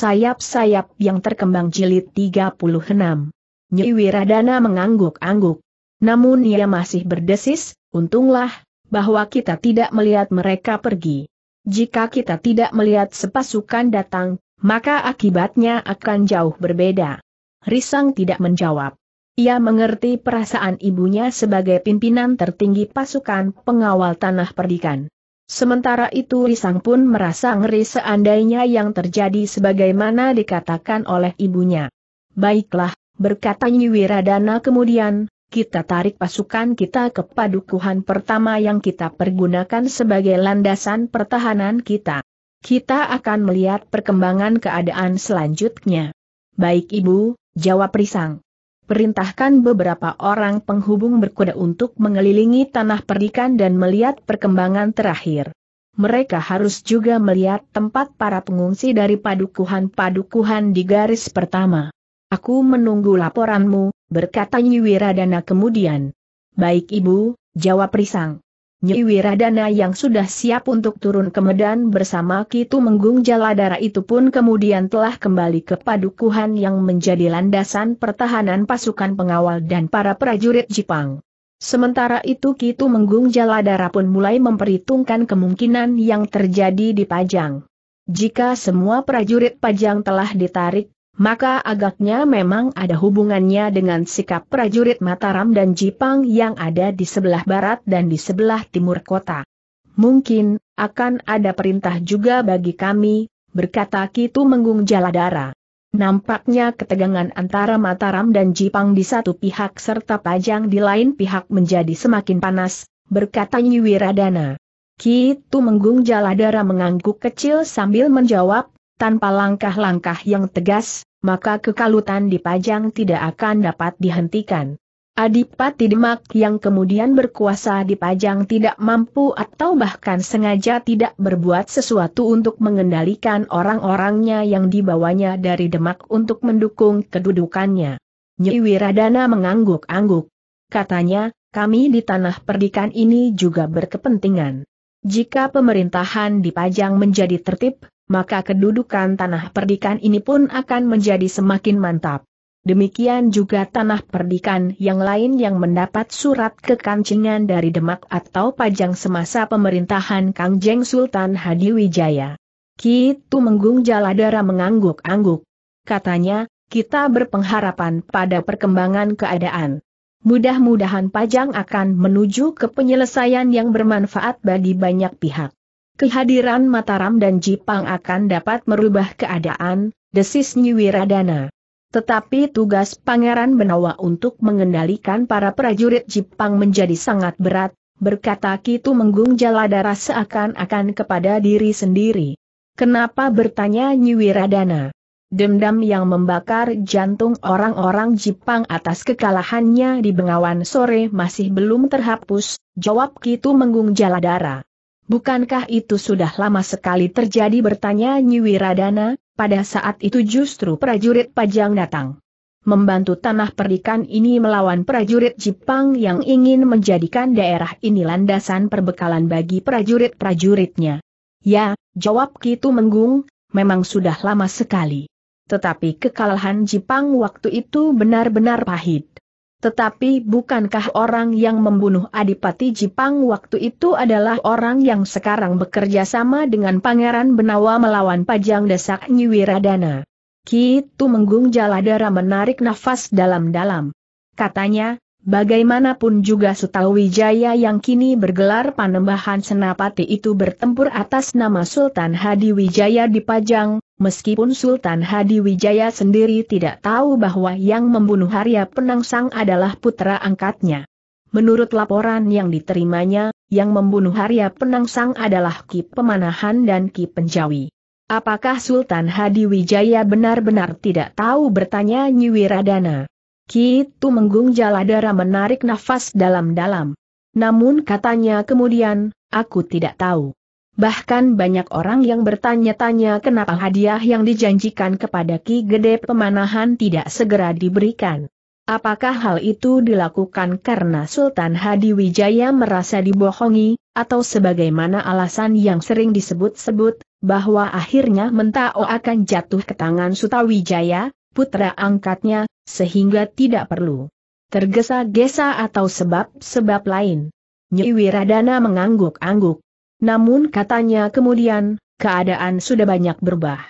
sayap-sayap yang terkembang jilid 36. Nyi Wiradana mengangguk-angguk. Namun ia masih berdesis, untunglah, bahwa kita tidak melihat mereka pergi. Jika kita tidak melihat sepasukan datang, maka akibatnya akan jauh berbeda. Risang tidak menjawab. Ia mengerti perasaan ibunya sebagai pimpinan tertinggi pasukan pengawal tanah perdikan. Sementara itu Risang pun merasa ngeri seandainya yang terjadi sebagaimana dikatakan oleh ibunya. Baiklah, berkata Nyiwiradana kemudian, kita tarik pasukan kita ke padukuhan pertama yang kita pergunakan sebagai landasan pertahanan kita. Kita akan melihat perkembangan keadaan selanjutnya. Baik ibu, jawab Risang perintahkan beberapa orang penghubung berkuda untuk mengelilingi tanah perdikan dan melihat perkembangan terakhir. Mereka harus juga melihat tempat para pengungsi dari padukuhan-padukuhan di garis pertama. Aku menunggu laporanmu, berkata Nyiwiradana kemudian. Baik ibu, jawab Risang. Nyi Wiradana yang sudah siap untuk turun ke Medan bersama Kitu Menggung Jaladara itu pun kemudian telah kembali ke padukuhan yang menjadi landasan pertahanan pasukan pengawal dan para prajurit Jepang. Sementara itu Kitu Menggung Jaladara pun mulai memperhitungkan kemungkinan yang terjadi di Pajang. Jika semua prajurit Pajang telah ditarik, maka agaknya memang ada hubungannya dengan sikap prajurit Mataram dan Jipang yang ada di sebelah barat dan di sebelah timur kota. Mungkin, akan ada perintah juga bagi kami, berkata Kitu Menggung Jaladara. Nampaknya ketegangan antara Mataram dan Jipang di satu pihak serta Pajang di lain pihak menjadi semakin panas, berkata Nyiwiradana. Kitu Menggung Jaladara mengangguk kecil sambil menjawab, tanpa langkah-langkah yang tegas, maka kekalutan dipajang tidak akan dapat dihentikan. Adipati Demak yang kemudian berkuasa dipajang tidak mampu atau bahkan sengaja tidak berbuat sesuatu untuk mengendalikan orang-orangnya yang dibawanya dari Demak untuk mendukung kedudukannya. Nyi Wiradana mengangguk-angguk. Katanya, kami di tanah perdikan ini juga berkepentingan. Jika pemerintahan di dipajang menjadi tertib, maka kedudukan tanah perdikan ini pun akan menjadi semakin mantap. Demikian juga tanah perdikan yang lain yang mendapat surat kekancingan dari Demak atau Pajang semasa pemerintahan Kang Jeng Sultan Hadiwijaya. Kitu Menggung Jaladara mengangguk-angguk. Katanya, kita berpengharapan pada perkembangan keadaan. Mudah-mudahan Pajang akan menuju ke penyelesaian yang bermanfaat bagi banyak pihak. Kehadiran Mataram dan Jipang akan dapat merubah keadaan, desis Nyiwiradana. Tetapi tugas Pangeran Benawa untuk mengendalikan para prajurit Jipang menjadi sangat berat, berkata Kitu Menggung Jaladara seakan-akan kepada diri sendiri. Kenapa bertanya Nyiwiradana? Dendam yang membakar jantung orang-orang Jipang atas kekalahannya di Bengawan sore masih belum terhapus, jawab Kitu Menggung Jaladara. Bukankah itu sudah lama sekali terjadi bertanya Nyiwiradana, pada saat itu justru prajurit Pajang datang. Membantu tanah perdikan ini melawan prajurit Jepang yang ingin menjadikan daerah ini landasan perbekalan bagi prajurit-prajuritnya. Ya, jawab Kitu Menggung, memang sudah lama sekali. Tetapi kekalahan Jepang waktu itu benar-benar pahit. Tetapi bukankah orang yang membunuh Adipati Jipang waktu itu adalah orang yang sekarang bekerja sama dengan Pangeran Benawa melawan Pajang Desak Nyiwiradana? Kitu Menggung Jaladara menarik nafas dalam-dalam. Katanya, Bagaimanapun juga Sutawijaya yang kini bergelar Panembahan Senapati itu bertempur atas nama Sultan Hadi Wijaya di Pajang, meskipun Sultan Hadi Wijaya sendiri tidak tahu bahwa yang membunuh Arya Penangsang adalah putra angkatnya. Menurut laporan yang diterimanya, yang membunuh Arya Penangsang adalah Ki Pemanahan dan Ki Penjawi. Apakah Sultan Hadi Wijaya benar-benar tidak tahu bertanya Nyi Wiradana? Ki Tumenggung Jaladara menarik nafas dalam-dalam. Namun katanya kemudian, aku tidak tahu. Bahkan banyak orang yang bertanya-tanya kenapa hadiah yang dijanjikan kepada Ki Gede Pemanahan tidak segera diberikan. Apakah hal itu dilakukan karena Sultan Hadi Wijaya merasa dibohongi, atau sebagaimana alasan yang sering disebut-sebut, bahwa akhirnya Mentao akan jatuh ke tangan Sutawijaya, putra angkatnya, sehingga tidak perlu tergesa-gesa atau sebab-sebab lain. Nyi Wiradana mengangguk-angguk. Namun katanya kemudian, keadaan sudah banyak berubah.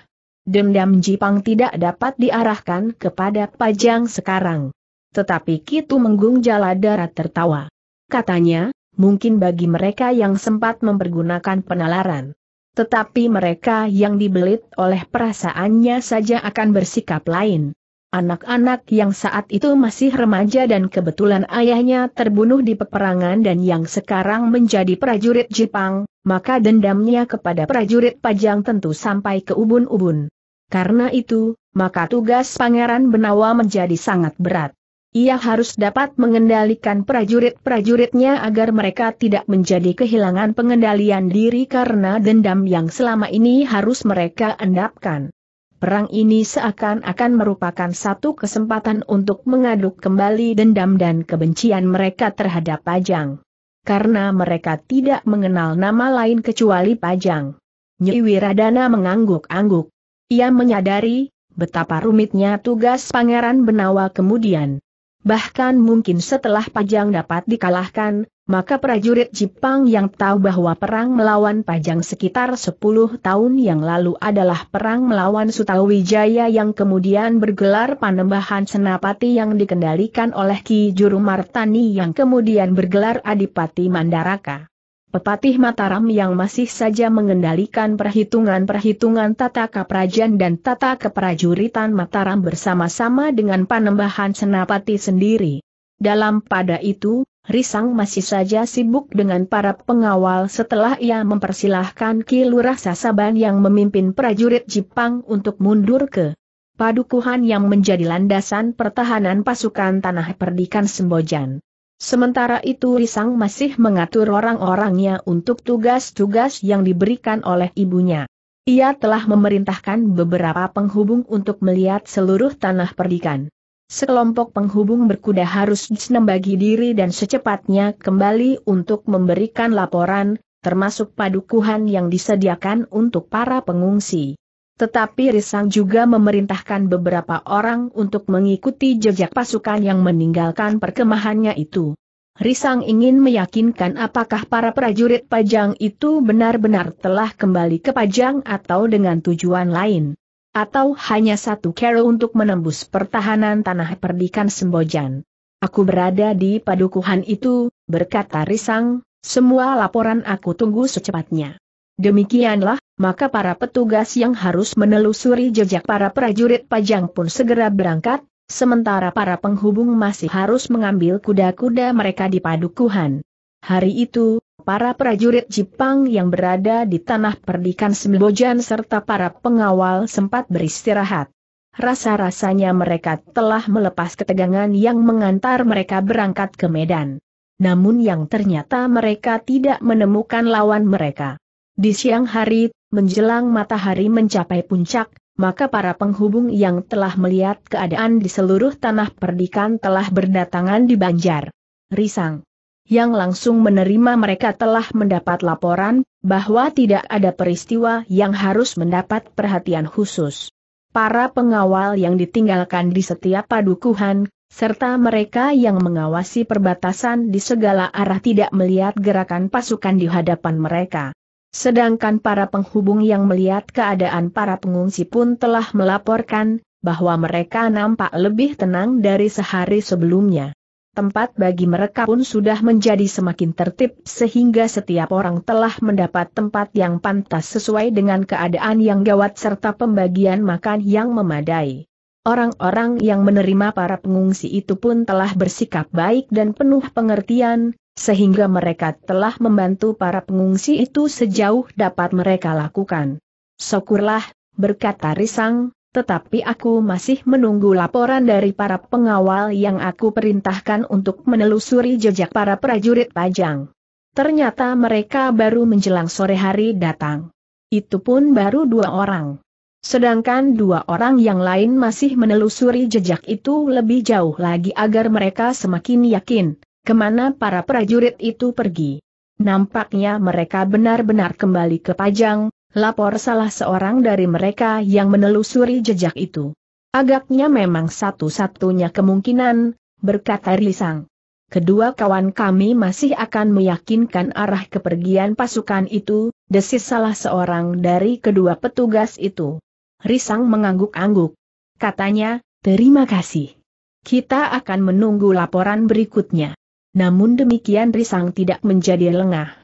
Dendam Jipang tidak dapat diarahkan kepada Pajang sekarang. Tetapi Kitu Menggung Jaladara tertawa. Katanya, mungkin bagi mereka yang sempat mempergunakan penalaran tetapi mereka yang dibelit oleh perasaannya saja akan bersikap lain. Anak-anak yang saat itu masih remaja dan kebetulan ayahnya terbunuh di peperangan dan yang sekarang menjadi prajurit Jepang, maka dendamnya kepada prajurit Pajang tentu sampai ke ubun-ubun. Karena itu, maka tugas Pangeran Benawa menjadi sangat berat. Ia harus dapat mengendalikan prajurit-prajuritnya agar mereka tidak menjadi kehilangan pengendalian diri karena dendam yang selama ini harus mereka endapkan. Perang ini seakan-akan merupakan satu kesempatan untuk mengaduk kembali dendam dan kebencian mereka terhadap Pajang. Karena mereka tidak mengenal nama lain kecuali Pajang. Nyi Wiradana mengangguk-angguk. Ia menyadari betapa rumitnya tugas Pangeran Benawa kemudian. Bahkan mungkin setelah Pajang dapat dikalahkan, maka prajurit Jepang yang tahu bahwa perang melawan Pajang sekitar 10 tahun yang lalu adalah perang melawan Sutawijaya yang kemudian bergelar Panembahan Senapati yang dikendalikan oleh Ki Juru Martani yang kemudian bergelar Adipati Mandaraka. Pepatih Mataram yang masih saja mengendalikan perhitungan-perhitungan tata kaprajan dan tata keprajuritan Mataram bersama-sama dengan panembahan Senapati sendiri. Dalam pada itu, Risang masih saja sibuk dengan para pengawal setelah ia mempersilahkan Ki Lurah Sasaban yang memimpin prajurit Jepang untuk mundur ke Padukuhan yang menjadi landasan pertahanan pasukan Tanah Perdikan Sembojan. Sementara itu Risang masih mengatur orang-orangnya untuk tugas-tugas yang diberikan oleh ibunya. Ia telah memerintahkan beberapa penghubung untuk melihat seluruh tanah perdikan. Sekelompok penghubung berkuda harus membagi diri dan secepatnya kembali untuk memberikan laporan, termasuk padukuhan yang disediakan untuk para pengungsi. Tetapi Risang juga memerintahkan beberapa orang untuk mengikuti jejak pasukan yang meninggalkan perkemahannya itu. Risang ingin meyakinkan apakah para prajurit Pajang itu benar-benar telah kembali ke Pajang atau dengan tujuan lain. Atau hanya satu kero untuk menembus pertahanan tanah perdikan Sembojan. Aku berada di padukuhan itu, berkata Risang, semua laporan aku tunggu secepatnya. Demikianlah, maka para petugas yang harus menelusuri jejak para prajurit pajang pun segera berangkat, sementara para penghubung masih harus mengambil kuda-kuda mereka di padukuhan. Hari itu, para prajurit Jepang yang berada di tanah perdikan Sembojan serta para pengawal sempat beristirahat. Rasa-rasanya mereka telah melepas ketegangan yang mengantar mereka berangkat ke Medan. Namun yang ternyata mereka tidak menemukan lawan mereka. Di siang hari, menjelang matahari mencapai puncak, maka para penghubung yang telah melihat keadaan di seluruh tanah perdikan telah berdatangan di Banjar. Risang yang langsung menerima mereka telah mendapat laporan bahwa tidak ada peristiwa yang harus mendapat perhatian khusus. Para pengawal yang ditinggalkan di setiap padukuhan, serta mereka yang mengawasi perbatasan di segala arah tidak melihat gerakan pasukan di hadapan mereka. Sedangkan para penghubung yang melihat keadaan para pengungsi pun telah melaporkan, bahwa mereka nampak lebih tenang dari sehari sebelumnya. Tempat bagi mereka pun sudah menjadi semakin tertib sehingga setiap orang telah mendapat tempat yang pantas sesuai dengan keadaan yang gawat serta pembagian makan yang memadai. Orang-orang yang menerima para pengungsi itu pun telah bersikap baik dan penuh pengertian, sehingga mereka telah membantu para pengungsi itu sejauh dapat mereka lakukan. Syukurlah, berkata Risang, tetapi aku masih menunggu laporan dari para pengawal yang aku perintahkan untuk menelusuri jejak para prajurit pajang. Ternyata mereka baru menjelang sore hari datang. Itu pun baru dua orang. Sedangkan dua orang yang lain masih menelusuri jejak itu lebih jauh lagi agar mereka semakin yakin Kemana para prajurit itu pergi? Nampaknya mereka benar-benar kembali ke Pajang, lapor salah seorang dari mereka yang menelusuri jejak itu. Agaknya memang satu-satunya kemungkinan, berkata Risang. Kedua kawan kami masih akan meyakinkan arah kepergian pasukan itu, desis salah seorang dari kedua petugas itu. Risang mengangguk-angguk. Katanya, terima kasih. Kita akan menunggu laporan berikutnya namun demikian Risang tidak menjadi lengah.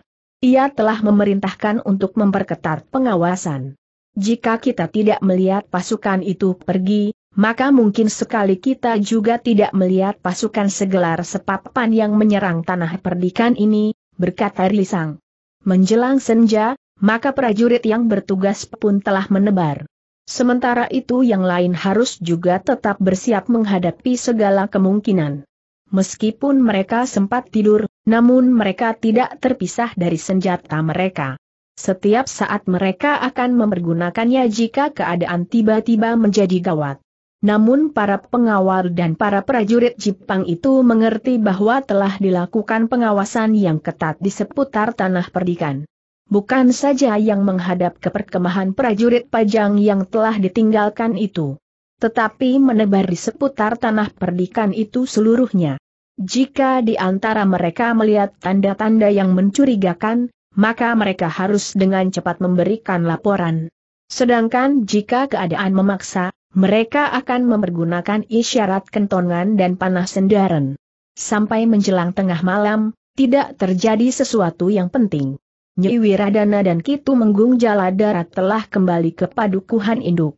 Ia telah memerintahkan untuk memperketat pengawasan. Jika kita tidak melihat pasukan itu pergi, maka mungkin sekali kita juga tidak melihat pasukan segelar sepapan yang menyerang tanah perdikan ini, berkata Risang. Menjelang senja, maka prajurit yang bertugas pun telah menebar. Sementara itu yang lain harus juga tetap bersiap menghadapi segala kemungkinan. Meskipun mereka sempat tidur, namun mereka tidak terpisah dari senjata mereka. Setiap saat mereka akan mempergunakannya jika keadaan tiba-tiba menjadi gawat. Namun para pengawal dan para prajurit Jepang itu mengerti bahwa telah dilakukan pengawasan yang ketat di seputar tanah perdikan. Bukan saja yang menghadap ke perkemahan prajurit pajang yang telah ditinggalkan itu tetapi menebar di seputar tanah perdikan itu seluruhnya. Jika di antara mereka melihat tanda-tanda yang mencurigakan, maka mereka harus dengan cepat memberikan laporan. Sedangkan jika keadaan memaksa, mereka akan mempergunakan isyarat kentongan dan panah sendaren. Sampai menjelang tengah malam, tidak terjadi sesuatu yang penting. Nyi Wiradana dan Kitu Menggung Jala telah kembali ke padukuhan induk.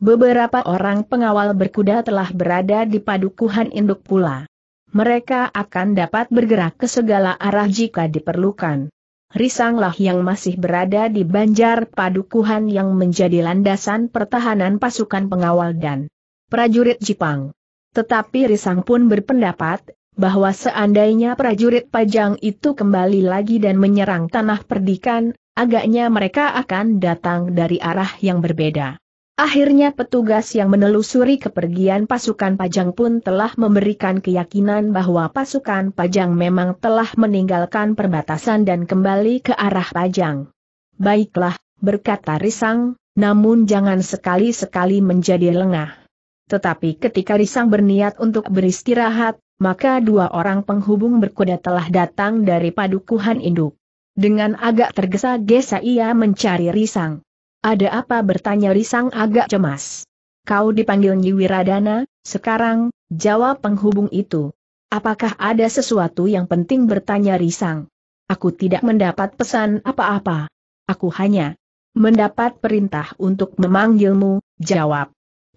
Beberapa orang pengawal berkuda telah berada di padukuhan induk pula. Mereka akan dapat bergerak ke segala arah jika diperlukan. Risanglah yang masih berada di banjar padukuhan yang menjadi landasan pertahanan pasukan pengawal dan prajurit Jepang. Tetapi Risang pun berpendapat bahwa seandainya prajurit Pajang itu kembali lagi dan menyerang tanah perdikan, agaknya mereka akan datang dari arah yang berbeda. Akhirnya petugas yang menelusuri kepergian pasukan Pajang pun telah memberikan keyakinan bahwa pasukan Pajang memang telah meninggalkan perbatasan dan kembali ke arah Pajang. Baiklah, berkata Risang, namun jangan sekali-sekali menjadi lengah. Tetapi ketika Risang berniat untuk beristirahat, maka dua orang penghubung berkuda telah datang dari padukuhan induk. Dengan agak tergesa-gesa ia mencari Risang. Ada apa bertanya Lisang agak cemas. Kau dipanggil Wiradana. sekarang, jawab penghubung itu. Apakah ada sesuatu yang penting bertanya Risang? Aku tidak mendapat pesan apa-apa. Aku hanya mendapat perintah untuk memanggilmu, jawab.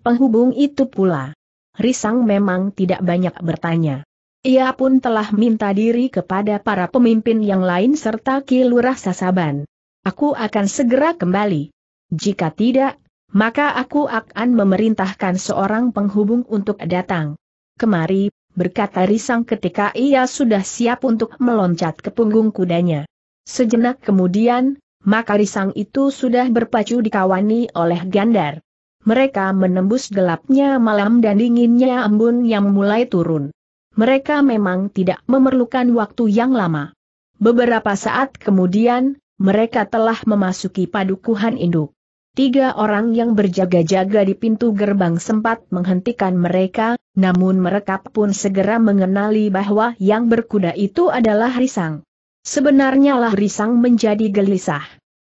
Penghubung itu pula. Risang memang tidak banyak bertanya. Ia pun telah minta diri kepada para pemimpin yang lain serta Kilurah Sasaban. Aku akan segera kembali. Jika tidak, maka aku akan memerintahkan seorang penghubung untuk datang. Kemari, berkata Risang ketika ia sudah siap untuk meloncat ke punggung kudanya. Sejenak kemudian, maka Risang itu sudah berpacu dikawani oleh Gandar. Mereka menembus gelapnya malam dan dinginnya embun yang mulai turun. Mereka memang tidak memerlukan waktu yang lama. Beberapa saat kemudian, mereka telah memasuki padukuhan induk. Tiga orang yang berjaga-jaga di pintu gerbang sempat menghentikan mereka, namun mereka pun segera mengenali bahwa yang berkuda itu adalah Risang. Sebenarnya lah Risang menjadi gelisah.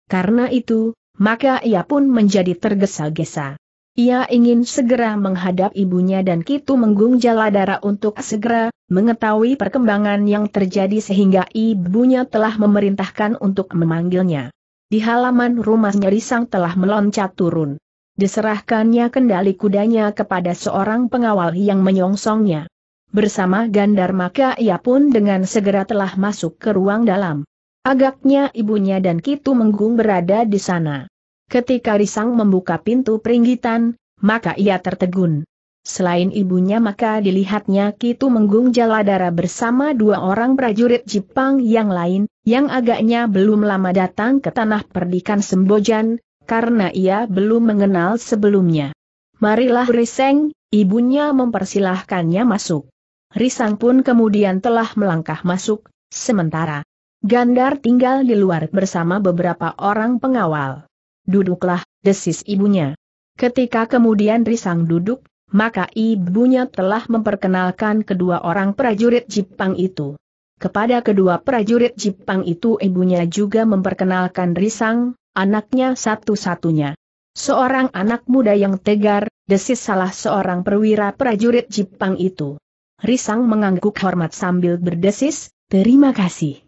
Karena itu, maka ia pun menjadi tergesa-gesa. Ia ingin segera menghadap ibunya dan Kitu Menggung Jaladara untuk segera mengetahui perkembangan yang terjadi sehingga ibunya telah memerintahkan untuk memanggilnya. Di halaman rumahnya Risang telah meloncat turun. Diserahkannya kendali kudanya kepada seorang pengawal yang menyongsongnya. Bersama Gandar maka ia pun dengan segera telah masuk ke ruang dalam. Agaknya ibunya dan Kitu Menggung berada di sana. Ketika Risang membuka pintu peringgitan, maka ia tertegun. Selain ibunya maka dilihatnya Kitu Menggung Jaladara bersama dua orang prajurit Jepang yang lain, yang agaknya belum lama datang ke tanah perdikan Sembojan, karena ia belum mengenal sebelumnya. Marilah Riseng, ibunya mempersilahkannya masuk. Risang pun kemudian telah melangkah masuk, sementara Gandar tinggal di luar bersama beberapa orang pengawal. Duduklah, desis ibunya. Ketika kemudian Risang duduk, maka ibunya telah memperkenalkan kedua orang prajurit Jepang itu. Kepada kedua prajurit Jepang itu ibunya juga memperkenalkan Risang, anaknya satu-satunya. Seorang anak muda yang tegar, desis salah seorang perwira prajurit Jepang itu. Risang mengangguk hormat sambil berdesis, terima kasih.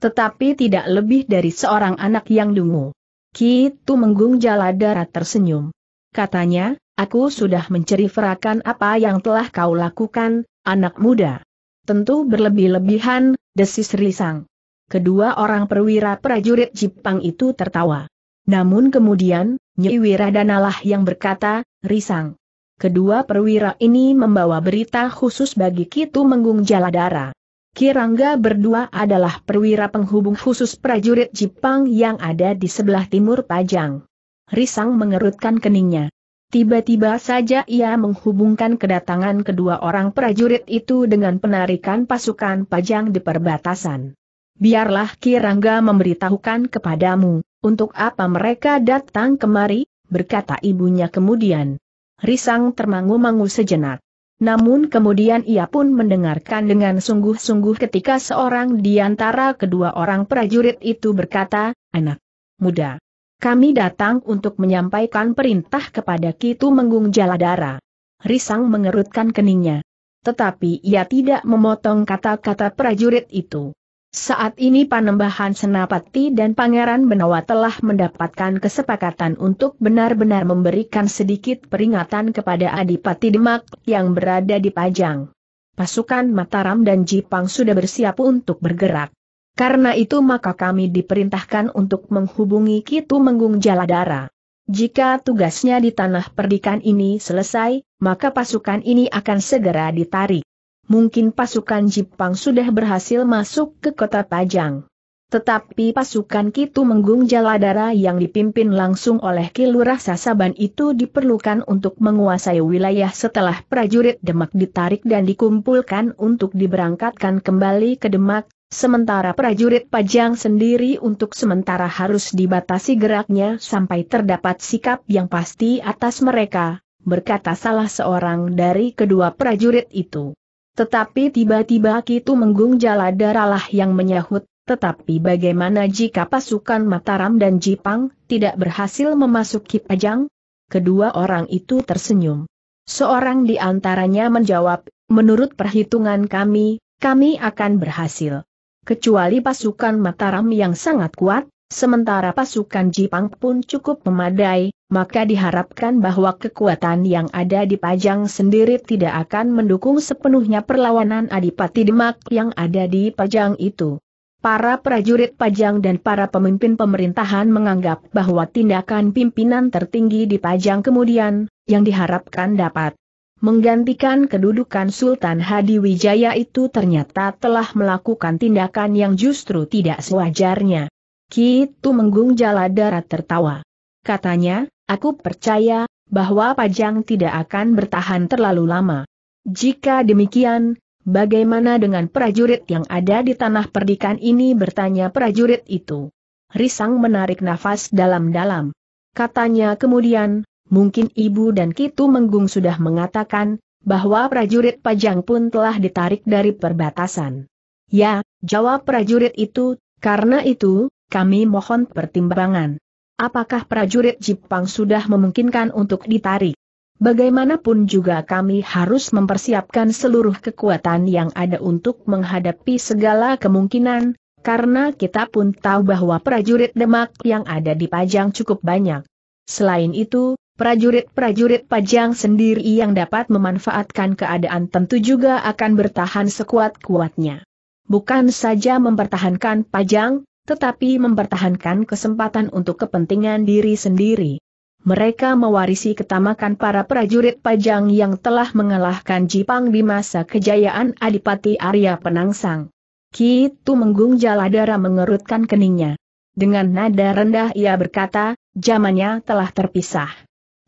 Tetapi tidak lebih dari seorang anak yang dungu. Kitu Menggung darat tersenyum. Katanya, Aku sudah menceriferakan apa yang telah kau lakukan, anak muda. Tentu berlebih-lebihan, desis risang. Kedua orang perwira prajurit Jepang itu tertawa. Namun kemudian, Nyi Wiradanalah yang berkata, risang. Kedua perwira ini membawa berita khusus bagi Kitu Menggung Jaladara. Kirangga berdua adalah perwira penghubung khusus prajurit Jepang yang ada di sebelah timur Pajang. Risang mengerutkan keningnya. Tiba-tiba saja ia menghubungkan kedatangan kedua orang prajurit itu dengan penarikan pasukan pajang di perbatasan. Biarlah Kirangga memberitahukan kepadamu, untuk apa mereka datang kemari, berkata ibunya kemudian. Risang termangu-mangu sejenak. Namun kemudian ia pun mendengarkan dengan sungguh-sungguh ketika seorang di antara kedua orang prajurit itu berkata, anak muda. Kami datang untuk menyampaikan perintah kepada Kitu Menggung Jaladara. Risang mengerutkan keningnya. Tetapi ia tidak memotong kata-kata prajurit itu. Saat ini Panembahan Senapati dan Pangeran Benawa telah mendapatkan kesepakatan untuk benar-benar memberikan sedikit peringatan kepada Adipati Demak yang berada di Pajang. Pasukan Mataram dan Jipang sudah bersiap untuk bergerak. Karena itu maka kami diperintahkan untuk menghubungi Kitu Menggung Jaladara. Jika tugasnya di tanah perdikan ini selesai, maka pasukan ini akan segera ditarik. Mungkin pasukan Jepang sudah berhasil masuk ke kota Pajang. Tetapi pasukan Kitu Menggung Jaladara yang dipimpin langsung oleh Kilurah Sasaban itu diperlukan untuk menguasai wilayah setelah prajurit Demak ditarik dan dikumpulkan untuk diberangkatkan kembali ke Demak, Sementara prajurit pajang sendiri untuk sementara harus dibatasi geraknya sampai terdapat sikap yang pasti atas mereka, berkata salah seorang dari kedua prajurit itu. Tetapi tiba-tiba Kitu Menggung daralah yang menyahut, tetapi bagaimana jika pasukan Mataram dan Jipang tidak berhasil memasuki Pajang? Kedua orang itu tersenyum. Seorang di antaranya menjawab, menurut perhitungan kami, kami akan berhasil kecuali pasukan Mataram yang sangat kuat, sementara pasukan Jipang pun cukup memadai, maka diharapkan bahwa kekuatan yang ada di Pajang sendiri tidak akan mendukung sepenuhnya perlawanan Adipati Demak yang ada di Pajang itu. Para prajurit Pajang dan para pemimpin pemerintahan menganggap bahwa tindakan pimpinan tertinggi di Pajang kemudian, yang diharapkan dapat Menggantikan kedudukan Sultan Hadi Wijaya itu ternyata telah melakukan tindakan yang justru tidak sewajarnya. Kitu Menggung jala darat tertawa. Katanya, aku percaya, bahwa Pajang tidak akan bertahan terlalu lama. Jika demikian, bagaimana dengan prajurit yang ada di tanah perdikan ini bertanya prajurit itu. Risang menarik nafas dalam-dalam. Katanya kemudian, mungkin ibu dan Kitu Menggung sudah mengatakan, bahwa prajurit Pajang pun telah ditarik dari perbatasan. Ya, jawab prajurit itu, karena itu, kami mohon pertimbangan. Apakah prajurit Jepang sudah memungkinkan untuk ditarik? Bagaimanapun juga kami harus mempersiapkan seluruh kekuatan yang ada untuk menghadapi segala kemungkinan, karena kita pun tahu bahwa prajurit Demak yang ada di Pajang cukup banyak. Selain itu, prajurit-prajurit pajang sendiri yang dapat memanfaatkan keadaan tentu juga akan bertahan sekuat-kuatnya. Bukan saja mempertahankan pajang, tetapi mempertahankan kesempatan untuk kepentingan diri sendiri. Mereka mewarisi ketamakan para prajurit pajang yang telah mengalahkan Jipang di masa kejayaan Adipati Arya Penangsang. Kitu Menggung Jaladara mengerutkan keningnya. Dengan nada rendah ia berkata, zamannya telah terpisah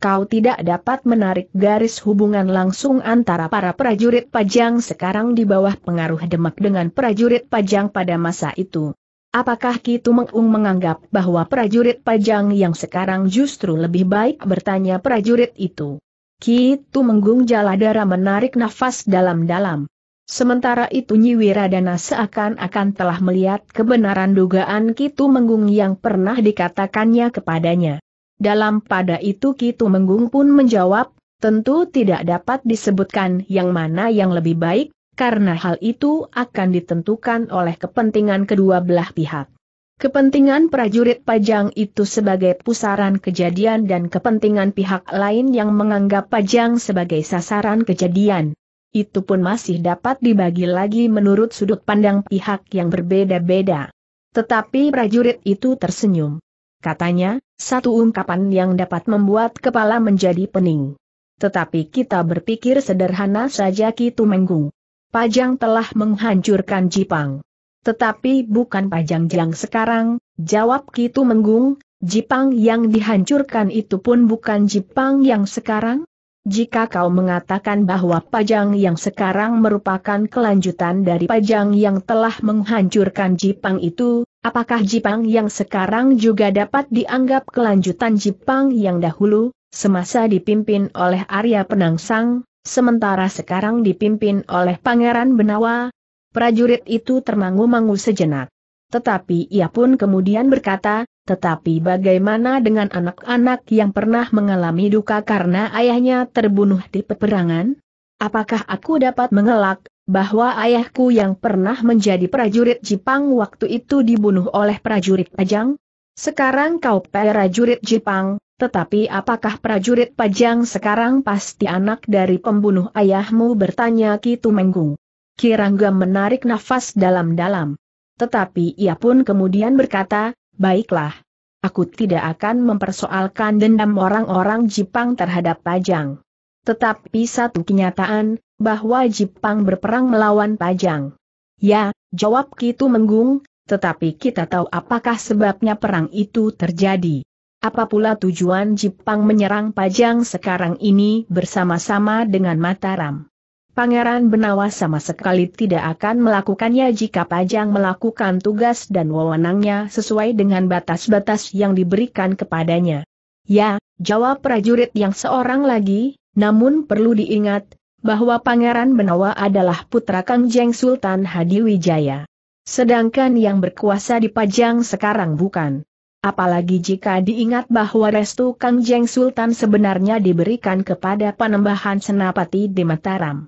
kau tidak dapat menarik garis hubungan langsung antara para prajurit pajang sekarang di bawah pengaruh Demak dengan prajurit pajang pada masa itu. Apakah Kitu Mengung menganggap bahwa prajurit pajang yang sekarang justru lebih baik bertanya prajurit itu? Kitu Menggung Jaladara menarik nafas dalam-dalam. Sementara itu Nyi Wiradana seakan-akan telah melihat kebenaran dugaan Kitu Menggung yang pernah dikatakannya kepadanya. Dalam pada itu Kitu Menggung pun menjawab, tentu tidak dapat disebutkan yang mana yang lebih baik, karena hal itu akan ditentukan oleh kepentingan kedua belah pihak. Kepentingan prajurit pajang itu sebagai pusaran kejadian dan kepentingan pihak lain yang menganggap pajang sebagai sasaran kejadian. Itu pun masih dapat dibagi lagi menurut sudut pandang pihak yang berbeda-beda. Tetapi prajurit itu tersenyum. Katanya, satu ungkapan yang dapat membuat kepala menjadi pening. Tetapi kita berpikir sederhana saja kita Menggung. Pajang telah menghancurkan Jipang. Tetapi bukan Pajang Jang sekarang, jawab Kitu Menggung, Jipang yang dihancurkan itu pun bukan Jipang yang sekarang? Jika kau mengatakan bahwa Pajang yang sekarang merupakan kelanjutan dari Pajang yang telah menghancurkan Jipang itu, Apakah Jipang yang sekarang juga dapat dianggap kelanjutan Jipang yang dahulu, semasa dipimpin oleh Arya Penangsang, sementara sekarang dipimpin oleh Pangeran Benawa? Prajurit itu termangu-mangu sejenak. Tetapi ia pun kemudian berkata, tetapi bagaimana dengan anak-anak yang pernah mengalami duka karena ayahnya terbunuh di peperangan? Apakah aku dapat mengelak bahwa ayahku yang pernah menjadi prajurit Jepang waktu itu dibunuh oleh prajurit Pajang? Sekarang kau prajurit Jepang, tetapi apakah prajurit Pajang sekarang pasti anak dari pembunuh ayahmu bertanya Kitu Menggung. Kirangga menarik nafas dalam-dalam. Tetapi ia pun kemudian berkata, baiklah. Aku tidak akan mempersoalkan dendam orang-orang Jepang terhadap Pajang. Tetapi satu kenyataan, bahwa Jepang berperang melawan Pajang. Ya, jawab Kitu Menggung, tetapi kita tahu apakah sebabnya perang itu terjadi. Apa pula tujuan Jepang menyerang Pajang sekarang ini bersama-sama dengan Mataram? Pangeran Benawa sama sekali tidak akan melakukannya jika Pajang melakukan tugas dan wewenangnya sesuai dengan batas-batas yang diberikan kepadanya. Ya, jawab prajurit yang seorang lagi, namun perlu diingat, bahwa Pangeran Benawa adalah putra Kangjeng Sultan Hadiwijaya. Sedangkan yang berkuasa di Pajang sekarang bukan. Apalagi jika diingat bahwa restu Kangjeng Sultan sebenarnya diberikan kepada Panembahan Senapati di Mataram.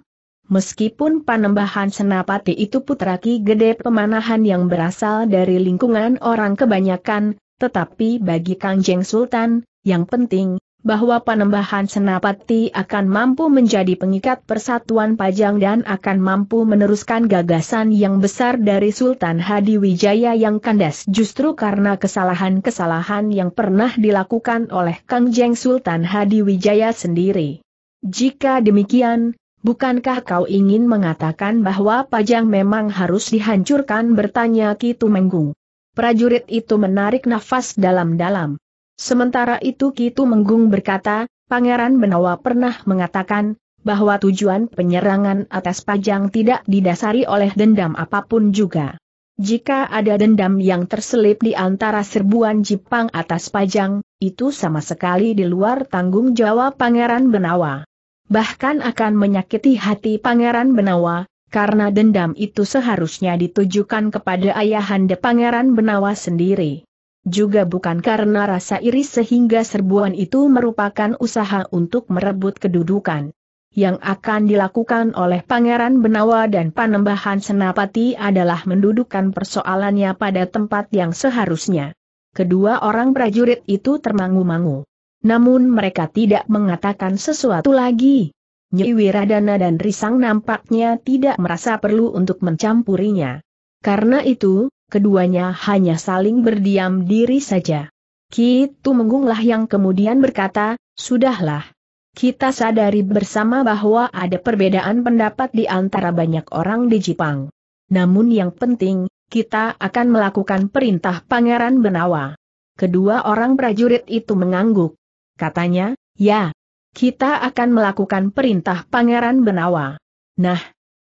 Meskipun Panembahan Senapati itu putra Ki Gede Pemanahan yang berasal dari lingkungan orang kebanyakan, tetapi bagi Kangjeng Sultan, yang penting, bahwa penambahan senapati akan mampu menjadi pengikat persatuan Pajang dan akan mampu meneruskan gagasan yang besar dari Sultan Hadi Wijaya yang kandas justru karena kesalahan-kesalahan yang pernah dilakukan oleh Kangjeng Sultan Hadi Wijaya sendiri. Jika demikian, bukankah kau ingin mengatakan bahwa Pajang memang harus dihancurkan bertanya Kitu Menggung. Prajurit itu menarik nafas dalam-dalam. Sementara itu Kitu Menggung berkata, Pangeran Benawa pernah mengatakan, bahwa tujuan penyerangan atas Pajang tidak didasari oleh dendam apapun juga. Jika ada dendam yang terselip di antara serbuan Jepang atas Pajang, itu sama sekali di luar tanggung jawab Pangeran Benawa. Bahkan akan menyakiti hati Pangeran Benawa, karena dendam itu seharusnya ditujukan kepada ayahanda Pangeran Benawa sendiri juga bukan karena rasa iri sehingga serbuan itu merupakan usaha untuk merebut kedudukan. Yang akan dilakukan oleh Pangeran Benawa dan Panembahan Senapati adalah mendudukan persoalannya pada tempat yang seharusnya. Kedua orang prajurit itu termangu-mangu. Namun mereka tidak mengatakan sesuatu lagi. Nyi Wiradana dan Risang nampaknya tidak merasa perlu untuk mencampurinya. Karena itu, keduanya hanya saling berdiam diri saja. Kitu Menggunglah yang kemudian berkata, Sudahlah. Kita sadari bersama bahwa ada perbedaan pendapat di antara banyak orang di Jepang. Namun yang penting, kita akan melakukan perintah Pangeran Benawa. Kedua orang prajurit itu mengangguk. Katanya, ya, kita akan melakukan perintah Pangeran Benawa. Nah,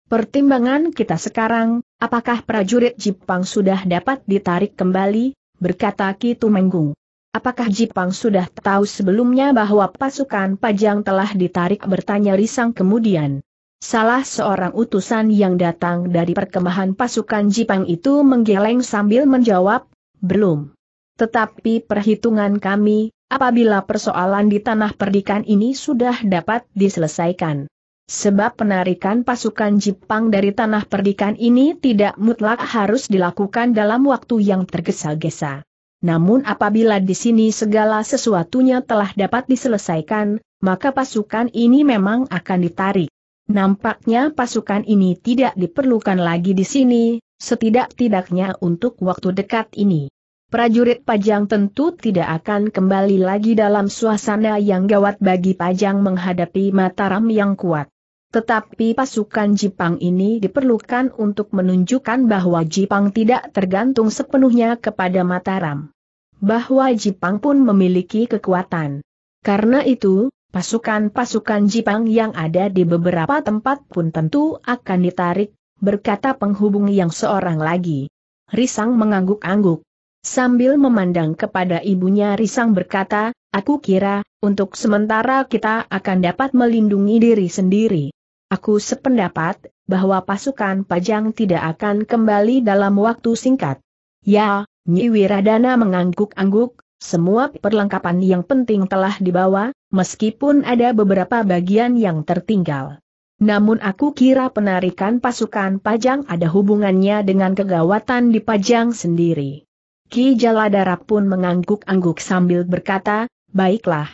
Pertimbangan kita sekarang, apakah prajurit Jipang sudah dapat ditarik kembali, berkata Kitu Menggung. Apakah Jipang sudah tahu sebelumnya bahwa pasukan Pajang telah ditarik bertanya Risang kemudian. Salah seorang utusan yang datang dari perkemahan pasukan Jipang itu menggeleng sambil menjawab, belum. Tetapi perhitungan kami, apabila persoalan di tanah perdikan ini sudah dapat diselesaikan Sebab penarikan pasukan Jepang dari tanah perdikan ini tidak mutlak harus dilakukan dalam waktu yang tergesa-gesa. Namun apabila di sini segala sesuatunya telah dapat diselesaikan, maka pasukan ini memang akan ditarik. Nampaknya pasukan ini tidak diperlukan lagi di sini, setidak-tidaknya untuk waktu dekat ini. Prajurit Pajang tentu tidak akan kembali lagi dalam suasana yang gawat bagi Pajang menghadapi Mataram yang kuat. Tetapi pasukan Jipang ini diperlukan untuk menunjukkan bahwa Jipang tidak tergantung sepenuhnya kepada Mataram. Bahwa Jipang pun memiliki kekuatan. Karena itu, pasukan-pasukan Jipang yang ada di beberapa tempat pun tentu akan ditarik, berkata penghubung yang seorang lagi. Risang mengangguk-angguk. Sambil memandang kepada ibunya Risang berkata, aku kira, untuk sementara kita akan dapat melindungi diri sendiri. Aku sependapat, bahwa pasukan Pajang tidak akan kembali dalam waktu singkat. Ya, Nyi Wiradana mengangguk-angguk, semua perlengkapan yang penting telah dibawa, meskipun ada beberapa bagian yang tertinggal. Namun aku kira penarikan pasukan Pajang ada hubungannya dengan kegawatan di Pajang sendiri. Ki Jaladara pun mengangguk-angguk sambil berkata, baiklah,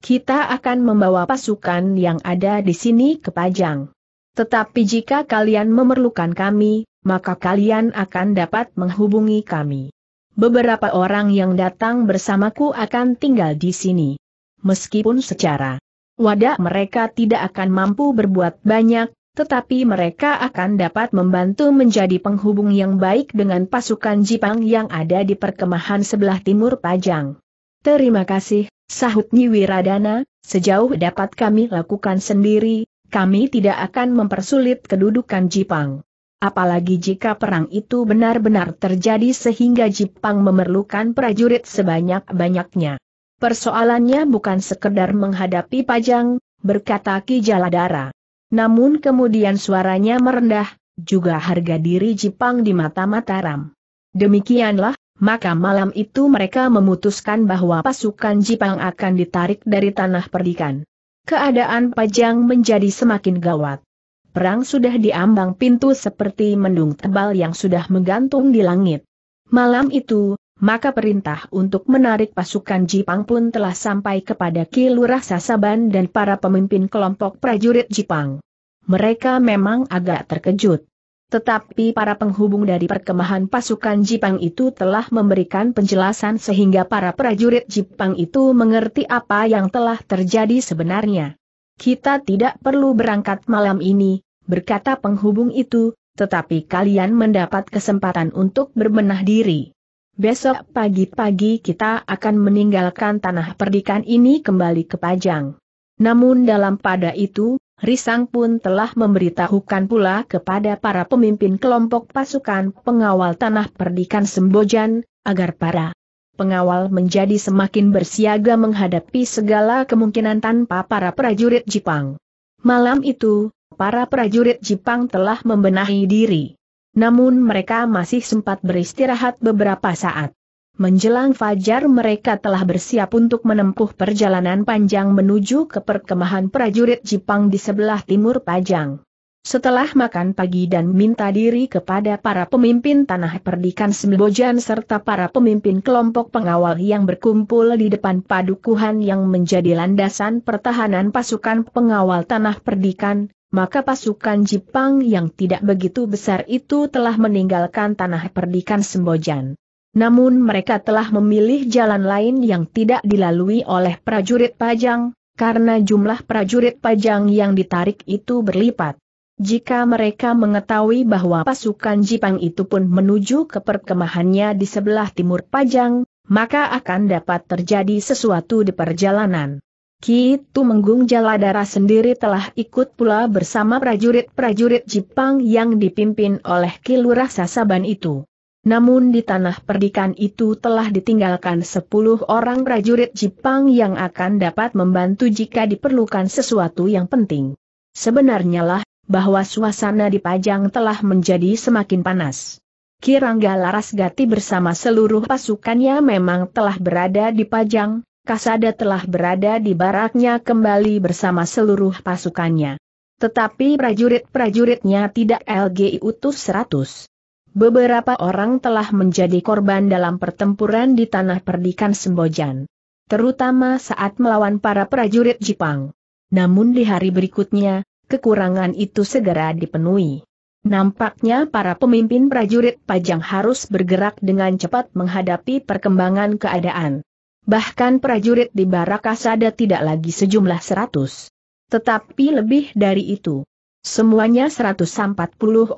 kita akan membawa pasukan yang ada di sini ke Pajang. Tetapi jika kalian memerlukan kami, maka kalian akan dapat menghubungi kami. Beberapa orang yang datang bersamaku akan tinggal di sini. Meskipun secara wadah mereka tidak akan mampu berbuat banyak, tetapi mereka akan dapat membantu menjadi penghubung yang baik dengan pasukan Jipang yang ada di perkemahan sebelah timur Pajang. Terima kasih, Sahut Wiradana, sejauh dapat kami lakukan sendiri, kami tidak akan mempersulit kedudukan Jipang. Apalagi jika perang itu benar-benar terjadi sehingga Jipang memerlukan prajurit sebanyak-banyaknya. Persoalannya bukan sekedar menghadapi pajang, berkata Ki Jaladara. Namun kemudian suaranya merendah, juga harga diri Jipang di mata Mataram. Demikianlah, maka malam itu mereka memutuskan bahwa pasukan Jipang akan ditarik dari tanah perdikan. Keadaan Pajang menjadi semakin gawat. Perang sudah diambang pintu seperti mendung tebal yang sudah menggantung di langit. Malam itu, maka perintah untuk menarik pasukan Jipang pun telah sampai kepada Kilurah Sasaban dan para pemimpin kelompok prajurit Jipang. Mereka memang agak terkejut. Tetapi para penghubung dari perkemahan pasukan Jipang itu telah memberikan penjelasan sehingga para prajurit Jipang itu mengerti apa yang telah terjadi sebenarnya. Kita tidak perlu berangkat malam ini, berkata penghubung itu, tetapi kalian mendapat kesempatan untuk berbenah diri. Besok pagi-pagi kita akan meninggalkan tanah perdikan ini kembali ke Pajang. Namun dalam pada itu, Risang pun telah memberitahukan pula kepada para pemimpin kelompok pasukan pengawal tanah perdikan Sembojan, agar para pengawal menjadi semakin bersiaga menghadapi segala kemungkinan tanpa para prajurit Jepang. Malam itu, para prajurit Jepang telah membenahi diri. Namun mereka masih sempat beristirahat beberapa saat menjelang fajar mereka telah bersiap untuk menempuh perjalanan panjang menuju ke perkemahan prajurit Jepang di sebelah timur Pajang. Setelah makan pagi dan minta diri kepada para pemimpin tanah perdikan Sembojan serta para pemimpin kelompok pengawal yang berkumpul di depan padukuhan yang menjadi landasan pertahanan pasukan pengawal tanah perdikan, maka pasukan Jepang yang tidak begitu besar itu telah meninggalkan tanah perdikan Sembojan. Namun mereka telah memilih jalan lain yang tidak dilalui oleh prajurit pajang, karena jumlah prajurit pajang yang ditarik itu berlipat. Jika mereka mengetahui bahwa pasukan Jipang itu pun menuju ke perkemahannya di sebelah timur pajang, maka akan dapat terjadi sesuatu di perjalanan. Ki Tumenggung Jaladara sendiri telah ikut pula bersama prajurit-prajurit Jipang yang dipimpin oleh Kilurah Sasaban itu. Namun di tanah perdikan itu telah ditinggalkan sepuluh orang prajurit Jepang yang akan dapat membantu jika diperlukan sesuatu yang penting. Sebenarnya lah, bahwa suasana di Pajang telah menjadi semakin panas. Kirangga Laras Gati bersama seluruh pasukannya memang telah berada di Pajang, Kasada telah berada di baraknya kembali bersama seluruh pasukannya. Tetapi prajurit-prajuritnya tidak LGI utus 100. Beberapa orang telah menjadi korban dalam pertempuran di tanah perdikan Sembojan. Terutama saat melawan para prajurit Jepang. Namun di hari berikutnya, kekurangan itu segera dipenuhi. Nampaknya para pemimpin prajurit Pajang harus bergerak dengan cepat menghadapi perkembangan keadaan. Bahkan prajurit di Barakasada tidak lagi sejumlah seratus. Tetapi lebih dari itu, Semuanya 140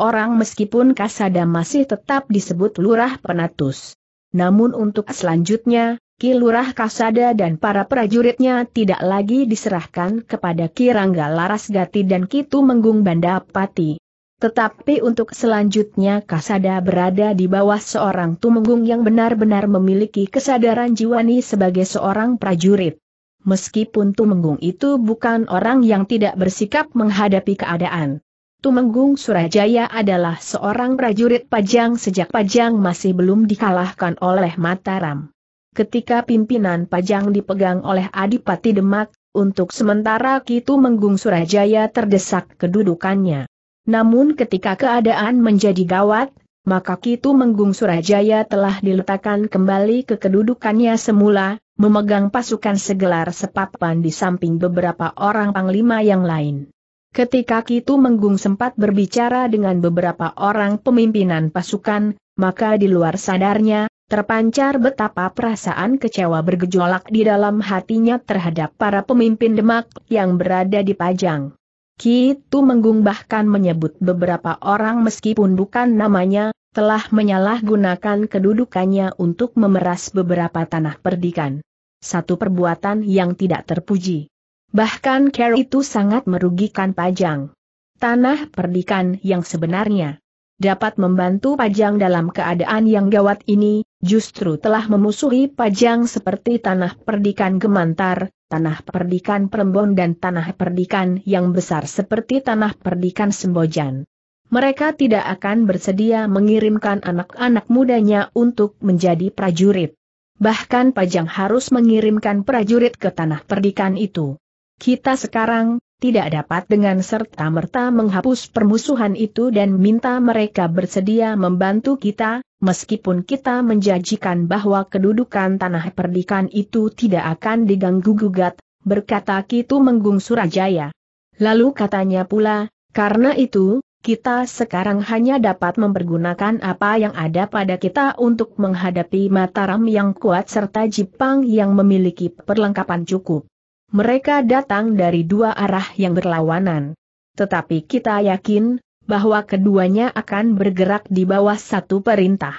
orang meskipun Kasada masih tetap disebut Lurah Penatus. Namun untuk selanjutnya, Ki Lurah Kasada dan para prajuritnya tidak lagi diserahkan kepada Ki Rangga Larasgati dan Kitu Menggung Bandapati. Tetapi untuk selanjutnya Kasada berada di bawah seorang Tumenggung yang benar-benar memiliki kesadaran jiwani sebagai seorang prajurit meskipun Tumenggung itu bukan orang yang tidak bersikap menghadapi keadaan. Tumenggung Surajaya adalah seorang prajurit Pajang sejak Pajang masih belum dikalahkan oleh Mataram. Ketika pimpinan Pajang dipegang oleh Adipati Demak, untuk sementara Kitu Tumenggung Surajaya terdesak kedudukannya. Namun ketika keadaan menjadi gawat, maka Kitu Tumenggung Surajaya telah diletakkan kembali ke kedudukannya semula, memegang pasukan segelar sepapan di samping beberapa orang panglima yang lain. Ketika Kitu Menggung sempat berbicara dengan beberapa orang pemimpinan pasukan, maka di luar sadarnya, terpancar betapa perasaan kecewa bergejolak di dalam hatinya terhadap para pemimpin Demak yang berada di Pajang. Kitu Menggung bahkan menyebut beberapa orang meskipun bukan namanya, telah menyalahgunakan kedudukannya untuk memeras beberapa tanah perdikan. Satu perbuatan yang tidak terpuji. Bahkan Carol itu sangat merugikan Pajang. Tanah perdikan yang sebenarnya dapat membantu Pajang dalam keadaan yang gawat ini, justru telah memusuhi Pajang seperti tanah perdikan gemantar, tanah perdikan Perembon dan tanah perdikan yang besar seperti tanah perdikan Sembojan. Mereka tidak akan bersedia mengirimkan anak-anak mudanya untuk menjadi prajurit. Bahkan Pajang harus mengirimkan prajurit ke tanah perdikan itu. Kita sekarang, tidak dapat dengan serta-merta menghapus permusuhan itu dan minta mereka bersedia membantu kita, meskipun kita menjanjikan bahwa kedudukan tanah perdikan itu tidak akan diganggu-gugat, berkata Kitu Menggung Surajaya. Lalu katanya pula, karena itu, kita sekarang hanya dapat mempergunakan apa yang ada pada kita untuk menghadapi Mataram yang kuat serta Jepang yang memiliki perlengkapan cukup. Mereka datang dari dua arah yang berlawanan. Tetapi kita yakin, bahwa keduanya akan bergerak di bawah satu perintah.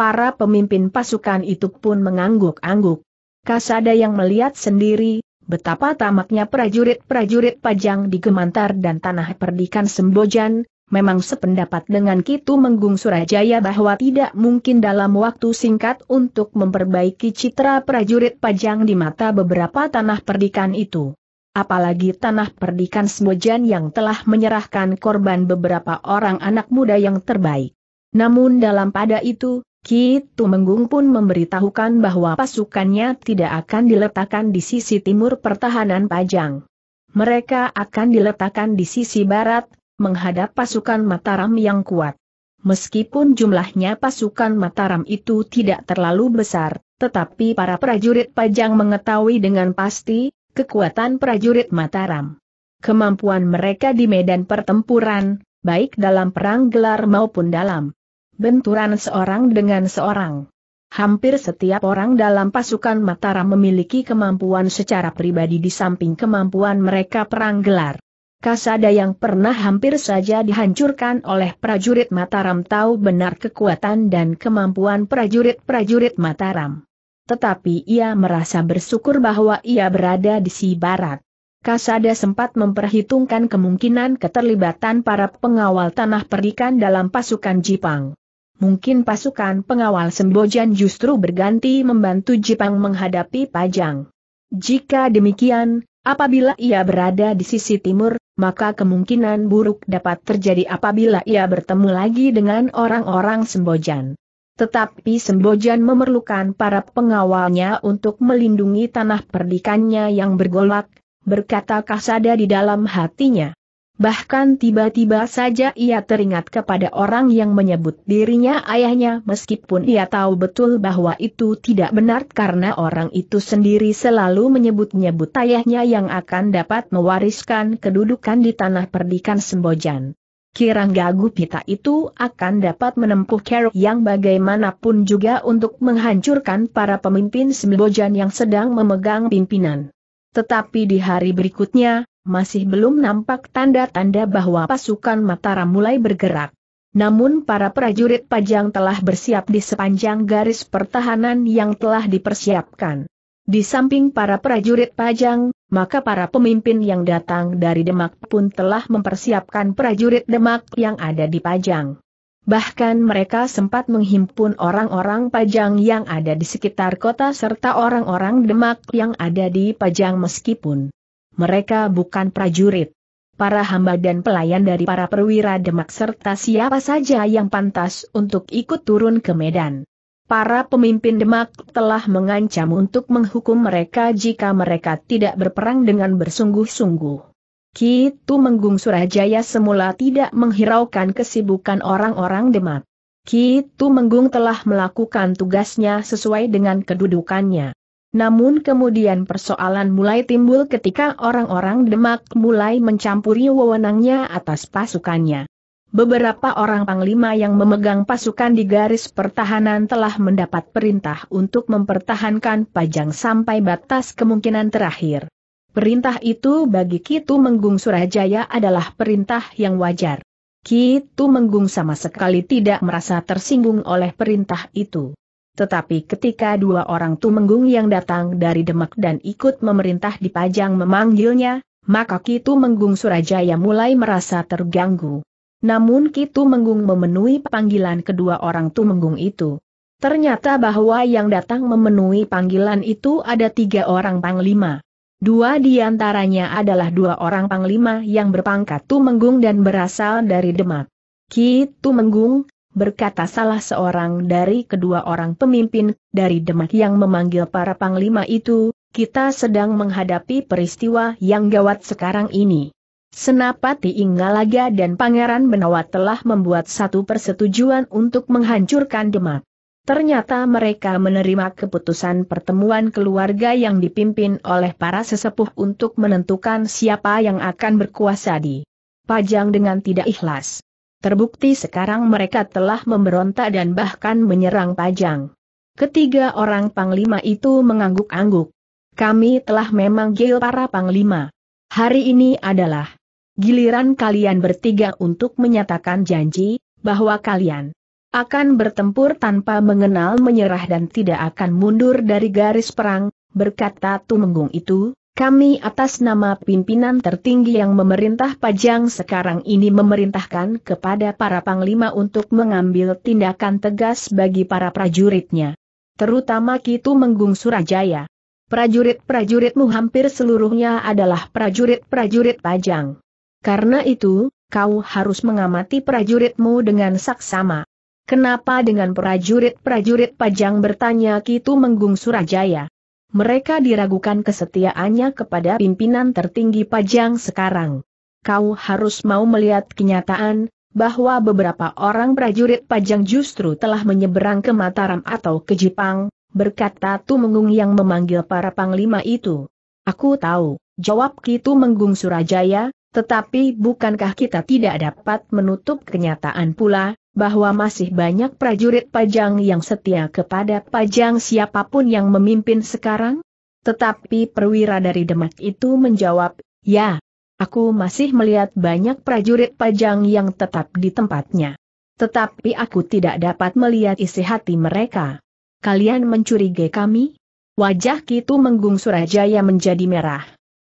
Para pemimpin pasukan itu pun mengangguk-angguk. Kasada yang melihat sendiri, betapa tamaknya prajurit-prajurit pajang di Gemantar dan tanah perdikan Sembojan, memang sependapat dengan Kitu Menggung Surajaya bahwa tidak mungkin dalam waktu singkat untuk memperbaiki citra prajurit pajang di mata beberapa tanah perdikan itu. Apalagi tanah perdikan Sembojan yang telah menyerahkan korban beberapa orang anak muda yang terbaik. Namun dalam pada itu, Kitu Menggung pun memberitahukan bahwa pasukannya tidak akan diletakkan di sisi timur pertahanan Pajang. Mereka akan diletakkan di sisi barat, menghadap pasukan Mataram yang kuat. Meskipun jumlahnya pasukan Mataram itu tidak terlalu besar, tetapi para prajurit Pajang mengetahui dengan pasti, kekuatan prajurit Mataram. Kemampuan mereka di medan pertempuran, baik dalam perang gelar maupun dalam benturan seorang dengan seorang. Hampir setiap orang dalam pasukan Mataram memiliki kemampuan secara pribadi di samping kemampuan mereka perang gelar. Kasada yang pernah hampir saja dihancurkan oleh prajurit Mataram tahu benar kekuatan dan kemampuan prajurit-prajurit Mataram. Tetapi ia merasa bersyukur bahwa ia berada di si barat. Kasada sempat memperhitungkan kemungkinan keterlibatan para pengawal tanah perikan dalam pasukan Jipang. Mungkin pasukan pengawal Sembojan justru berganti membantu Jipang menghadapi Pajang. Jika demikian, Apabila ia berada di sisi timur, maka kemungkinan buruk dapat terjadi apabila ia bertemu lagi dengan orang-orang Sembojan. Tetapi Sembojan memerlukan para pengawalnya untuk melindungi tanah perdikannya yang bergolak, berkata Kasada di dalam hatinya. Bahkan tiba-tiba saja ia teringat kepada orang yang menyebut dirinya ayahnya meskipun ia tahu betul bahwa itu tidak benar karena orang itu sendiri selalu menyebut-nyebut ayahnya yang akan dapat mewariskan kedudukan di tanah perdikan Sembojan. Kirang gagu pita itu akan dapat menempuh kerok yang bagaimanapun juga untuk menghancurkan para pemimpin Sembojan yang sedang memegang pimpinan. Tetapi di hari berikutnya, masih belum nampak tanda-tanda bahwa pasukan Mataram mulai bergerak. Namun para prajurit pajang telah bersiap di sepanjang garis pertahanan yang telah dipersiapkan. Di samping para prajurit pajang, maka para pemimpin yang datang dari Demak pun telah mempersiapkan prajurit Demak yang ada di pajang. Bahkan mereka sempat menghimpun orang-orang Pajang yang ada di sekitar kota serta orang-orang Demak yang ada di Pajang meskipun mereka bukan prajurit. Para hamba dan pelayan dari para perwira demak serta siapa saja yang pantas untuk ikut turun ke Medan. Para pemimpin demak telah mengancam untuk menghukum mereka jika mereka tidak berperang dengan bersungguh-sungguh. Kitu Menggung Surajaya semula tidak menghiraukan kesibukan orang-orang demak. Kitu Menggung telah melakukan tugasnya sesuai dengan kedudukannya. Namun kemudian persoalan mulai timbul ketika orang-orang Demak mulai mencampuri wewenangnya atas pasukannya. Beberapa orang panglima yang memegang pasukan di garis pertahanan telah mendapat perintah untuk mempertahankan Pajang sampai batas kemungkinan terakhir. Perintah itu bagi Kitu Menggung Surajaya adalah perintah yang wajar. Kitu Menggung sama sekali tidak merasa tersinggung oleh perintah itu. Tetapi ketika dua orang Tumenggung yang datang dari Demak dan ikut memerintah di Pajang memanggilnya, maka Kitu Tumenggung Surajaya mulai merasa terganggu. Namun Kitu Tumenggung memenuhi panggilan kedua orang Tumenggung itu. Ternyata bahwa yang datang memenuhi panggilan itu ada tiga orang panglima. Dua diantaranya adalah dua orang panglima yang berpangkat Tumenggung dan berasal dari Demak. Kitu Tumenggung, berkata salah seorang dari kedua orang pemimpin, dari Demak yang memanggil para panglima itu, kita sedang menghadapi peristiwa yang gawat sekarang ini. Senapati Inggalaga dan Pangeran Benawa telah membuat satu persetujuan untuk menghancurkan Demak. Ternyata mereka menerima keputusan pertemuan keluarga yang dipimpin oleh para sesepuh untuk menentukan siapa yang akan berkuasa di Pajang dengan tidak ikhlas. Terbukti sekarang mereka telah memberontak dan bahkan menyerang Pajang. Ketiga orang panglima itu mengangguk-angguk. Kami telah memanggil para panglima. Hari ini adalah giliran kalian bertiga untuk menyatakan janji bahwa kalian akan bertempur tanpa mengenal menyerah dan tidak akan mundur dari garis perang, berkata Tumenggung itu, kami atas nama pimpinan tertinggi yang memerintah Pajang sekarang ini memerintahkan kepada para panglima untuk mengambil tindakan tegas bagi para prajuritnya. Terutama Kitu Menggung Surajaya. Prajurit-prajuritmu hampir seluruhnya adalah prajurit-prajurit Pajang. Karena itu, kau harus mengamati prajuritmu dengan saksama. Kenapa dengan prajurit-prajurit Pajang bertanya Kitu Menggung Surajaya? mereka diragukan kesetiaannya kepada pimpinan tertinggi Pajang sekarang. Kau harus mau melihat kenyataan, bahwa beberapa orang prajurit Pajang justru telah menyeberang ke Mataram atau ke Jepang, berkata Tumenggung yang memanggil para panglima itu. Aku tahu, jawab Kitu Menggung Surajaya, tetapi bukankah kita tidak dapat menutup kenyataan pula, bahwa masih banyak prajurit Pajang yang setia kepada Pajang siapapun yang memimpin sekarang? Tetapi perwira dari Demak itu menjawab, ya, aku masih melihat banyak prajurit Pajang yang tetap di tempatnya. Tetapi aku tidak dapat melihat isi hati mereka. Kalian mencurigai kami? Wajah Kitu Menggung Surajaya menjadi merah.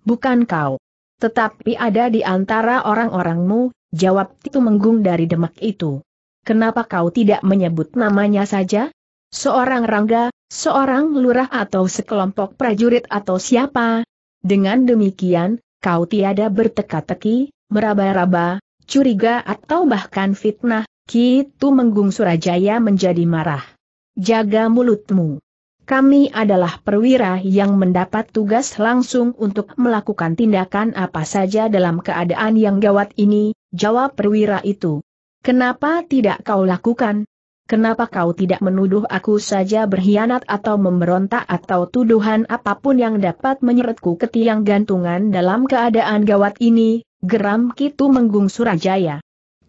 Bukan kau. Tetapi ada di antara orang-orangmu, jawab Titu Menggung dari Demak itu. Kenapa kau tidak menyebut namanya saja? Seorang rangga, seorang lurah atau sekelompok prajurit atau siapa? Dengan demikian, kau tiada berteka-teki, meraba-raba, curiga atau bahkan fitnah, Kitu Menggung Surajaya menjadi marah. Jaga mulutmu. Kami adalah perwira yang mendapat tugas langsung untuk melakukan tindakan apa saja dalam keadaan yang gawat ini, jawab perwira itu. Kenapa tidak kau lakukan? Kenapa kau tidak menuduh aku saja berkhianat atau memberontak atau tuduhan apapun yang dapat menyeretku ke tiang gantungan dalam keadaan gawat ini, geram Kitu Menggung Surajaya.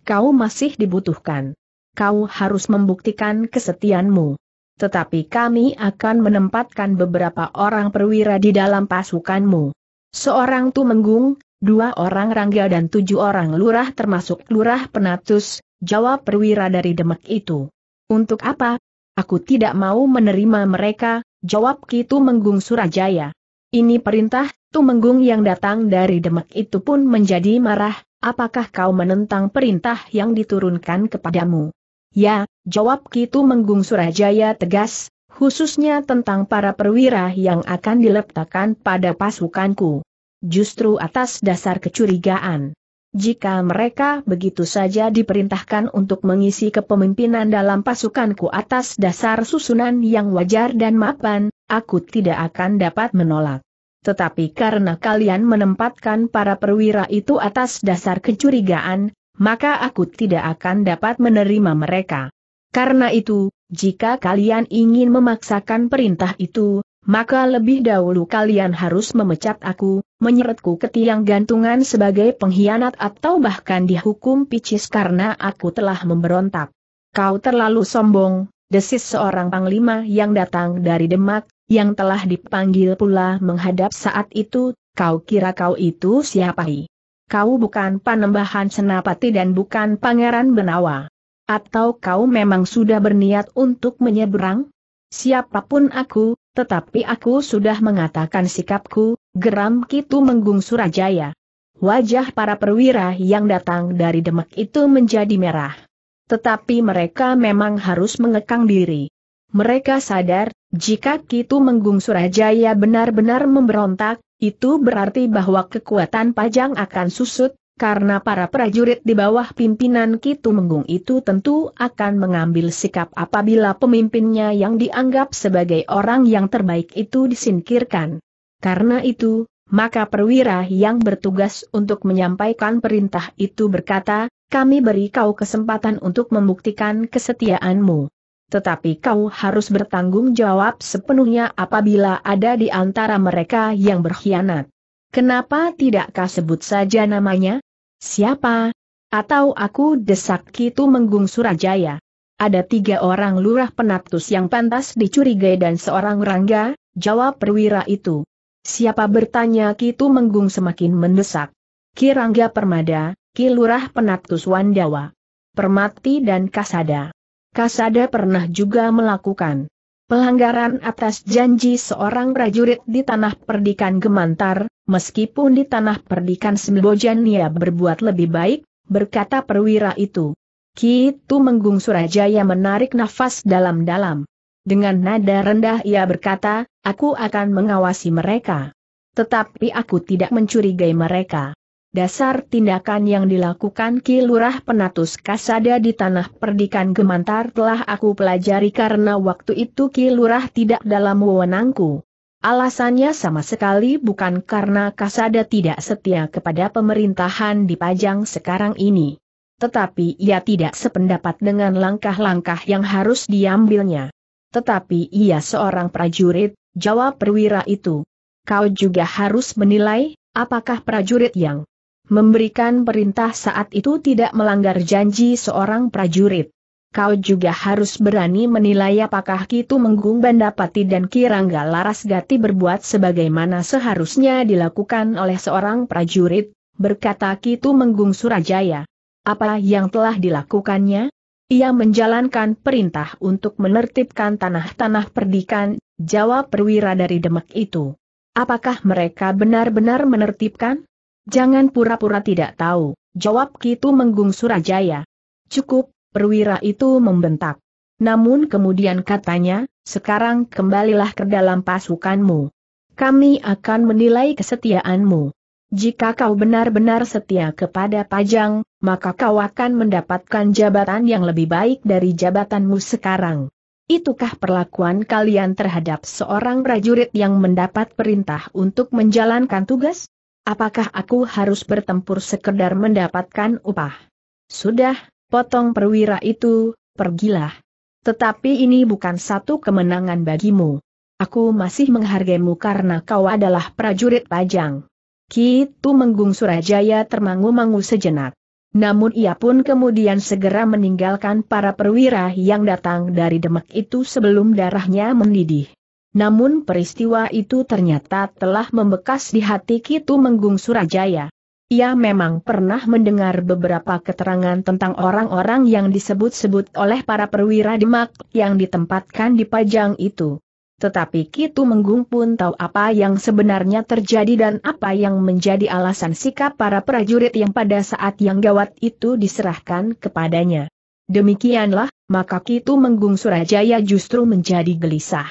Kau masih dibutuhkan. Kau harus membuktikan kesetianmu tetapi kami akan menempatkan beberapa orang perwira di dalam pasukanmu. Seorang Tumenggung, dua orang Rangga dan tujuh orang lurah termasuk lurah penatus, jawab perwira dari Demak itu. Untuk apa? Aku tidak mau menerima mereka, jawab Ki menggung Surajaya. Ini perintah, Tumenggung yang datang dari Demak itu pun menjadi marah, apakah kau menentang perintah yang diturunkan kepadamu? Ya, jawab Kitu Menggung Surajaya tegas, khususnya tentang para perwira yang akan diletakkan pada pasukanku. Justru atas dasar kecurigaan. Jika mereka begitu saja diperintahkan untuk mengisi kepemimpinan dalam pasukanku atas dasar susunan yang wajar dan mapan, aku tidak akan dapat menolak. Tetapi karena kalian menempatkan para perwira itu atas dasar kecurigaan, maka aku tidak akan dapat menerima mereka. Karena itu, jika kalian ingin memaksakan perintah itu, maka lebih dahulu kalian harus memecat aku, menyeretku ke tiang gantungan sebagai pengkhianat atau bahkan dihukum picis karena aku telah memberontak. Kau terlalu sombong, desis seorang panglima yang datang dari Demak, yang telah dipanggil pula menghadap saat itu, kau kira kau itu siapa? Kau bukan panembahan senapati dan bukan pangeran benawa. Atau kau memang sudah berniat untuk menyeberang? Siapapun aku, tetapi aku sudah mengatakan sikapku, geram Kitu Menggung Surajaya. Wajah para perwira yang datang dari Demak itu menjadi merah. Tetapi mereka memang harus mengekang diri. Mereka sadar, jika Kitu Menggung Surajaya benar-benar memberontak, itu berarti bahwa kekuatan Pajang akan susut, karena para prajurit di bawah pimpinan Kitu Menggung itu tentu akan mengambil sikap apabila pemimpinnya yang dianggap sebagai orang yang terbaik itu disingkirkan. Karena itu, maka perwira yang bertugas untuk menyampaikan perintah itu berkata, kami beri kau kesempatan untuk membuktikan kesetiaanmu. Tetapi kau harus bertanggung jawab sepenuhnya apabila ada di antara mereka yang berkhianat. Kenapa tidakkah sebut saja namanya? Siapa? Atau aku desak Kitu Menggung Surajaya. Ada tiga orang lurah penatus yang pantas dicurigai dan seorang rangga, jawab perwira itu. Siapa bertanya Kitu Menggung semakin mendesak. Ki Rangga Permada, Ki Lurah Penatus Wandawa. Permati dan Kasada. Kasada pernah juga melakukan Pelanggaran atas janji seorang prajurit di tanah perdikan gemantar, meskipun di tanah perdikan Sembojan ia berbuat lebih baik, berkata perwira itu. Kitu Menggung Surajaya menarik nafas dalam-dalam. Dengan nada rendah ia berkata, aku akan mengawasi mereka. Tetapi aku tidak mencurigai mereka. Dasar tindakan yang dilakukan Ki Lurah Penatus Kasada di Tanah Perdikan Gemantar telah aku pelajari karena waktu itu Ki Lurah tidak dalam wewenangku. Alasannya sama sekali bukan karena Kasada tidak setia kepada pemerintahan di Pajang sekarang ini. Tetapi ia tidak sependapat dengan langkah-langkah yang harus diambilnya. Tetapi ia seorang prajurit, jawab perwira itu. Kau juga harus menilai, apakah prajurit yang memberikan perintah saat itu tidak melanggar janji seorang prajurit. Kau juga harus berani menilai apakah Kitu Menggung Bandapati dan Kirangga Laras Gati berbuat sebagaimana seharusnya dilakukan oleh seorang prajurit, berkata Kitu Menggung Surajaya. Apa yang telah dilakukannya? Ia menjalankan perintah untuk menertibkan tanah-tanah perdikan, jawab perwira dari Demak itu. Apakah mereka benar-benar menertibkan? Jangan pura-pura tidak tahu, jawab Kitu Menggung Surajaya. Cukup, perwira itu membentak. Namun kemudian katanya, sekarang kembalilah ke dalam pasukanmu. Kami akan menilai kesetiaanmu. Jika kau benar-benar setia kepada Pajang, maka kau akan mendapatkan jabatan yang lebih baik dari jabatanmu sekarang. Itukah perlakuan kalian terhadap seorang prajurit yang mendapat perintah untuk menjalankan tugas? Apakah aku harus bertempur sekedar mendapatkan upah? Sudah, potong perwira itu, pergilah. Tetapi ini bukan satu kemenangan bagimu. Aku masih menghargaimu karena kau adalah prajurit pajang. Kitu Menggung Surajaya termangu-mangu sejenak. Namun ia pun kemudian segera meninggalkan para perwira yang datang dari Demak itu sebelum darahnya mendidih. Namun peristiwa itu ternyata telah membekas di hati Kitu Menggung Surajaya. Ia memang pernah mendengar beberapa keterangan tentang orang-orang yang disebut-sebut oleh para perwira demak yang ditempatkan di pajang itu. Tetapi Kitu Menggung pun tahu apa yang sebenarnya terjadi dan apa yang menjadi alasan sikap para prajurit yang pada saat yang gawat itu diserahkan kepadanya. Demikianlah, maka Kitu Menggung Surajaya justru menjadi gelisah.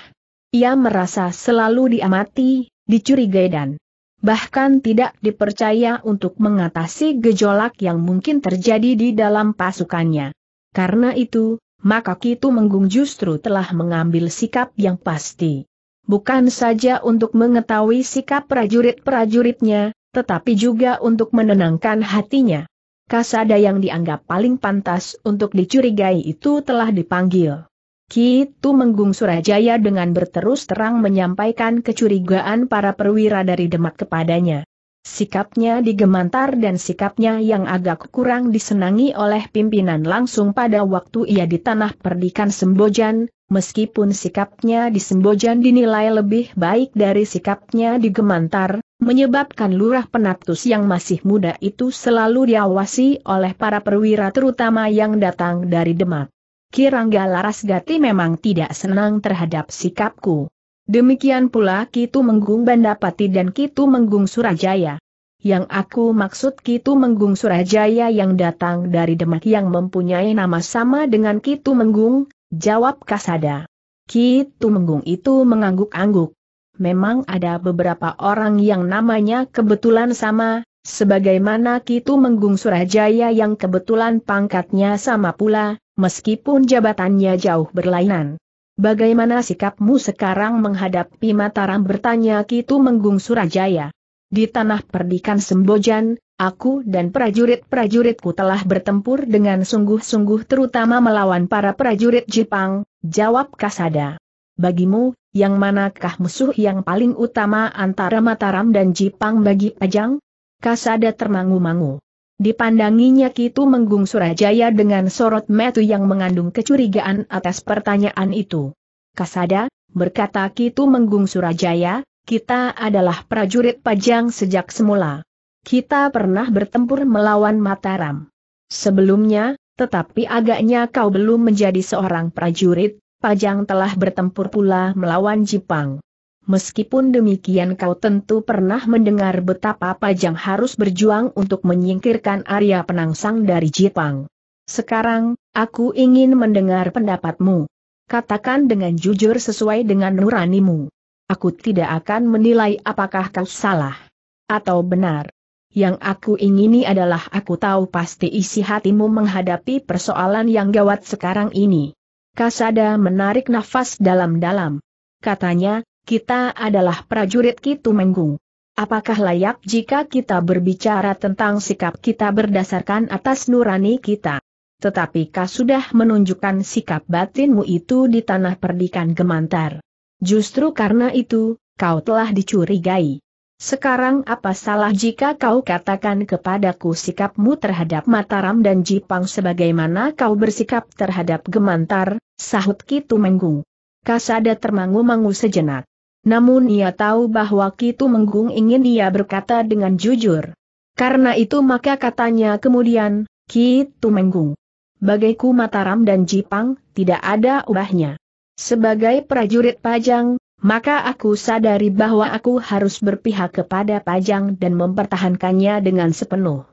Ia merasa selalu diamati, dicurigai dan bahkan tidak dipercaya untuk mengatasi gejolak yang mungkin terjadi di dalam pasukannya. Karena itu, maka Kitu Menggung justru telah mengambil sikap yang pasti. Bukan saja untuk mengetahui sikap prajurit-prajuritnya, tetapi juga untuk menenangkan hatinya. Kasada yang dianggap paling pantas untuk dicurigai itu telah dipanggil. Kitu Menggung Surajaya dengan berterus terang menyampaikan kecurigaan para perwira dari Demak kepadanya. Sikapnya digemantar dan sikapnya yang agak kurang disenangi oleh pimpinan langsung pada waktu ia di tanah perdikan Sembojan, meskipun sikapnya di Sembojan dinilai lebih baik dari sikapnya di Gemantar, menyebabkan lurah penatus yang masih muda itu selalu diawasi oleh para perwira terutama yang datang dari Demak. Kirangga Laras Gati memang tidak senang terhadap sikapku. Demikian pula Kitu Menggung Bandapati dan Kitu Menggung Surajaya. Yang aku maksud Kitu Menggung Surajaya yang datang dari Demak yang mempunyai nama sama dengan Kitu Menggung, jawab Kasada. Kitu Menggung itu mengangguk-angguk. Memang ada beberapa orang yang namanya kebetulan sama, Sebagaimana Kitu Menggung Surajaya yang kebetulan pangkatnya sama pula, meskipun jabatannya jauh berlainan. Bagaimana sikapmu sekarang menghadapi Mataram bertanya Kitu Menggung Surajaya. Di tanah perdikan Sembojan, aku dan prajurit-prajuritku telah bertempur dengan sungguh-sungguh terutama melawan para prajurit Jepang, jawab Kasada. Bagimu, yang manakah musuh yang paling utama antara Mataram dan Jepang bagi Pajang? Kasada termangu-mangu. Dipandanginya Kitu Menggung Surajaya dengan sorot metu yang mengandung kecurigaan atas pertanyaan itu. Kasada, berkata Kitu Menggung Surajaya, kita adalah prajurit pajang sejak semula. Kita pernah bertempur melawan Mataram. Sebelumnya, tetapi agaknya kau belum menjadi seorang prajurit, pajang telah bertempur pula melawan Jepang. Meskipun demikian kau tentu pernah mendengar betapa Pajang harus berjuang untuk menyingkirkan Arya Penangsang dari Jepang. Sekarang, aku ingin mendengar pendapatmu. Katakan dengan jujur sesuai dengan nuranimu. Aku tidak akan menilai apakah kau salah atau benar. Yang aku ingini adalah aku tahu pasti isi hatimu menghadapi persoalan yang gawat sekarang ini. Kasada menarik nafas dalam-dalam. Katanya, kita adalah prajurit Kitu Menggung. Apakah layak jika kita berbicara tentang sikap kita berdasarkan atas nurani kita? Tetapi kau sudah menunjukkan sikap batinmu itu di tanah perdikan gemantar. Justru karena itu, kau telah dicurigai. Sekarang apa salah jika kau katakan kepadaku sikapmu terhadap Mataram dan Jipang sebagaimana kau bersikap terhadap Gemantar, sahut Kitu Menggung. Kasada termangu-mangu sejenak. Namun ia tahu bahwa Kitu Menggung ingin ia berkata dengan jujur. Karena itu maka katanya kemudian, Kitu Menggung. Bagaiku Mataram dan Jipang, tidak ada ubahnya. Sebagai prajurit Pajang, maka aku sadari bahwa aku harus berpihak kepada Pajang dan mempertahankannya dengan sepenuh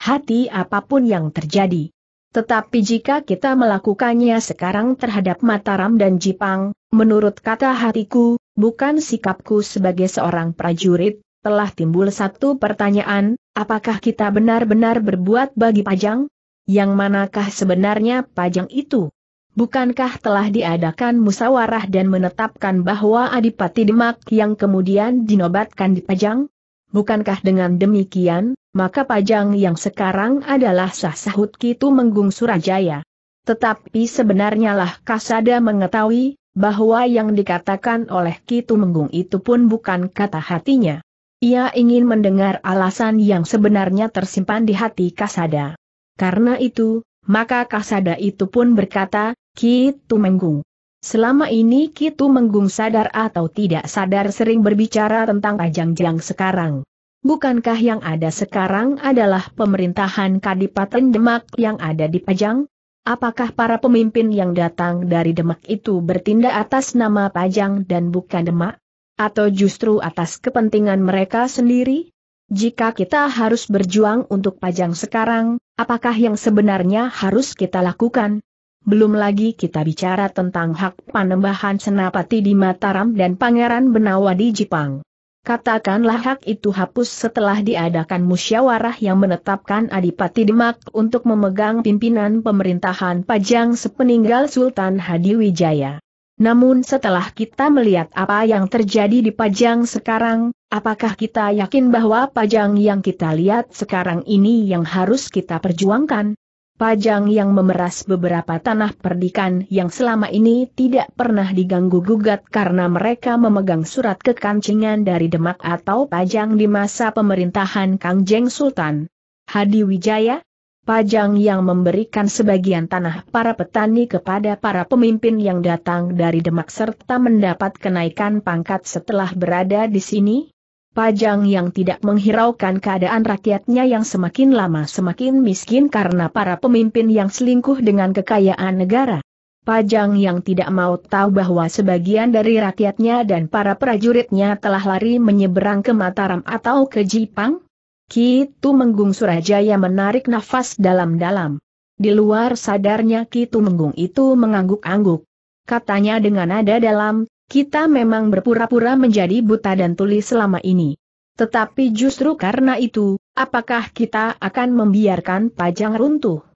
hati apapun yang terjadi. Tetapi jika kita melakukannya sekarang terhadap Mataram dan Jipang, menurut kata hatiku, bukan sikapku sebagai seorang prajurit, telah timbul satu pertanyaan, apakah kita benar-benar berbuat bagi Pajang? Yang manakah sebenarnya Pajang itu? Bukankah telah diadakan musawarah dan menetapkan bahwa Adipati Demak yang kemudian dinobatkan di Pajang? Bukankah dengan demikian, maka Pajang yang sekarang adalah sah sahut Kitu Menggung Surajaya. Tetapi sebenarnya lah Kasada mengetahui, bahwa yang dikatakan oleh Kitu Menggung itu pun bukan kata hatinya. Ia ingin mendengar alasan yang sebenarnya tersimpan di hati Kasada. Karena itu, maka Kasada itu pun berkata, Kitu Menggung. Selama ini Kitu Menggung sadar atau tidak sadar sering berbicara tentang Pajang Jang sekarang bukankah yang ada sekarang adalah pemerintahan Kadipaten Demak yang ada di Pajang? Apakah para pemimpin yang datang dari Demak itu bertindak atas nama Pajang dan bukan Demak? Atau justru atas kepentingan mereka sendiri? Jika kita harus berjuang untuk Pajang sekarang, apakah yang sebenarnya harus kita lakukan? Belum lagi kita bicara tentang hak panembahan senapati di Mataram dan Pangeran Benawa di Jepang. Katakanlah hak itu hapus setelah diadakan musyawarah yang menetapkan Adipati Demak untuk memegang pimpinan pemerintahan Pajang sepeninggal Sultan Hadi Wijaya. Namun setelah kita melihat apa yang terjadi di Pajang sekarang, apakah kita yakin bahwa Pajang yang kita lihat sekarang ini yang harus kita perjuangkan? pajang yang memeras beberapa tanah perdikan yang selama ini tidak pernah diganggu-gugat karena mereka memegang surat kekancingan dari Demak atau pajang di masa pemerintahan Kangjeng Sultan. Hadi Wijaya, pajang yang memberikan sebagian tanah para petani kepada para pemimpin yang datang dari Demak serta mendapat kenaikan pangkat setelah berada di sini, Pajang yang tidak menghiraukan keadaan rakyatnya yang semakin lama semakin miskin karena para pemimpin yang selingkuh dengan kekayaan negara. Pajang yang tidak mau tahu bahwa sebagian dari rakyatnya dan para prajuritnya telah lari menyeberang ke Mataram atau ke Jipang? Kitu Menggung Surajaya menarik nafas dalam-dalam. Di luar sadarnya Kitu Menggung itu mengangguk-angguk. Katanya dengan nada dalam, kita memang berpura-pura menjadi buta dan tuli selama ini. Tetapi justru karena itu, apakah kita akan membiarkan pajang runtuh?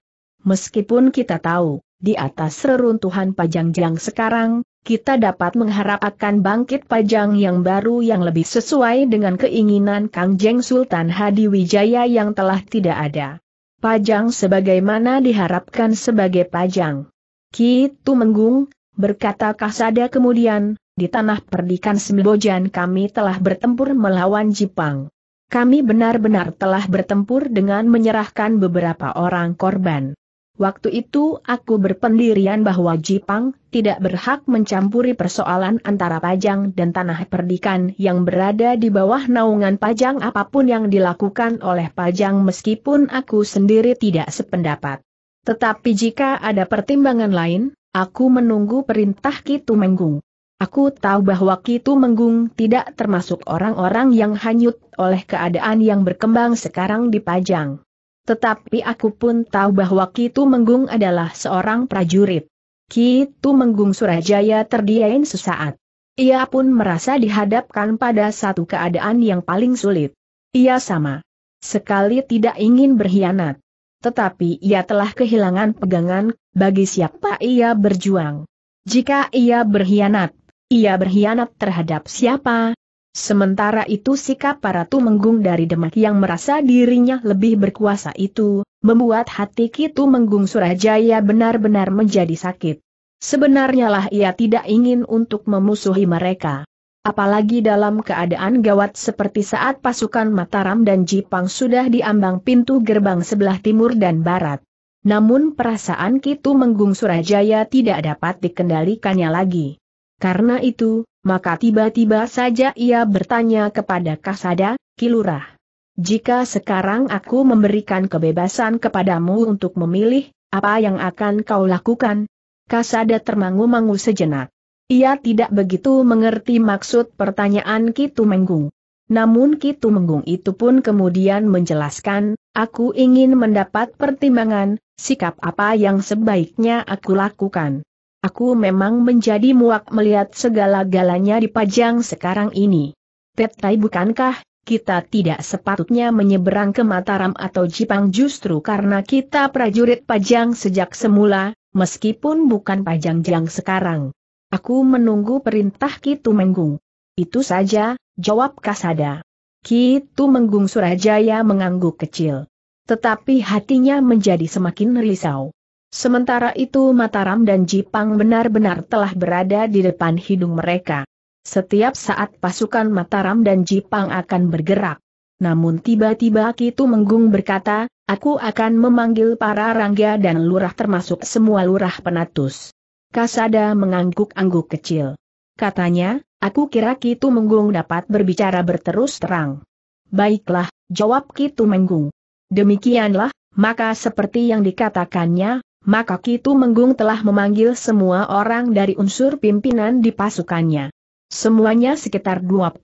Meskipun kita tahu, di atas reruntuhan pajang jang sekarang, kita dapat mengharap akan bangkit pajang yang baru yang lebih sesuai dengan keinginan Kang Jeng Sultan Hadi Wijaya yang telah tidak ada. Pajang sebagaimana diharapkan sebagai pajang. Kitu menggung, berkata Kasada kemudian, di tanah perdikan Sembojan kami telah bertempur melawan Jepang. Kami benar-benar telah bertempur dengan menyerahkan beberapa orang korban. Waktu itu aku berpendirian bahwa Jepang tidak berhak mencampuri persoalan antara Pajang dan tanah perdikan yang berada di bawah naungan Pajang apapun yang dilakukan oleh Pajang meskipun aku sendiri tidak sependapat. Tetapi jika ada pertimbangan lain, aku menunggu perintah Kitu Menggung. Aku tahu bahwa Kitu Menggung tidak termasuk orang-orang yang hanyut oleh keadaan yang berkembang sekarang di Pajang. Tetapi aku pun tahu bahwa Kitu Menggung adalah seorang prajurit. Kitu Menggung Surajaya terdiain sesaat. Ia pun merasa dihadapkan pada satu keadaan yang paling sulit. Ia sama. Sekali tidak ingin berkhianat. Tetapi ia telah kehilangan pegangan, bagi siapa ia berjuang. Jika ia berkhianat, ia berkhianat terhadap siapa. Sementara itu sikap para tu menggung dari Demak yang merasa dirinya lebih berkuasa itu, membuat hati Kitu menggung Surajaya benar-benar menjadi sakit. Sebenarnya lah ia tidak ingin untuk memusuhi mereka. Apalagi dalam keadaan gawat seperti saat pasukan Mataram dan Jipang sudah diambang pintu gerbang sebelah timur dan barat. Namun perasaan Kitu menggung Surajaya tidak dapat dikendalikannya lagi. Karena itu, maka tiba-tiba saja ia bertanya kepada Kasada, Kilurah. Jika sekarang aku memberikan kebebasan kepadamu untuk memilih, apa yang akan kau lakukan? Kasada termangu-mangu sejenak. Ia tidak begitu mengerti maksud pertanyaan Kitu Menggung. Namun Kitu Menggung itu pun kemudian menjelaskan, aku ingin mendapat pertimbangan, sikap apa yang sebaiknya aku lakukan. Aku memang menjadi muak melihat segala-galanya di pajang sekarang ini. Tetai bukankah, kita tidak sepatutnya menyeberang ke Mataram atau Jipang justru karena kita prajurit pajang sejak semula, meskipun bukan pajang jang sekarang. Aku menunggu perintah Kitu Menggung. Itu saja, jawab Kasada. Kitu Menggung Surajaya mengangguk kecil. Tetapi hatinya menjadi semakin risau. Sementara itu Mataram dan Jipang benar-benar telah berada di depan hidung mereka. Setiap saat pasukan Mataram dan Jipang akan bergerak. Namun tiba-tiba Kitu Menggung berkata, aku akan memanggil para rangga dan lurah termasuk semua lurah penatus. Kasada mengangguk-angguk kecil. Katanya, aku kira Kitu Menggung dapat berbicara berterus terang. Baiklah, jawab Kitu Menggung. Demikianlah, maka seperti yang dikatakannya, maka Kitu Menggung telah memanggil semua orang dari unsur pimpinan di pasukannya. Semuanya sekitar 25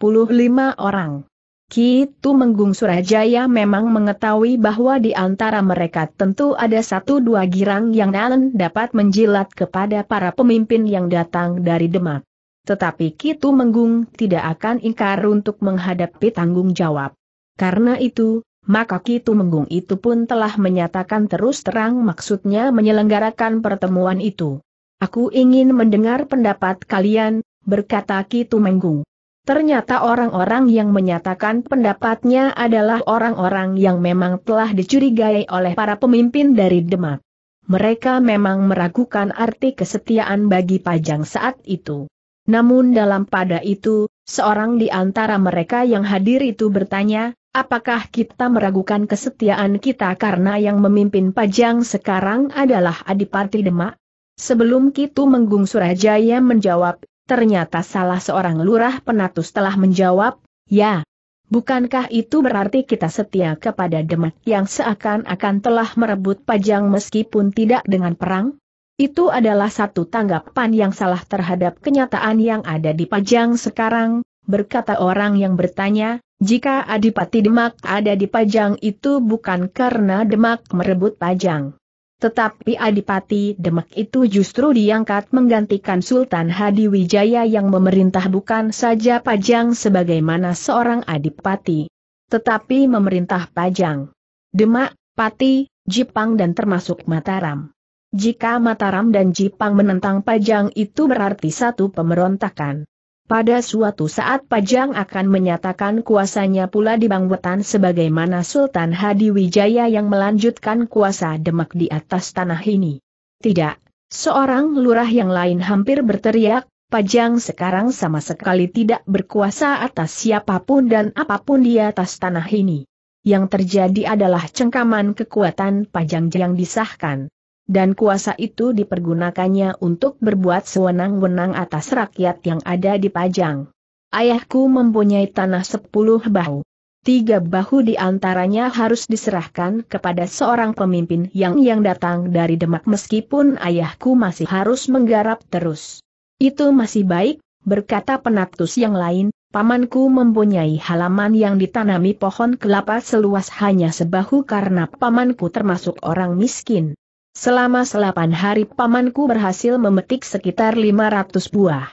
orang. Kitu Menggung Surajaya memang mengetahui bahwa di antara mereka tentu ada satu dua girang yang Nalen dapat menjilat kepada para pemimpin yang datang dari Demak. Tetapi Kitu Menggung tidak akan ingkar untuk menghadapi tanggung jawab. Karena itu, maka Kitu Menggung itu pun telah menyatakan terus terang maksudnya menyelenggarakan pertemuan itu. Aku ingin mendengar pendapat kalian, berkata Kitu Menggung. Ternyata orang-orang yang menyatakan pendapatnya adalah orang-orang yang memang telah dicurigai oleh para pemimpin dari Demak. Mereka memang meragukan arti kesetiaan bagi Pajang saat itu. Namun dalam pada itu, seorang di antara mereka yang hadir itu bertanya, Apakah kita meragukan kesetiaan kita karena yang memimpin Pajang sekarang adalah Adipati Demak? Sebelum Kitu Menggung Surajaya menjawab, ternyata salah seorang lurah penatus telah menjawab, ya. Bukankah itu berarti kita setia kepada Demak yang seakan-akan telah merebut Pajang meskipun tidak dengan perang? Itu adalah satu tanggapan yang salah terhadap kenyataan yang ada di Pajang sekarang, berkata orang yang bertanya, jika Adipati Demak ada di Pajang itu bukan karena Demak merebut Pajang. Tetapi Adipati Demak itu justru diangkat menggantikan Sultan Hadi Wijaya yang memerintah bukan saja Pajang sebagaimana seorang Adipati. Tetapi memerintah Pajang. Demak, Pati, Jipang dan termasuk Mataram. Jika Mataram dan Jipang menentang Pajang itu berarti satu pemberontakan. Pada suatu saat Pajang akan menyatakan kuasanya pula di Bangwetan sebagaimana Sultan Hadi Wijaya yang melanjutkan kuasa Demak di atas tanah ini. Tidak, seorang lurah yang lain hampir berteriak, Pajang sekarang sama sekali tidak berkuasa atas siapapun dan apapun di atas tanah ini. Yang terjadi adalah cengkaman kekuatan Pajang yang disahkan dan kuasa itu dipergunakannya untuk berbuat sewenang-wenang atas rakyat yang ada di Pajang. Ayahku mempunyai tanah sepuluh bahu. Tiga bahu di antaranya harus diserahkan kepada seorang pemimpin yang yang datang dari Demak meskipun ayahku masih harus menggarap terus. Itu masih baik, berkata penaktus yang lain, pamanku mempunyai halaman yang ditanami pohon kelapa seluas hanya sebahu karena pamanku termasuk orang miskin. Selama selapan hari pamanku berhasil memetik sekitar 500 buah.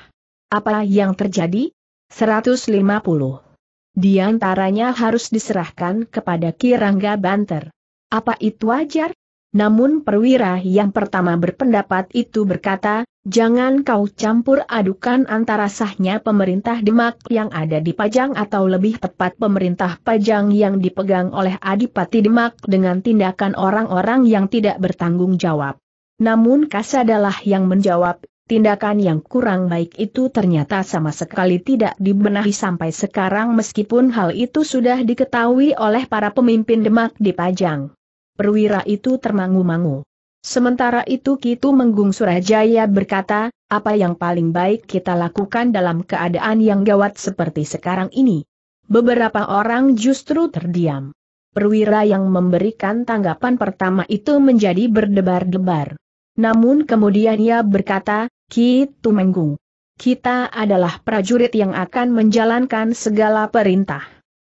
Apa yang terjadi? 150. Di antaranya harus diserahkan kepada Kirangga Banter. Apa itu wajar? Namun perwira yang pertama berpendapat itu berkata, Jangan kau campur adukan antara sahnya pemerintah Demak yang ada di Pajang atau lebih tepat pemerintah Pajang yang dipegang oleh Adipati Demak dengan tindakan orang-orang yang tidak bertanggung jawab. Namun Kas adalah yang menjawab, tindakan yang kurang baik itu ternyata sama sekali tidak dibenahi sampai sekarang meskipun hal itu sudah diketahui oleh para pemimpin Demak di Pajang. Perwira itu termangu-mangu. Sementara itu Kitu Menggung Surajaya berkata, apa yang paling baik kita lakukan dalam keadaan yang gawat seperti sekarang ini? Beberapa orang justru terdiam. Perwira yang memberikan tanggapan pertama itu menjadi berdebar-debar. Namun kemudian ia berkata, Kitu Menggung, kita adalah prajurit yang akan menjalankan segala perintah.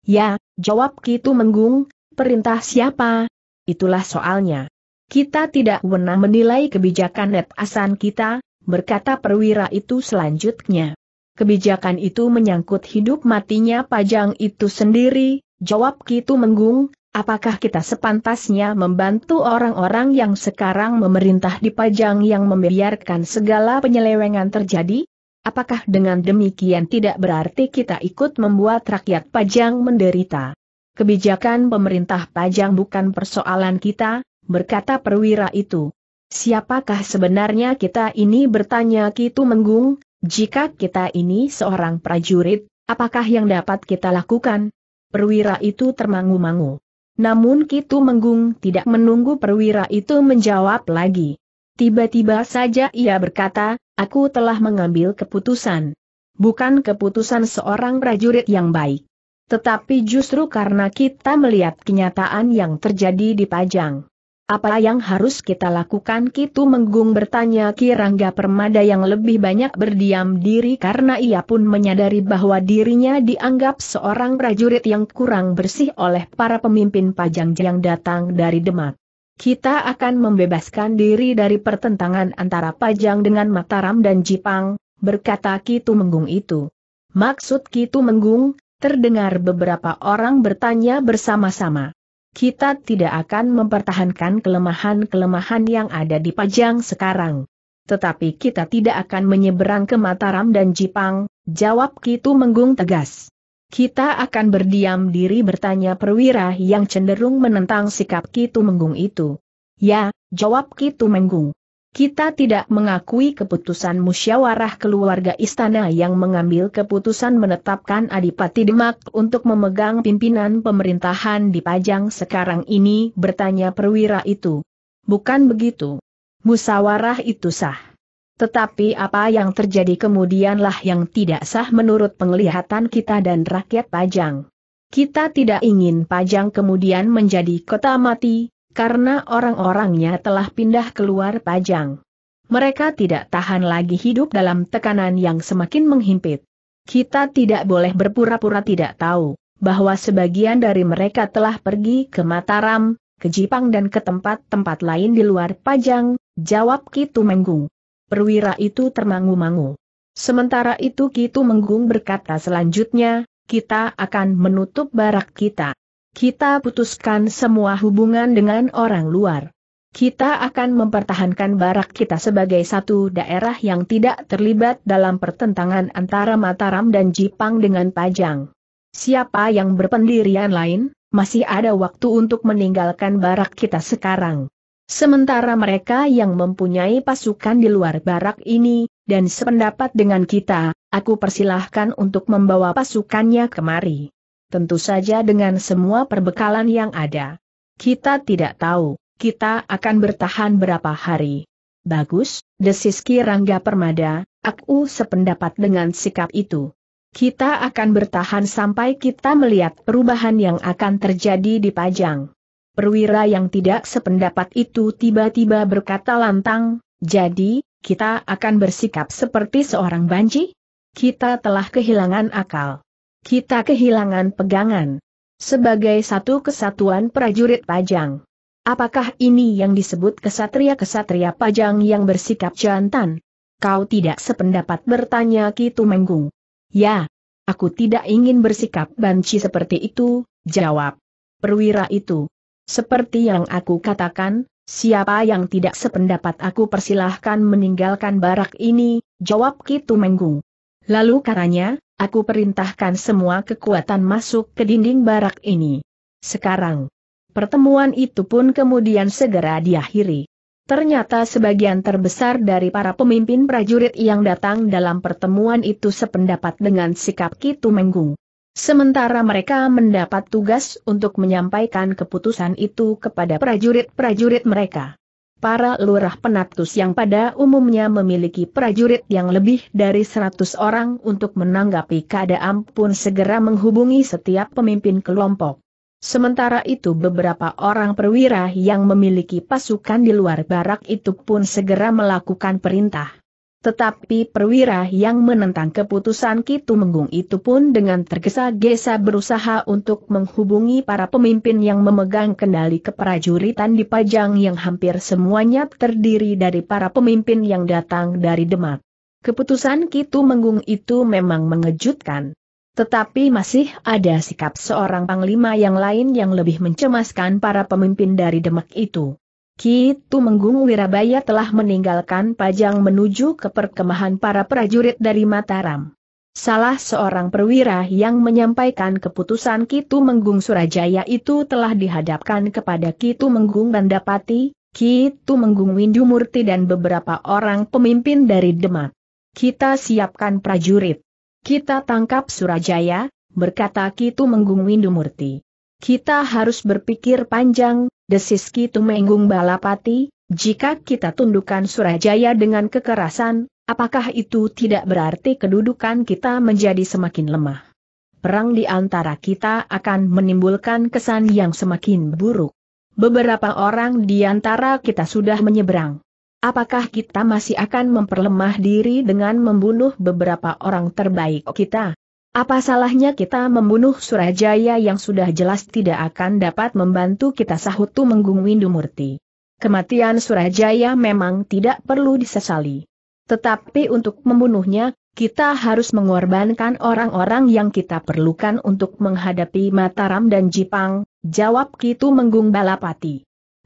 Ya, jawab Kitu Menggung, perintah siapa? Itulah soalnya. Kita tidak pernah menilai kebijakan net asan kita, berkata perwira itu selanjutnya. Kebijakan itu menyangkut hidup matinya pajang itu sendiri, jawab Kitu Menggung, apakah kita sepantasnya membantu orang-orang yang sekarang memerintah di pajang yang membiarkan segala penyelewengan terjadi? Apakah dengan demikian tidak berarti kita ikut membuat rakyat pajang menderita? Kebijakan pemerintah pajang bukan persoalan kita, berkata perwira itu. Siapakah sebenarnya kita ini bertanya Kitu Menggung, jika kita ini seorang prajurit, apakah yang dapat kita lakukan? Perwira itu termangu-mangu. Namun Kitu Menggung tidak menunggu perwira itu menjawab lagi. Tiba-tiba saja ia berkata, aku telah mengambil keputusan. Bukan keputusan seorang prajurit yang baik. Tetapi justru karena kita melihat kenyataan yang terjadi di Pajang. Apa yang harus kita lakukan? Kitu Menggung bertanya Kirangga Permada yang lebih banyak berdiam diri karena ia pun menyadari bahwa dirinya dianggap seorang prajurit yang kurang bersih oleh para pemimpin pajang yang datang dari Demak. Kita akan membebaskan diri dari pertentangan antara pajang dengan Mataram dan Jipang, berkata Kitu Menggung itu. Maksud Kitu Menggung, terdengar beberapa orang bertanya bersama-sama kita tidak akan mempertahankan kelemahan-kelemahan yang ada di Pajang sekarang. Tetapi kita tidak akan menyeberang ke Mataram dan Jipang, jawab Kitu Menggung tegas. Kita akan berdiam diri bertanya perwira yang cenderung menentang sikap Kitu Menggung itu. Ya, jawab Kitu Menggung. Kita tidak mengakui keputusan musyawarah keluarga istana yang mengambil keputusan menetapkan Adipati Demak untuk memegang pimpinan pemerintahan di Pajang sekarang ini bertanya perwira itu. Bukan begitu. Musyawarah itu sah. Tetapi apa yang terjadi kemudianlah yang tidak sah menurut penglihatan kita dan rakyat Pajang. Kita tidak ingin Pajang kemudian menjadi kota mati, karena orang-orangnya telah pindah keluar Pajang. Mereka tidak tahan lagi hidup dalam tekanan yang semakin menghimpit. Kita tidak boleh berpura-pura tidak tahu bahwa sebagian dari mereka telah pergi ke Mataram, ke Jipang dan ke tempat-tempat lain di luar Pajang, jawab Kitu Menggung. Perwira itu termangu-mangu. Sementara itu Kitu Menggung berkata selanjutnya, kita akan menutup barak kita. Kita putuskan semua hubungan dengan orang luar. Kita akan mempertahankan barak kita sebagai satu daerah yang tidak terlibat dalam pertentangan antara Mataram dan Jipang dengan Pajang. Siapa yang berpendirian lain, masih ada waktu untuk meninggalkan barak kita sekarang. Sementara mereka yang mempunyai pasukan di luar barak ini, dan sependapat dengan kita, aku persilahkan untuk membawa pasukannya kemari tentu saja dengan semua perbekalan yang ada. Kita tidak tahu, kita akan bertahan berapa hari. Bagus, desis Rangga Permada, aku sependapat dengan sikap itu. Kita akan bertahan sampai kita melihat perubahan yang akan terjadi di Pajang. Perwira yang tidak sependapat itu tiba-tiba berkata lantang, jadi, kita akan bersikap seperti seorang banji? Kita telah kehilangan akal. Kita kehilangan pegangan. Sebagai satu kesatuan prajurit Pajang. Apakah ini yang disebut kesatria-kesatria Pajang yang bersikap jantan? Kau tidak sependapat bertanya Kitu Menggung. Ya, aku tidak ingin bersikap banci seperti itu, jawab. Perwira itu. Seperti yang aku katakan, siapa yang tidak sependapat aku persilahkan meninggalkan barak ini, jawab Kitu Menggung. Lalu katanya, aku perintahkan semua kekuatan masuk ke dinding barak ini. Sekarang. Pertemuan itu pun kemudian segera diakhiri. Ternyata sebagian terbesar dari para pemimpin prajurit yang datang dalam pertemuan itu sependapat dengan sikap Kitu Menggung. Sementara mereka mendapat tugas untuk menyampaikan keputusan itu kepada prajurit-prajurit mereka para lurah penatus yang pada umumnya memiliki prajurit yang lebih dari 100 orang untuk menanggapi keadaan pun segera menghubungi setiap pemimpin kelompok. Sementara itu beberapa orang perwira yang memiliki pasukan di luar barak itu pun segera melakukan perintah. Tetapi perwira yang menentang keputusan Kitu Menggung itu pun dengan tergesa-gesa berusaha untuk menghubungi para pemimpin yang memegang kendali keprajuritan di Pajang yang hampir semuanya terdiri dari para pemimpin yang datang dari Demak. Keputusan Kitu Menggung itu memang mengejutkan. Tetapi masih ada sikap seorang panglima yang lain yang lebih mencemaskan para pemimpin dari Demak itu. Kitu Menggung Wirabaya telah meninggalkan Pajang menuju ke perkemahan para prajurit dari Mataram. Salah seorang perwira yang menyampaikan keputusan Kitu Menggung Surajaya itu telah dihadapkan kepada Kitu Menggung Randapati, Kitu Menggung Murti dan beberapa orang pemimpin dari Demak. Kita siapkan prajurit. Kita tangkap Surajaya, berkata Kitu Menggung Murti. Kita harus berpikir panjang, Desis Kitu Tumenggung Balapati, jika kita tundukkan Surajaya dengan kekerasan, apakah itu tidak berarti kedudukan kita menjadi semakin lemah? Perang di antara kita akan menimbulkan kesan yang semakin buruk. Beberapa orang di antara kita sudah menyeberang. Apakah kita masih akan memperlemah diri dengan membunuh beberapa orang terbaik kita? Apa salahnya kita membunuh Surajaya yang sudah jelas tidak akan dapat membantu kita sahut Tumenggung Murti. Kematian Surajaya memang tidak perlu disesali. Tetapi untuk membunuhnya, kita harus mengorbankan orang-orang yang kita perlukan untuk menghadapi Mataram dan Jipang, jawab Kitu Menggung Balapati.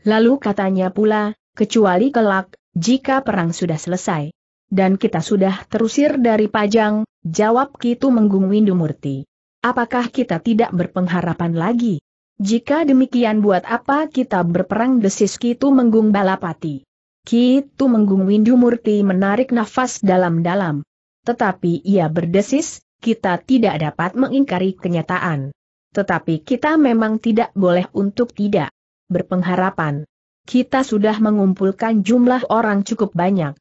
Lalu katanya pula, kecuali kelak, jika perang sudah selesai dan kita sudah terusir dari Pajang, jawab Kitu Menggung Windumurti. Apakah kita tidak berpengharapan lagi? Jika demikian buat apa kita berperang desis Kitu Menggung Balapati? Kitu Menggung Windumurti menarik nafas dalam-dalam. Tetapi ia berdesis, kita tidak dapat mengingkari kenyataan. Tetapi kita memang tidak boleh untuk tidak berpengharapan. Kita sudah mengumpulkan jumlah orang cukup banyak.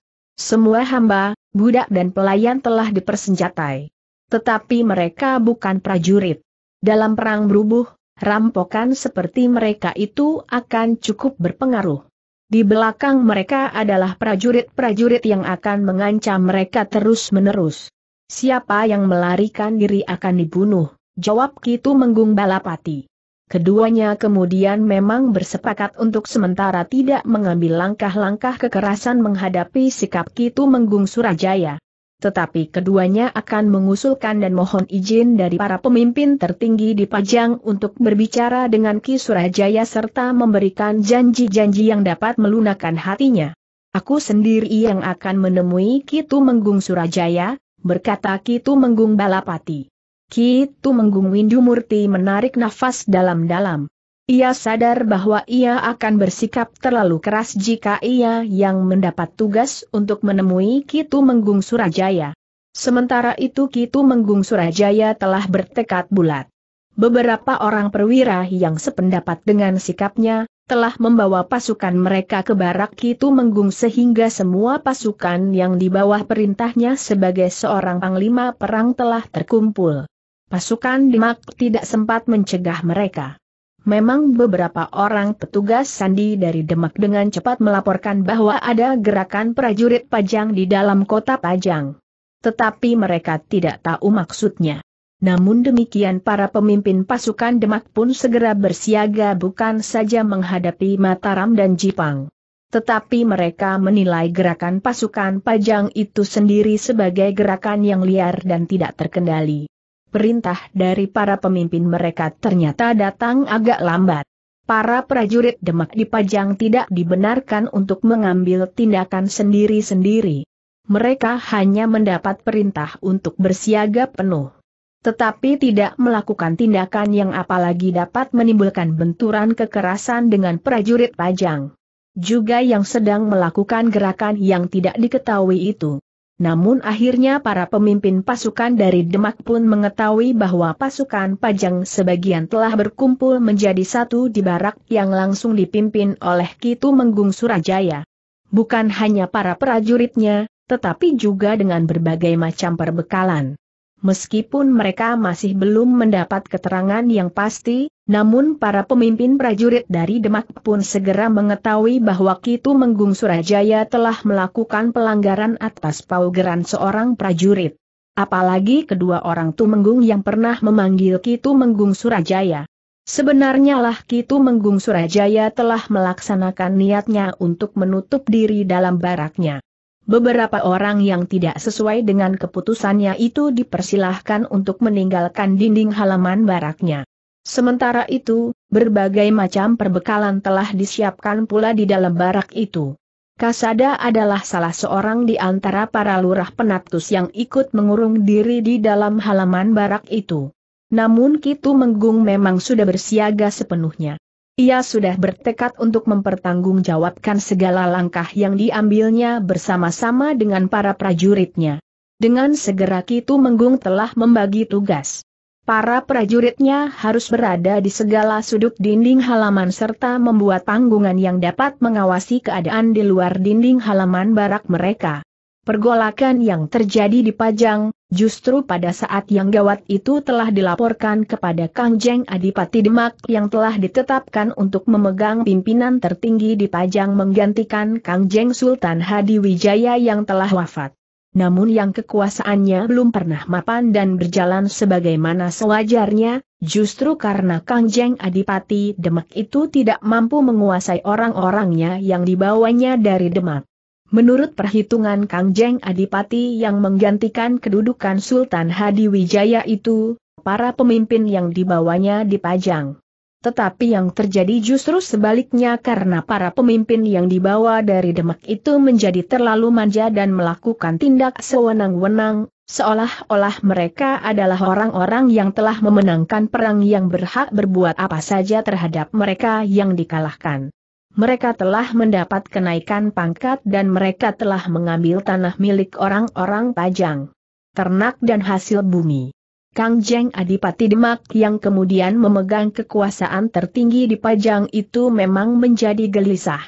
Semua hamba, budak dan pelayan telah dipersenjatai. Tetapi mereka bukan prajurit. Dalam perang berubuh, rampokan seperti mereka itu akan cukup berpengaruh. Di belakang mereka adalah prajurit-prajurit yang akan mengancam mereka terus-menerus. Siapa yang melarikan diri akan dibunuh, jawab Kitu Menggung Balapati. Keduanya kemudian memang bersepakat untuk sementara tidak mengambil langkah-langkah kekerasan menghadapi sikap Kitu Menggung Surajaya. Tetapi keduanya akan mengusulkan dan mohon izin dari para pemimpin tertinggi di Pajang untuk berbicara dengan Ki Surajaya serta memberikan janji-janji yang dapat melunakkan hatinya. Aku sendiri yang akan menemui Kitu Menggung Surajaya, berkata Kitu Menggung Balapati. Ki Windu Murti menarik nafas dalam-dalam. Ia sadar bahwa ia akan bersikap terlalu keras jika ia yang mendapat tugas untuk menemui Ki Menggung Surajaya. Sementara itu Ki Menggung Surajaya telah bertekad bulat. Beberapa orang perwira yang sependapat dengan sikapnya, telah membawa pasukan mereka ke barak Kitu Menggung sehingga semua pasukan yang di bawah perintahnya sebagai seorang panglima perang telah terkumpul pasukan Demak tidak sempat mencegah mereka. Memang beberapa orang petugas sandi dari Demak dengan cepat melaporkan bahwa ada gerakan prajurit Pajang di dalam kota Pajang. Tetapi mereka tidak tahu maksudnya. Namun demikian para pemimpin pasukan Demak pun segera bersiaga bukan saja menghadapi Mataram dan Jipang. Tetapi mereka menilai gerakan pasukan Pajang itu sendiri sebagai gerakan yang liar dan tidak terkendali perintah dari para pemimpin mereka ternyata datang agak lambat. Para prajurit Demak di pajang tidak dibenarkan untuk mengambil tindakan sendiri-sendiri. Mereka hanya mendapat perintah untuk bersiaga penuh. Tetapi tidak melakukan tindakan yang apalagi dapat menimbulkan benturan kekerasan dengan prajurit pajang. Juga yang sedang melakukan gerakan yang tidak diketahui itu namun akhirnya para pemimpin pasukan dari Demak pun mengetahui bahwa pasukan Pajang sebagian telah berkumpul menjadi satu di barak yang langsung dipimpin oleh Kitu Menggung Surajaya. Bukan hanya para prajuritnya, tetapi juga dengan berbagai macam perbekalan. Meskipun mereka masih belum mendapat keterangan yang pasti, namun para pemimpin prajurit dari Demak pun segera mengetahui bahwa Kitu Menggung Surajaya telah melakukan pelanggaran atas paugeran seorang prajurit. Apalagi kedua orang Tumenggung yang pernah memanggil Kitu Menggung Surajaya. Sebenarnya lah Kitu Menggung Surajaya telah melaksanakan niatnya untuk menutup diri dalam baraknya. Beberapa orang yang tidak sesuai dengan keputusannya itu dipersilahkan untuk meninggalkan dinding halaman baraknya. Sementara itu, berbagai macam perbekalan telah disiapkan pula di dalam barak itu. Kasada adalah salah seorang di antara para lurah penatus yang ikut mengurung diri di dalam halaman barak itu. Namun Kitu Menggung memang sudah bersiaga sepenuhnya. Ia sudah bertekad untuk mempertanggungjawabkan segala langkah yang diambilnya bersama-sama dengan para prajuritnya. Dengan segera Kitu Menggung telah membagi tugas. Para prajuritnya harus berada di segala sudut dinding halaman serta membuat panggungan yang dapat mengawasi keadaan di luar dinding halaman barak mereka. Pergolakan yang terjadi di Pajang, justru pada saat yang gawat itu telah dilaporkan kepada Kang Jeng Adipati Demak yang telah ditetapkan untuk memegang pimpinan tertinggi di Pajang menggantikan Kang Jeng Sultan Hadi Wijaya yang telah wafat namun yang kekuasaannya belum pernah mapan dan berjalan sebagaimana sewajarnya, justru karena Kangjeng Adipati Demak itu tidak mampu menguasai orang-orangnya yang dibawanya dari Demak. Menurut perhitungan Kangjeng Adipati yang menggantikan kedudukan Sultan Hadiwijaya itu, para pemimpin yang dibawanya dipajang tetapi yang terjadi justru sebaliknya karena para pemimpin yang dibawa dari Demak itu menjadi terlalu manja dan melakukan tindak sewenang-wenang, seolah-olah mereka adalah orang-orang yang telah memenangkan perang yang berhak berbuat apa saja terhadap mereka yang dikalahkan. Mereka telah mendapat kenaikan pangkat dan mereka telah mengambil tanah milik orang-orang Pajang, ternak dan hasil bumi. Kang Jeng Adipati Demak yang kemudian memegang kekuasaan tertinggi di Pajang itu memang menjadi gelisah.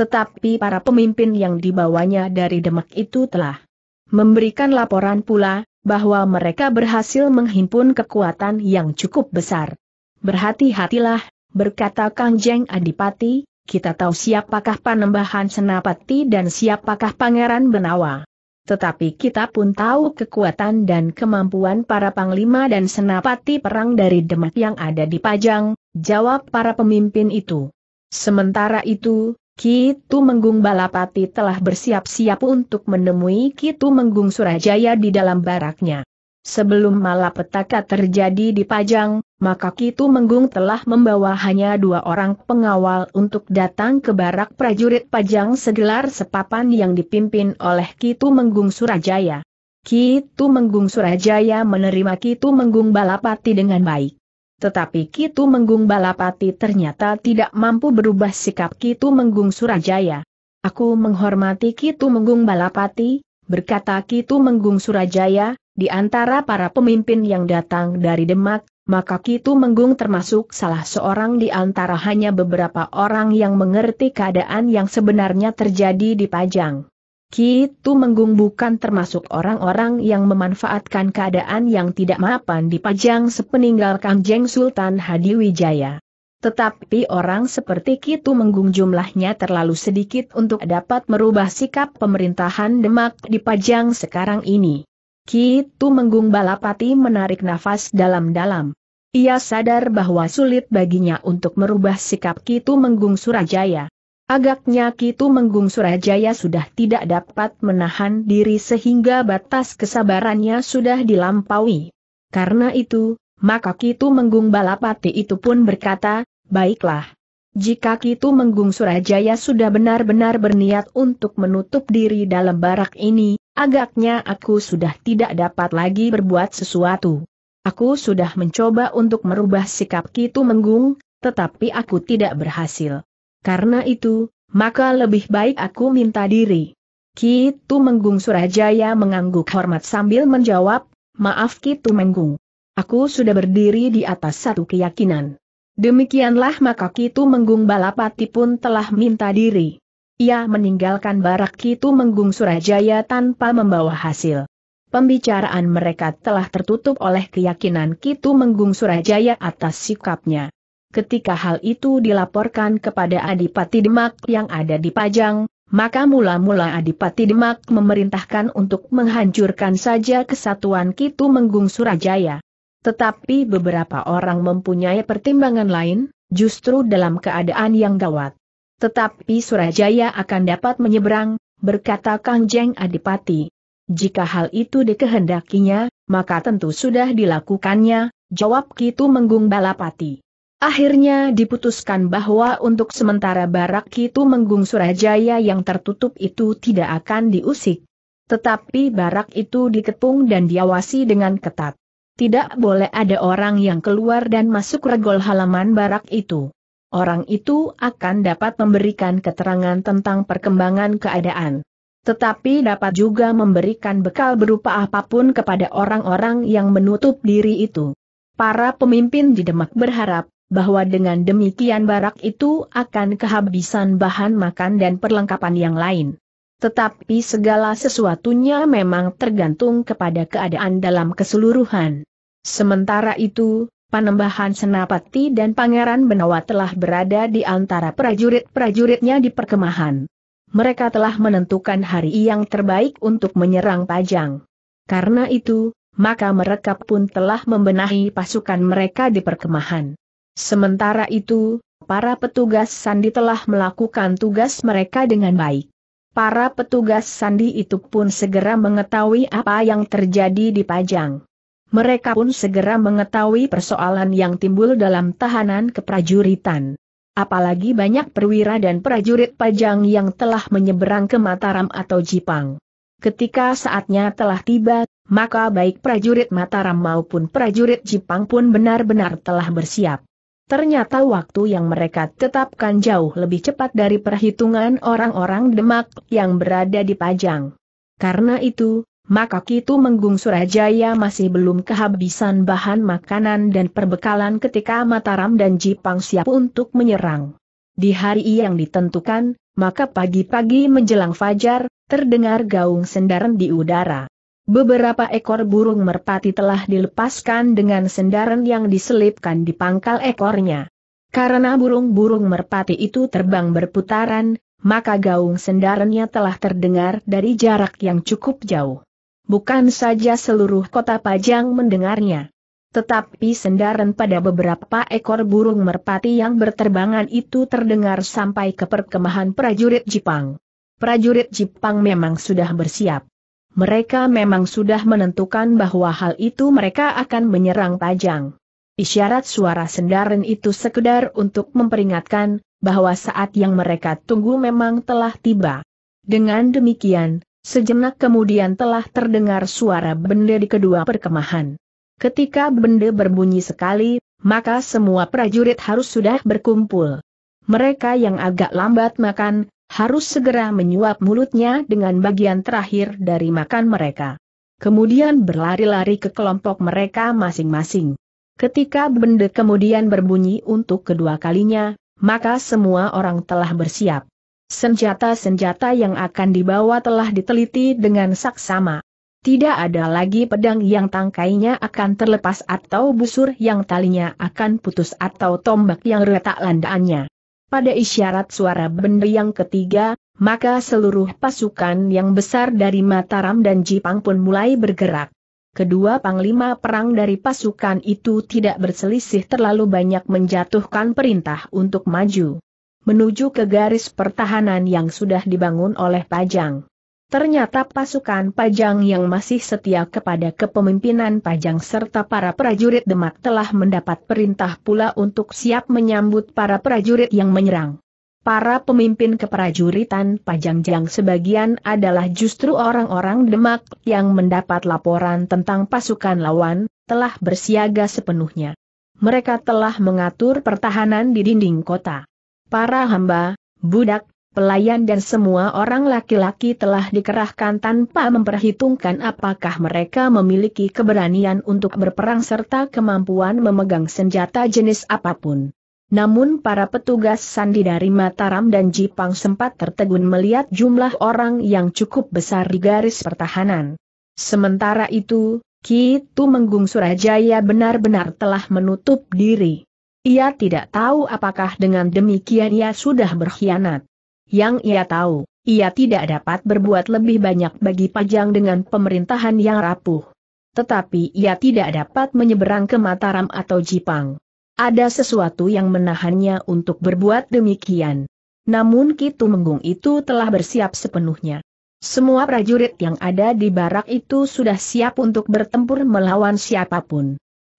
Tetapi para pemimpin yang dibawanya dari Demak itu telah memberikan laporan pula, bahwa mereka berhasil menghimpun kekuatan yang cukup besar. Berhati-hatilah, berkata Kang Jeng Adipati, kita tahu siapakah Panembahan Senapati dan siapakah Pangeran Benawa tetapi kita pun tahu kekuatan dan kemampuan para panglima dan senapati perang dari Demak yang ada di Pajang, jawab para pemimpin itu. Sementara itu, Kitu Menggung Balapati telah bersiap-siap untuk menemui Kitu Menggung Surajaya di dalam baraknya. Sebelum malapetaka terjadi di Pajang, maka Kitu Menggung telah membawa hanya dua orang pengawal untuk datang ke barak prajurit Pajang segelar sepapan yang dipimpin oleh Kitu Menggung Surajaya. Kitu Menggung Surajaya menerima Kitu Menggung Balapati dengan baik. Tetapi Kitu Menggung Balapati ternyata tidak mampu berubah sikap Kitu Menggung Surajaya. Aku menghormati Kitu Menggung Balapati, berkata Kitu Menggung Surajaya, di antara para pemimpin yang datang dari Demak, maka Kitu Menggung termasuk salah seorang di antara hanya beberapa orang yang mengerti keadaan yang sebenarnya terjadi di Pajang. Kitu Menggung bukan termasuk orang-orang yang memanfaatkan keadaan yang tidak mapan di Pajang sepeninggal Kangjeng Sultan Hadiwijaya. Tetapi orang seperti Kitu Menggung jumlahnya terlalu sedikit untuk dapat merubah sikap pemerintahan Demak di Pajang sekarang ini. Ki Menggung Balapati menarik nafas dalam-dalam. Ia sadar bahwa sulit baginya untuk merubah sikap Ki Menggung Surajaya. Agaknya Ki Menggung Surajaya sudah tidak dapat menahan diri sehingga batas kesabarannya sudah dilampaui. Karena itu, maka Ki Menggung Balapati itu pun berkata, baiklah. Jika Ki Menggung Surajaya sudah benar-benar berniat untuk menutup diri dalam barak ini, agaknya aku sudah tidak dapat lagi berbuat sesuatu. Aku sudah mencoba untuk merubah sikap Kitu Menggung, tetapi aku tidak berhasil. Karena itu, maka lebih baik aku minta diri. Kitu Menggung Surajaya mengangguk hormat sambil menjawab, maaf Kitu Menggung. Aku sudah berdiri di atas satu keyakinan. Demikianlah maka Kitu Menggung Balapati pun telah minta diri ia meninggalkan barak itu Menggung Surajaya tanpa membawa hasil. Pembicaraan mereka telah tertutup oleh keyakinan Kitu Menggung Surajaya atas sikapnya. Ketika hal itu dilaporkan kepada Adipati Demak yang ada di Pajang, maka mula-mula Adipati Demak memerintahkan untuk menghancurkan saja kesatuan Kitu Menggung Surajaya. Tetapi beberapa orang mempunyai pertimbangan lain, justru dalam keadaan yang gawat. Tetapi Surajaya akan dapat menyeberang, berkata Kangjeng Adipati. Jika hal itu dikehendakinya, maka tentu sudah dilakukannya, jawab Kitu Menggung Balapati. Akhirnya diputuskan bahwa untuk sementara barak Kitu Menggung Surajaya yang tertutup itu tidak akan diusik. Tetapi barak itu dikepung dan diawasi dengan ketat. Tidak boleh ada orang yang keluar dan masuk regol halaman barak itu orang itu akan dapat memberikan keterangan tentang perkembangan keadaan. Tetapi dapat juga memberikan bekal berupa apapun kepada orang-orang yang menutup diri itu. Para pemimpin di Demak berharap bahwa dengan demikian barak itu akan kehabisan bahan makan dan perlengkapan yang lain. Tetapi segala sesuatunya memang tergantung kepada keadaan dalam keseluruhan. Sementara itu, Panembahan Senapati dan Pangeran Benawa telah berada di antara prajurit-prajuritnya di perkemahan. Mereka telah menentukan hari yang terbaik untuk menyerang Pajang. Karena itu, maka mereka pun telah membenahi pasukan mereka di perkemahan. Sementara itu, para petugas sandi telah melakukan tugas mereka dengan baik. Para petugas sandi itu pun segera mengetahui apa yang terjadi di Pajang mereka pun segera mengetahui persoalan yang timbul dalam tahanan keprajuritan. Apalagi banyak perwira dan prajurit pajang yang telah menyeberang ke Mataram atau Jipang. Ketika saatnya telah tiba, maka baik prajurit Mataram maupun prajurit Jipang pun benar-benar telah bersiap. Ternyata waktu yang mereka tetapkan jauh lebih cepat dari perhitungan orang-orang Demak yang berada di Pajang. Karena itu, maka Kitu Menggung Surajaya masih belum kehabisan bahan makanan dan perbekalan ketika Mataram dan Jipang siap untuk menyerang. Di hari yang ditentukan, maka pagi-pagi menjelang fajar, terdengar gaung sendaran di udara. Beberapa ekor burung merpati telah dilepaskan dengan sendaran yang diselipkan di pangkal ekornya. Karena burung-burung merpati itu terbang berputaran, maka gaung sendarannya telah terdengar dari jarak yang cukup jauh. Bukan saja seluruh kota Pajang mendengarnya. Tetapi sendaran pada beberapa ekor burung merpati yang berterbangan itu terdengar sampai ke perkemahan prajurit Jepang. Prajurit Jepang memang sudah bersiap. Mereka memang sudah menentukan bahwa hal itu mereka akan menyerang Pajang. Isyarat suara sendaran itu sekedar untuk memperingatkan bahwa saat yang mereka tunggu memang telah tiba. Dengan demikian, Sejenak kemudian telah terdengar suara benda di kedua perkemahan. Ketika benda berbunyi sekali, maka semua prajurit harus sudah berkumpul. Mereka yang agak lambat makan, harus segera menyuap mulutnya dengan bagian terakhir dari makan mereka. Kemudian berlari-lari ke kelompok mereka masing-masing. Ketika benda kemudian berbunyi untuk kedua kalinya, maka semua orang telah bersiap. Senjata-senjata yang akan dibawa telah diteliti dengan saksama. Tidak ada lagi pedang yang tangkainya akan terlepas atau busur yang talinya akan putus atau tombak yang retak landaannya. Pada isyarat suara benda yang ketiga, maka seluruh pasukan yang besar dari Mataram dan Jipang pun mulai bergerak. Kedua panglima perang dari pasukan itu tidak berselisih terlalu banyak menjatuhkan perintah untuk maju menuju ke garis pertahanan yang sudah dibangun oleh Pajang. Ternyata pasukan Pajang yang masih setia kepada kepemimpinan Pajang serta para prajurit Demak telah mendapat perintah pula untuk siap menyambut para prajurit yang menyerang. Para pemimpin keprajuritan Pajang yang sebagian adalah justru orang-orang Demak yang mendapat laporan tentang pasukan lawan, telah bersiaga sepenuhnya. Mereka telah mengatur pertahanan di dinding kota para hamba, budak, pelayan dan semua orang laki-laki telah dikerahkan tanpa memperhitungkan apakah mereka memiliki keberanian untuk berperang serta kemampuan memegang senjata jenis apapun. Namun para petugas sandi dari Mataram dan Jipang sempat tertegun melihat jumlah orang yang cukup besar di garis pertahanan. Sementara itu, Kitu Menggung Surajaya benar-benar telah menutup diri. Ia tidak tahu apakah dengan demikian ia sudah berkhianat. Yang ia tahu, ia tidak dapat berbuat lebih banyak bagi Pajang dengan pemerintahan yang rapuh. Tetapi ia tidak dapat menyeberang ke Mataram atau Jipang. Ada sesuatu yang menahannya untuk berbuat demikian. Namun Kitu Menggung itu telah bersiap sepenuhnya. Semua prajurit yang ada di barak itu sudah siap untuk bertempur melawan siapapun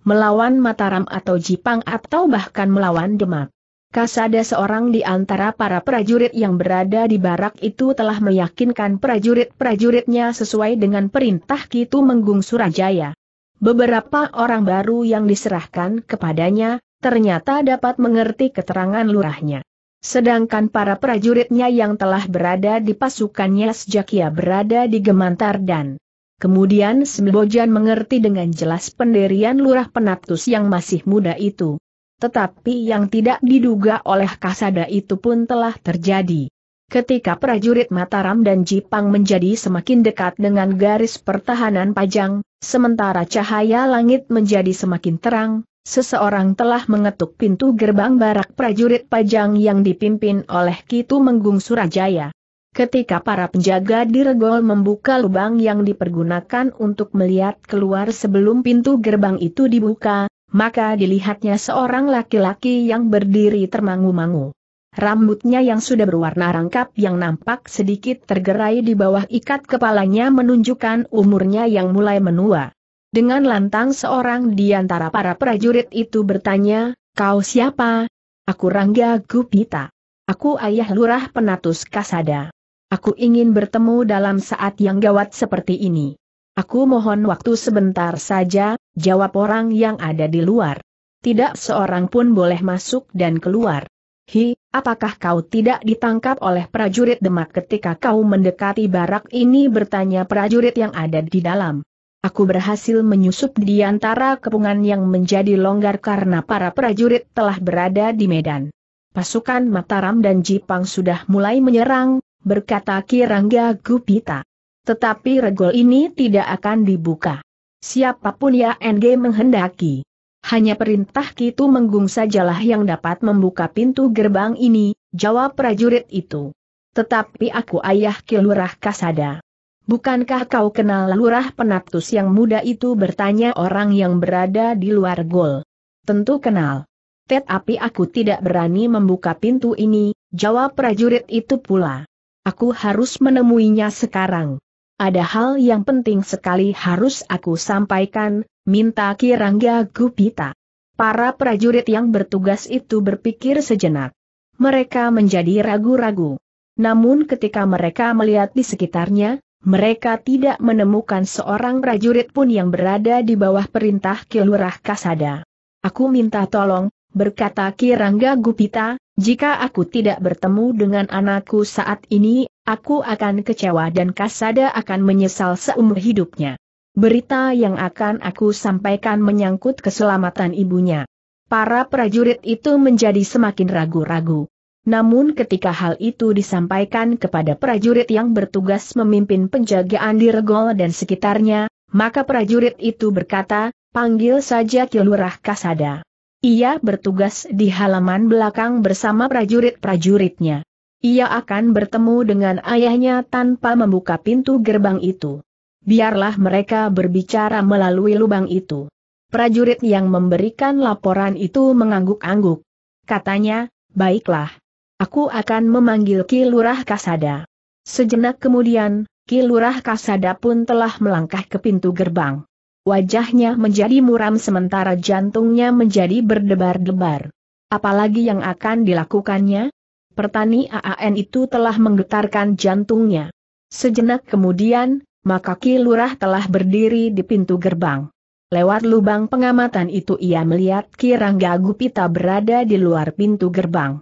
melawan Mataram atau Jipang atau bahkan melawan Demak. Kasada seorang di antara para prajurit yang berada di barak itu telah meyakinkan prajurit-prajuritnya sesuai dengan perintah Kitu Menggung Surajaya. Beberapa orang baru yang diserahkan kepadanya, ternyata dapat mengerti keterangan lurahnya. Sedangkan para prajuritnya yang telah berada di pasukannya sejak ia berada di Gemantar dan Kemudian Sembojan mengerti dengan jelas penderian lurah penatus yang masih muda itu. Tetapi yang tidak diduga oleh Kasada itu pun telah terjadi. Ketika prajurit Mataram dan Jipang menjadi semakin dekat dengan garis pertahanan Pajang, sementara cahaya langit menjadi semakin terang, seseorang telah mengetuk pintu gerbang barak prajurit Pajang yang dipimpin oleh Kitu Menggung Surajaya. Ketika para penjaga diregol membuka lubang yang dipergunakan untuk melihat keluar sebelum pintu gerbang itu dibuka, maka dilihatnya seorang laki-laki yang berdiri termangu-mangu. Rambutnya yang sudah berwarna rangkap yang nampak sedikit tergerai di bawah ikat kepalanya menunjukkan umurnya yang mulai menua. Dengan lantang seorang di antara para prajurit itu bertanya, Kau siapa? Aku Rangga Gupita. Aku ayah lurah penatus Kasada. Aku ingin bertemu dalam saat yang gawat seperti ini. Aku mohon waktu sebentar saja, jawab orang yang ada di luar. Tidak seorang pun boleh masuk dan keluar. Hi, apakah kau tidak ditangkap oleh prajurit demak ketika kau mendekati barak ini bertanya prajurit yang ada di dalam. Aku berhasil menyusup di antara kepungan yang menjadi longgar karena para prajurit telah berada di medan. Pasukan Mataram dan Jipang sudah mulai menyerang, berkata Kirangga Gupita. Tetapi regol ini tidak akan dibuka. Siapapun ya NG menghendaki. Hanya perintah Kitu Menggung sajalah yang dapat membuka pintu gerbang ini, jawab prajurit itu. Tetapi aku ayah Kilurah Kasada. Bukankah kau kenal Lurah penatus yang muda itu bertanya orang yang berada di luar gol? Tentu kenal. Tetapi aku tidak berani membuka pintu ini, jawab prajurit itu pula. Aku harus menemuinya sekarang. Ada hal yang penting sekali harus aku sampaikan, minta Kirangga Gupita. Para prajurit yang bertugas itu berpikir sejenak. Mereka menjadi ragu-ragu. Namun ketika mereka melihat di sekitarnya, mereka tidak menemukan seorang prajurit pun yang berada di bawah perintah Kilurah Kasada. Aku minta tolong, berkata Kirangga Gupita, jika aku tidak bertemu dengan anakku saat ini, aku akan kecewa dan Kasada akan menyesal seumur hidupnya. Berita yang akan aku sampaikan menyangkut keselamatan ibunya. Para prajurit itu menjadi semakin ragu-ragu. Namun ketika hal itu disampaikan kepada prajurit yang bertugas memimpin penjagaan di Regol dan sekitarnya, maka prajurit itu berkata, panggil saja Kilurah Kasada. Ia bertugas di halaman belakang bersama prajurit-prajuritnya. Ia akan bertemu dengan ayahnya tanpa membuka pintu gerbang itu. Biarlah mereka berbicara melalui lubang itu. Prajurit yang memberikan laporan itu mengangguk-angguk. Katanya, baiklah. Aku akan memanggil Ki Lurah Kasada. Sejenak kemudian, Ki Lurah Kasada pun telah melangkah ke pintu gerbang. Wajahnya menjadi muram sementara jantungnya menjadi berdebar-debar. Apalagi yang akan dilakukannya? Pertani AAN itu telah menggetarkan jantungnya. Sejenak kemudian, maka Ki Lurah telah berdiri di pintu gerbang. Lewat lubang pengamatan itu ia melihat Kirangga Gupita berada di luar pintu gerbang.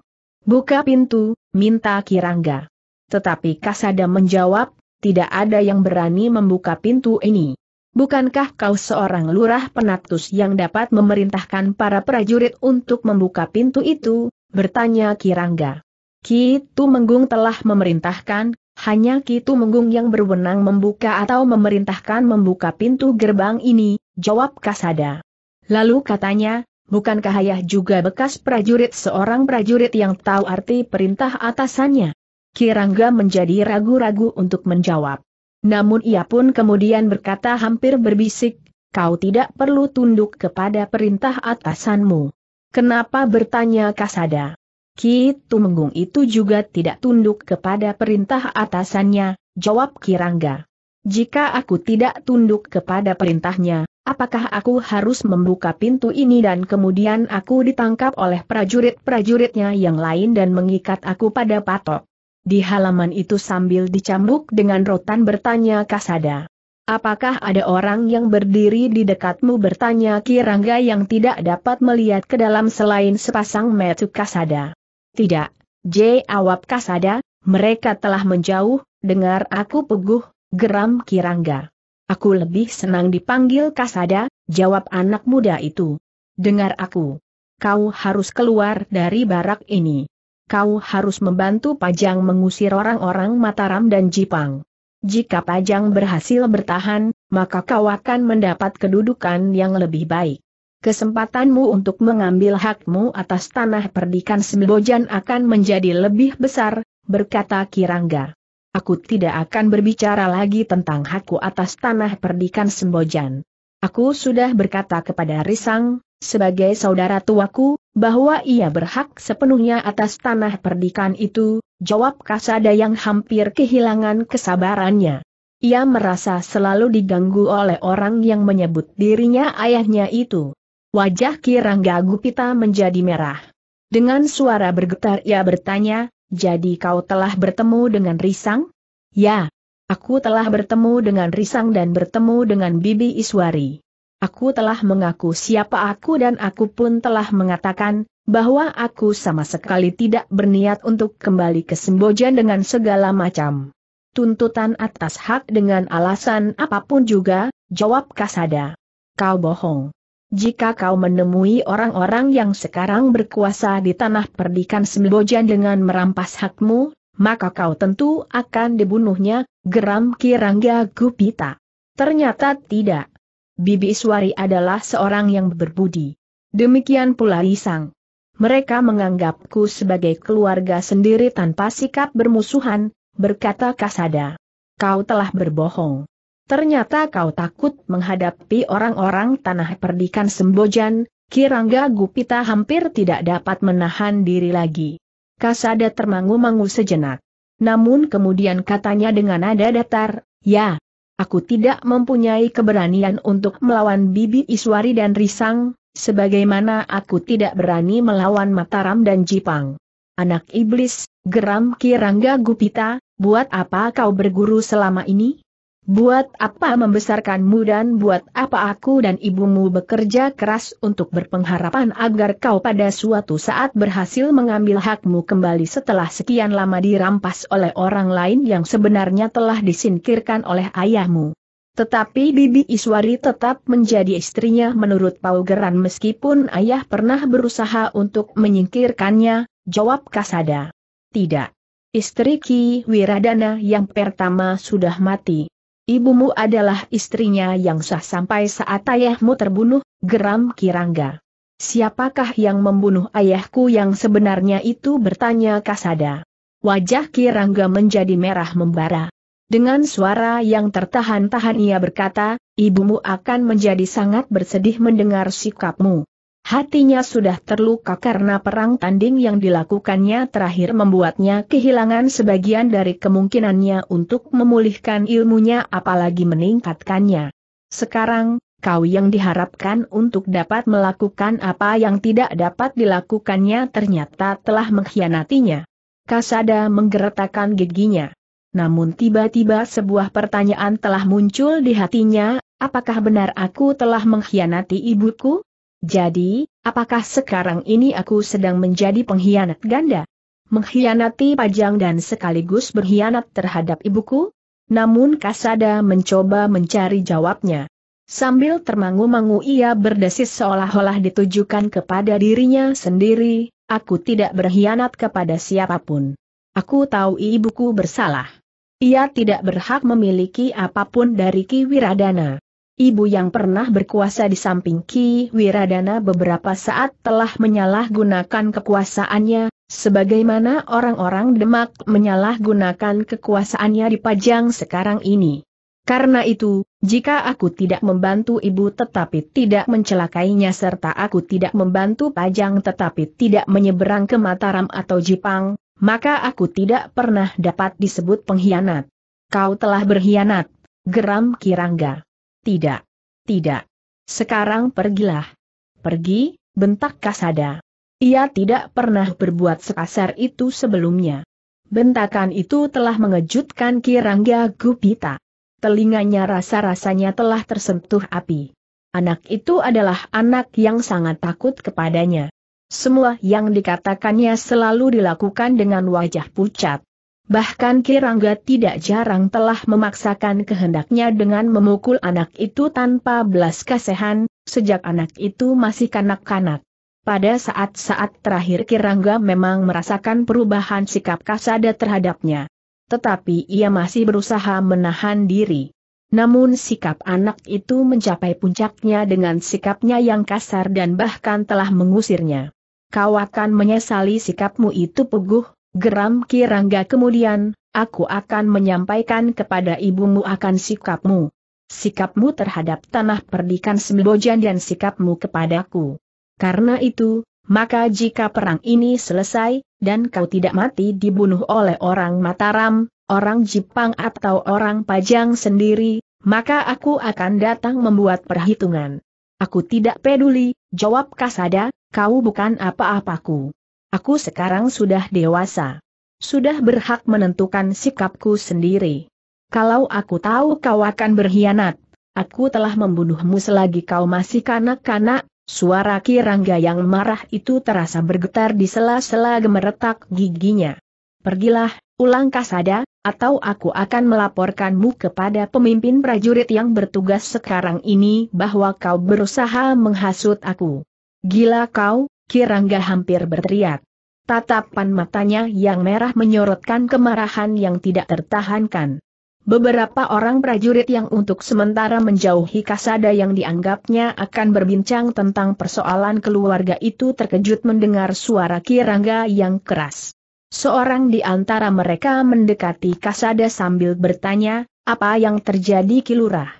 Buka pintu, minta Kirangga. Tetapi Kasada menjawab, tidak ada yang berani membuka pintu ini. Bukankah kau seorang lurah penatus yang dapat memerintahkan para prajurit untuk membuka pintu itu? Bertanya Kirangga. Kitu Menggung telah memerintahkan, hanya Kitu Menggung yang berwenang membuka atau memerintahkan membuka pintu gerbang ini, jawab Kasada. Lalu katanya, bukankah ayah juga bekas prajurit seorang prajurit yang tahu arti perintah atasannya? Kirangga menjadi ragu-ragu untuk menjawab. Namun ia pun kemudian berkata hampir berbisik, kau tidak perlu tunduk kepada perintah atasanmu. Kenapa bertanya Kasada? Ki Tumenggung itu juga tidak tunduk kepada perintah atasannya, jawab Kirangga. Jika aku tidak tunduk kepada perintahnya, apakah aku harus membuka pintu ini dan kemudian aku ditangkap oleh prajurit-prajuritnya yang lain dan mengikat aku pada patok? di halaman itu sambil dicambuk dengan rotan bertanya Kasada. Apakah ada orang yang berdiri di dekatmu bertanya Kirangga yang tidak dapat melihat ke dalam selain sepasang metu Kasada? Tidak, J. Awap Kasada, mereka telah menjauh, dengar aku peguh, geram Kirangga. Aku lebih senang dipanggil Kasada, jawab anak muda itu. Dengar aku. Kau harus keluar dari barak ini kau harus membantu Pajang mengusir orang-orang Mataram dan Jipang. Jika Pajang berhasil bertahan, maka kau akan mendapat kedudukan yang lebih baik. Kesempatanmu untuk mengambil hakmu atas tanah perdikan Sembojan akan menjadi lebih besar, berkata Kirangga. Aku tidak akan berbicara lagi tentang hakku atas tanah perdikan Sembojan. Aku sudah berkata kepada Risang, sebagai saudara tuaku, bahwa ia berhak sepenuhnya atas tanah perdikan itu, jawab Kasada yang hampir kehilangan kesabarannya. Ia merasa selalu diganggu oleh orang yang menyebut dirinya ayahnya itu. Wajah Kirangga Gupita menjadi merah. Dengan suara bergetar ia bertanya, jadi kau telah bertemu dengan Risang? Ya, aku telah bertemu dengan Risang dan bertemu dengan Bibi Iswari. Aku telah mengaku siapa aku dan aku pun telah mengatakan, bahwa aku sama sekali tidak berniat untuk kembali ke Sembojan dengan segala macam tuntutan atas hak dengan alasan apapun juga, jawab Kasada. Kau bohong. Jika kau menemui orang-orang yang sekarang berkuasa di tanah perdikan Sembojan dengan merampas hakmu, maka kau tentu akan dibunuhnya, geram Kirangga Gupita. Ternyata tidak. Bibi Iswari adalah seorang yang berbudi. Demikian pula Risang. Mereka menganggapku sebagai keluarga sendiri tanpa sikap bermusuhan, berkata Kasada. Kau telah berbohong. Ternyata kau takut menghadapi orang-orang tanah perdikan Sembojan, Kirangga Gupita hampir tidak dapat menahan diri lagi. Kasada termangu-mangu sejenak. Namun kemudian katanya dengan nada datar, ya, Aku tidak mempunyai keberanian untuk melawan Bibi Iswari dan Risang, sebagaimana aku tidak berani melawan Mataram dan Jipang. Anak iblis, geram Kirangga Gupita, buat apa kau berguru selama ini? Buat apa membesarkanmu dan buat apa aku dan ibumu bekerja keras untuk berpengharapan agar kau pada suatu saat berhasil mengambil hakmu kembali setelah sekian lama dirampas oleh orang lain yang sebenarnya telah disingkirkan oleh ayahmu. Tetapi Bibi Iswari tetap menjadi istrinya menurut Paugeran meskipun ayah pernah berusaha untuk menyingkirkannya, jawab Kasada. Tidak. Istri Ki Wiradana yang pertama sudah mati. Ibumu adalah istrinya yang sah sampai saat ayahmu terbunuh, geram Kirangga. Siapakah yang membunuh ayahku yang sebenarnya itu bertanya Kasada. Wajah Kirangga menjadi merah membara. Dengan suara yang tertahan-tahan ia berkata, ibumu akan menjadi sangat bersedih mendengar sikapmu. Hatinya sudah terluka karena perang tanding yang dilakukannya terakhir membuatnya kehilangan sebagian dari kemungkinannya untuk memulihkan ilmunya apalagi meningkatkannya. Sekarang, kau yang diharapkan untuk dapat melakukan apa yang tidak dapat dilakukannya ternyata telah mengkhianatinya. Kasada menggeretakkan giginya. Namun tiba-tiba sebuah pertanyaan telah muncul di hatinya, apakah benar aku telah mengkhianati ibuku? Jadi, apakah sekarang ini aku sedang menjadi pengkhianat ganda? Mengkhianati Pajang dan sekaligus berkhianat terhadap ibuku? Namun Kasada mencoba mencari jawabnya. Sambil termangu-mangu ia berdesis seolah-olah ditujukan kepada dirinya sendiri, aku tidak berkhianat kepada siapapun. Aku tahu ibuku bersalah. Ia tidak berhak memiliki apapun dari Ki Wiradana ibu yang pernah berkuasa di samping Ki Wiradana beberapa saat telah menyalahgunakan kekuasaannya, sebagaimana orang-orang Demak menyalahgunakan kekuasaannya di Pajang sekarang ini. Karena itu, jika aku tidak membantu ibu tetapi tidak mencelakainya serta aku tidak membantu Pajang tetapi tidak menyeberang ke Mataram atau Jepang, maka aku tidak pernah dapat disebut pengkhianat. Kau telah berkhianat, geram Kirangga. Tidak. Tidak. Sekarang pergilah. Pergi, bentak Kasada. Ia tidak pernah berbuat sekasar itu sebelumnya. Bentakan itu telah mengejutkan Kirangga Gupita. Telinganya rasa-rasanya telah tersentuh api. Anak itu adalah anak yang sangat takut kepadanya. Semua yang dikatakannya selalu dilakukan dengan wajah pucat. Bahkan Kirangga tidak jarang telah memaksakan kehendaknya dengan memukul anak itu tanpa belas kasihan, sejak anak itu masih kanak-kanak. Pada saat-saat terakhir Kirangga memang merasakan perubahan sikap Kasada terhadapnya. Tetapi ia masih berusaha menahan diri. Namun sikap anak itu mencapai puncaknya dengan sikapnya yang kasar dan bahkan telah mengusirnya. Kau akan menyesali sikapmu itu peguh, Geram Kirangga kemudian, aku akan menyampaikan kepada ibumu akan sikapmu. Sikapmu terhadap tanah perdikan Sembojan dan sikapmu kepadaku. Karena itu, maka jika perang ini selesai, dan kau tidak mati dibunuh oleh orang Mataram, orang Jepang atau orang Pajang sendiri, maka aku akan datang membuat perhitungan. Aku tidak peduli, jawab Kasada, kau bukan apa-apaku. Aku sekarang sudah dewasa. Sudah berhak menentukan sikapku sendiri. Kalau aku tahu kau akan berkhianat, aku telah membunuhmu selagi kau masih kanak-kanak, suara Kirangga yang marah itu terasa bergetar di sela-sela gemeretak giginya. Pergilah, ulang kasada, atau aku akan melaporkanmu kepada pemimpin prajurit yang bertugas sekarang ini bahwa kau berusaha menghasut aku. Gila kau, Kirangga hampir berteriak. Tatapan matanya yang merah menyorotkan kemarahan yang tidak tertahankan. Beberapa orang prajurit yang untuk sementara menjauhi kasada yang dianggapnya akan berbincang tentang persoalan keluarga itu terkejut mendengar suara kirangga yang keras. Seorang di antara mereka mendekati kasada sambil bertanya, apa yang terjadi kilurah?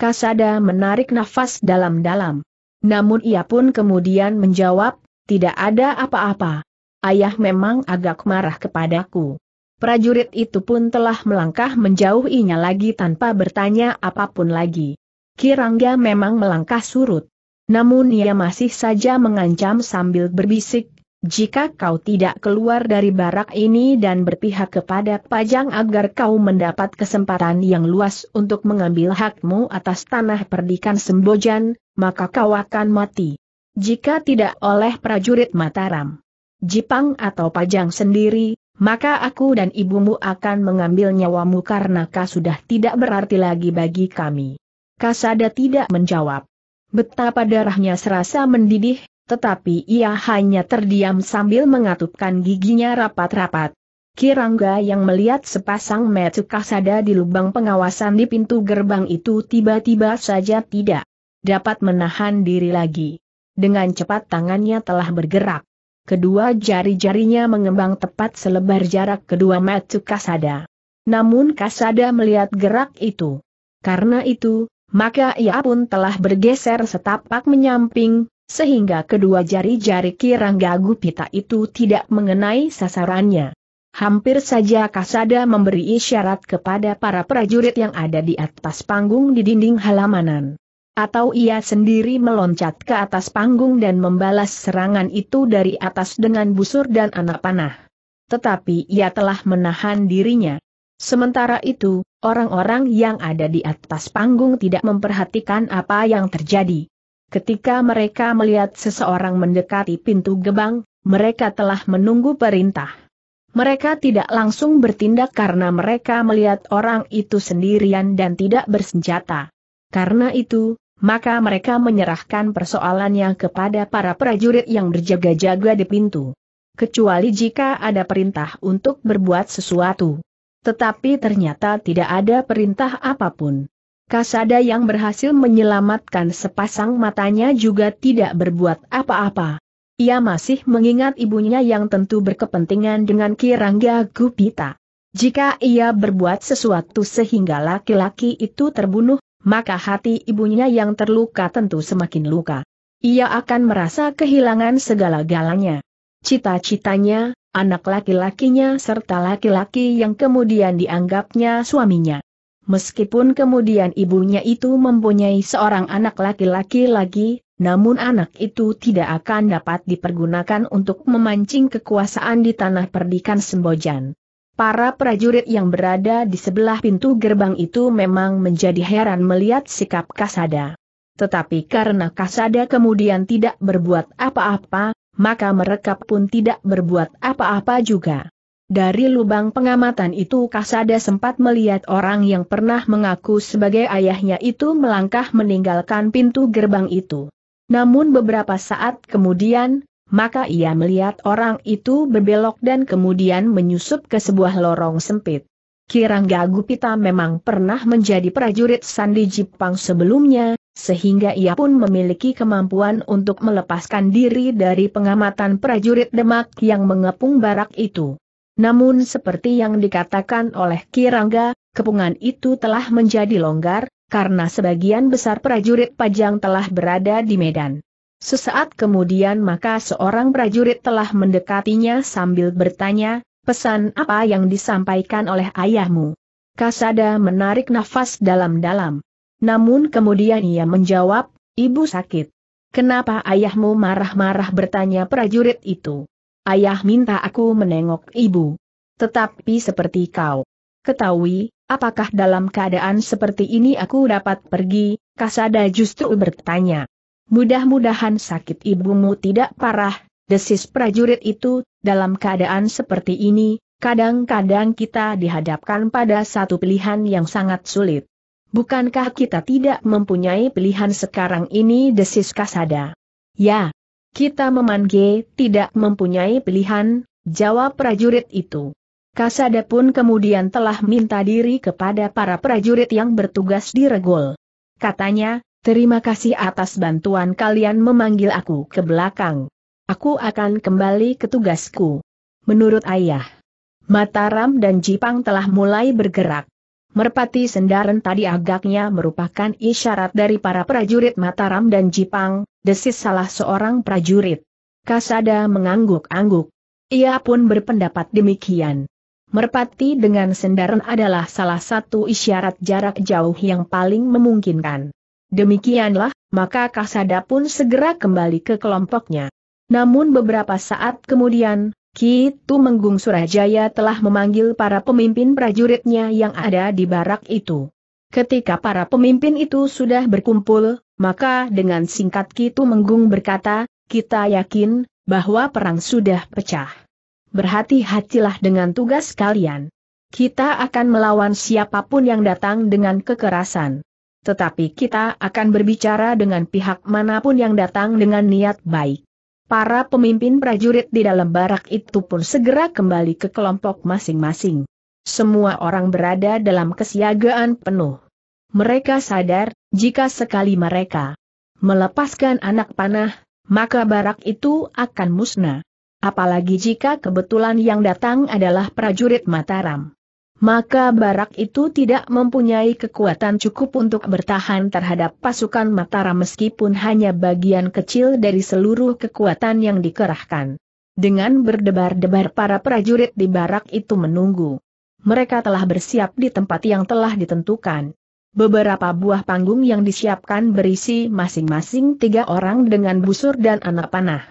Kasada menarik nafas dalam-dalam. Namun ia pun kemudian menjawab, tidak ada apa-apa ayah memang agak marah kepadaku. Prajurit itu pun telah melangkah menjauhinya lagi tanpa bertanya apapun lagi. Kirangga memang melangkah surut. Namun ia masih saja mengancam sambil berbisik, jika kau tidak keluar dari barak ini dan berpihak kepada Pajang agar kau mendapat kesempatan yang luas untuk mengambil hakmu atas tanah perdikan Sembojan, maka kau akan mati. Jika tidak oleh prajurit Mataram, jipang atau pajang sendiri, maka aku dan ibumu akan mengambil nyawamu karena kau sudah tidak berarti lagi bagi kami. Kasada tidak menjawab. Betapa darahnya serasa mendidih, tetapi ia hanya terdiam sambil mengatupkan giginya rapat-rapat. Kirangga yang melihat sepasang metu kasada di lubang pengawasan di pintu gerbang itu tiba-tiba saja tidak dapat menahan diri lagi. Dengan cepat tangannya telah bergerak kedua jari-jarinya mengembang tepat selebar jarak kedua mata Kasada. Namun Kasada melihat gerak itu. Karena itu, maka ia pun telah bergeser setapak menyamping, sehingga kedua jari-jari Kirangga Gupita itu tidak mengenai sasarannya. Hampir saja Kasada memberi isyarat kepada para prajurit yang ada di atas panggung di dinding halamanan. Atau ia sendiri meloncat ke atas panggung dan membalas serangan itu dari atas dengan busur dan anak panah. Tetapi ia telah menahan dirinya. Sementara itu, orang-orang yang ada di atas panggung tidak memperhatikan apa yang terjadi. Ketika mereka melihat seseorang mendekati pintu gebang, mereka telah menunggu perintah. Mereka tidak langsung bertindak karena mereka melihat orang itu sendirian dan tidak bersenjata. Karena itu, maka mereka menyerahkan persoalannya kepada para prajurit yang berjaga-jaga di pintu. Kecuali jika ada perintah untuk berbuat sesuatu. Tetapi ternyata tidak ada perintah apapun. Kasada yang berhasil menyelamatkan sepasang matanya juga tidak berbuat apa-apa. Ia masih mengingat ibunya yang tentu berkepentingan dengan Kirangga Gupita. Jika ia berbuat sesuatu sehingga laki-laki itu terbunuh, maka hati ibunya yang terluka tentu semakin luka. Ia akan merasa kehilangan segala-galanya. Cita-citanya, anak laki-lakinya serta laki-laki yang kemudian dianggapnya suaminya. Meskipun kemudian ibunya itu mempunyai seorang anak laki-laki lagi, namun anak itu tidak akan dapat dipergunakan untuk memancing kekuasaan di tanah perdikan Sembojan. Para prajurit yang berada di sebelah pintu gerbang itu memang menjadi heran melihat sikap Kasada. Tetapi karena Kasada kemudian tidak berbuat apa-apa, maka mereka pun tidak berbuat apa-apa juga. Dari lubang pengamatan itu Kasada sempat melihat orang yang pernah mengaku sebagai ayahnya itu melangkah meninggalkan pintu gerbang itu. Namun beberapa saat kemudian, maka ia melihat orang itu berbelok dan kemudian menyusup ke sebuah lorong sempit. Kirangga Gupita memang pernah menjadi prajurit Sandi Jepang sebelumnya, sehingga ia pun memiliki kemampuan untuk melepaskan diri dari pengamatan prajurit Demak yang mengepung barak itu. Namun seperti yang dikatakan oleh Kirangga, kepungan itu telah menjadi longgar, karena sebagian besar prajurit Pajang telah berada di Medan. Sesaat kemudian maka seorang prajurit telah mendekatinya sambil bertanya, pesan apa yang disampaikan oleh ayahmu? Kasada menarik nafas dalam-dalam. Namun kemudian ia menjawab, ibu sakit. Kenapa ayahmu marah-marah bertanya prajurit itu? Ayah minta aku menengok ibu. Tetapi seperti kau. Ketahui, apakah dalam keadaan seperti ini aku dapat pergi? Kasada justru bertanya. Mudah-mudahan sakit ibumu tidak parah, desis prajurit itu, dalam keadaan seperti ini, kadang-kadang kita dihadapkan pada satu pilihan yang sangat sulit. Bukankah kita tidak mempunyai pilihan sekarang ini desis kasada? Ya, kita memanggil tidak mempunyai pilihan, jawab prajurit itu. Kasada pun kemudian telah minta diri kepada para prajurit yang bertugas di Regol. Katanya, Terima kasih atas bantuan kalian memanggil aku ke belakang. Aku akan kembali ke tugasku. Menurut ayah, Mataram dan Jipang telah mulai bergerak. Merpati Sendaren tadi agaknya merupakan isyarat dari para prajurit Mataram dan Jipang, desis salah seorang prajurit. Kasada mengangguk-angguk. Ia pun berpendapat demikian. Merpati dengan Sendaren adalah salah satu isyarat jarak jauh yang paling memungkinkan. Demikianlah, maka Kasada pun segera kembali ke kelompoknya. Namun beberapa saat kemudian, Ki Tumenggung Surajaya telah memanggil para pemimpin prajuritnya yang ada di barak itu. Ketika para pemimpin itu sudah berkumpul, maka dengan singkat Ki Tumenggung berkata, kita yakin, bahwa perang sudah pecah. Berhati-hatilah dengan tugas kalian. Kita akan melawan siapapun yang datang dengan kekerasan. Tetapi kita akan berbicara dengan pihak manapun yang datang dengan niat baik. Para pemimpin prajurit di dalam barak itu pun segera kembali ke kelompok masing-masing. Semua orang berada dalam kesiagaan penuh. Mereka sadar, jika sekali mereka melepaskan anak panah, maka barak itu akan musnah. Apalagi jika kebetulan yang datang adalah prajurit Mataram maka barak itu tidak mempunyai kekuatan cukup untuk bertahan terhadap pasukan Mataram meskipun hanya bagian kecil dari seluruh kekuatan yang dikerahkan. Dengan berdebar-debar para prajurit di barak itu menunggu. Mereka telah bersiap di tempat yang telah ditentukan. Beberapa buah panggung yang disiapkan berisi masing-masing tiga orang dengan busur dan anak panah.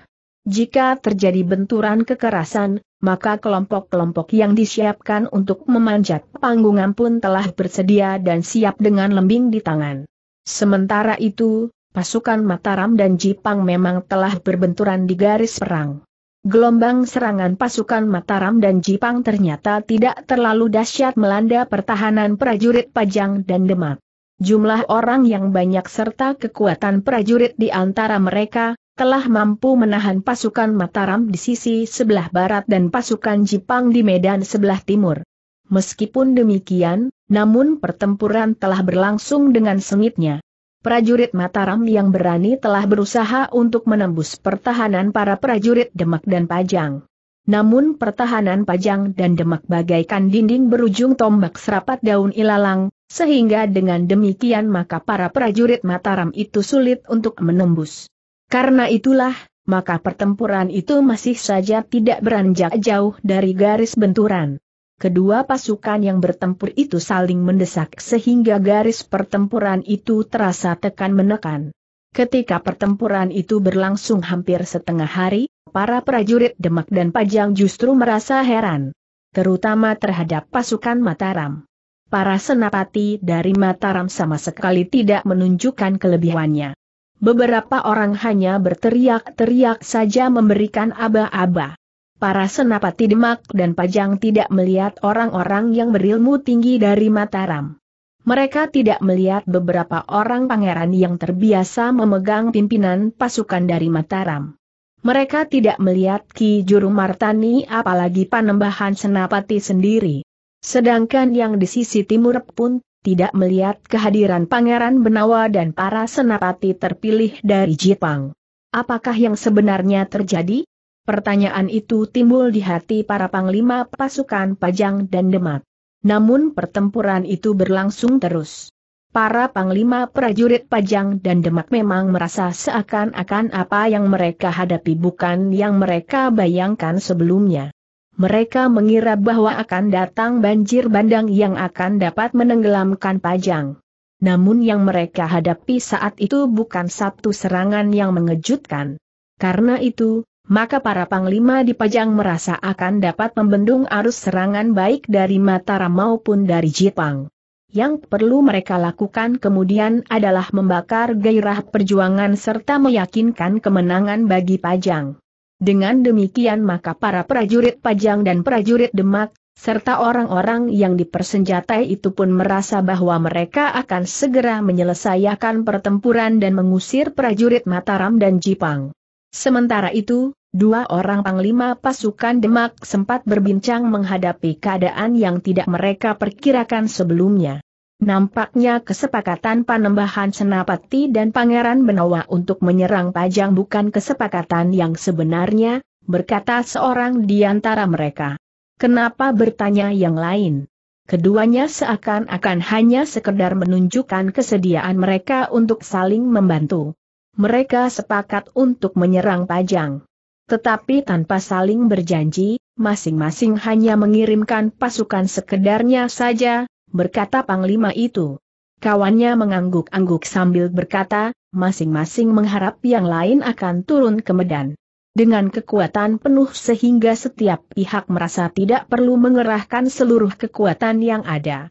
Jika terjadi benturan kekerasan, maka kelompok-kelompok yang disiapkan untuk memanjat panggungan pun telah bersedia dan siap dengan lembing di tangan. Sementara itu, pasukan Mataram dan Jipang memang telah berbenturan di garis perang. Gelombang serangan pasukan Mataram dan Jipang ternyata tidak terlalu dahsyat melanda pertahanan prajurit Pajang dan Demak. Jumlah orang yang banyak serta kekuatan prajurit di antara mereka, telah mampu menahan pasukan Mataram di sisi sebelah barat dan pasukan Jepang di medan sebelah timur. Meskipun demikian, namun pertempuran telah berlangsung dengan sengitnya. Prajurit Mataram yang berani telah berusaha untuk menembus pertahanan para prajurit Demak dan Pajang. Namun pertahanan Pajang dan Demak bagaikan dinding berujung tombak serapat daun ilalang, sehingga dengan demikian maka para prajurit Mataram itu sulit untuk menembus. Karena itulah, maka pertempuran itu masih saja tidak beranjak jauh dari garis benturan. Kedua pasukan yang bertempur itu saling mendesak sehingga garis pertempuran itu terasa tekan menekan. Ketika pertempuran itu berlangsung hampir setengah hari, para prajurit Demak dan Pajang justru merasa heran. Terutama terhadap pasukan Mataram. Para senapati dari Mataram sama sekali tidak menunjukkan kelebihannya. Beberapa orang hanya berteriak-teriak saja memberikan aba-aba. Para senapati Demak dan Pajang tidak melihat orang-orang yang berilmu tinggi dari Mataram. Mereka tidak melihat beberapa orang pangeran yang terbiasa memegang pimpinan pasukan dari Mataram. Mereka tidak melihat Ki Juru Martani apalagi panembahan senapati sendiri. Sedangkan yang di sisi timur pun tidak melihat kehadiran Pangeran Benawa dan para senapati terpilih dari Jepang. Apakah yang sebenarnya terjadi? Pertanyaan itu timbul di hati para panglima pasukan Pajang dan Demak. Namun pertempuran itu berlangsung terus. Para panglima prajurit Pajang dan Demak memang merasa seakan-akan apa yang mereka hadapi bukan yang mereka bayangkan sebelumnya mereka mengira bahwa akan datang banjir bandang yang akan dapat menenggelamkan Pajang. Namun yang mereka hadapi saat itu bukan satu serangan yang mengejutkan. Karena itu, maka para panglima di Pajang merasa akan dapat membendung arus serangan baik dari Mataram maupun dari Jepang. Yang perlu mereka lakukan kemudian adalah membakar gairah perjuangan serta meyakinkan kemenangan bagi Pajang. Dengan demikian maka para prajurit Pajang dan prajurit Demak, serta orang-orang yang dipersenjatai itu pun merasa bahwa mereka akan segera menyelesaikan pertempuran dan mengusir prajurit Mataram dan Jipang. Sementara itu, dua orang panglima pasukan Demak sempat berbincang menghadapi keadaan yang tidak mereka perkirakan sebelumnya. Nampaknya kesepakatan Panembahan Senapati dan Pangeran Benowa untuk menyerang Pajang bukan kesepakatan yang sebenarnya, berkata seorang di antara mereka. Kenapa bertanya yang lain? Keduanya seakan-akan hanya sekedar menunjukkan kesediaan mereka untuk saling membantu. Mereka sepakat untuk menyerang Pajang. Tetapi tanpa saling berjanji, masing-masing hanya mengirimkan pasukan sekedarnya saja, berkata Panglima itu. Kawannya mengangguk-angguk sambil berkata, masing-masing mengharap yang lain akan turun ke medan. Dengan kekuatan penuh sehingga setiap pihak merasa tidak perlu mengerahkan seluruh kekuatan yang ada.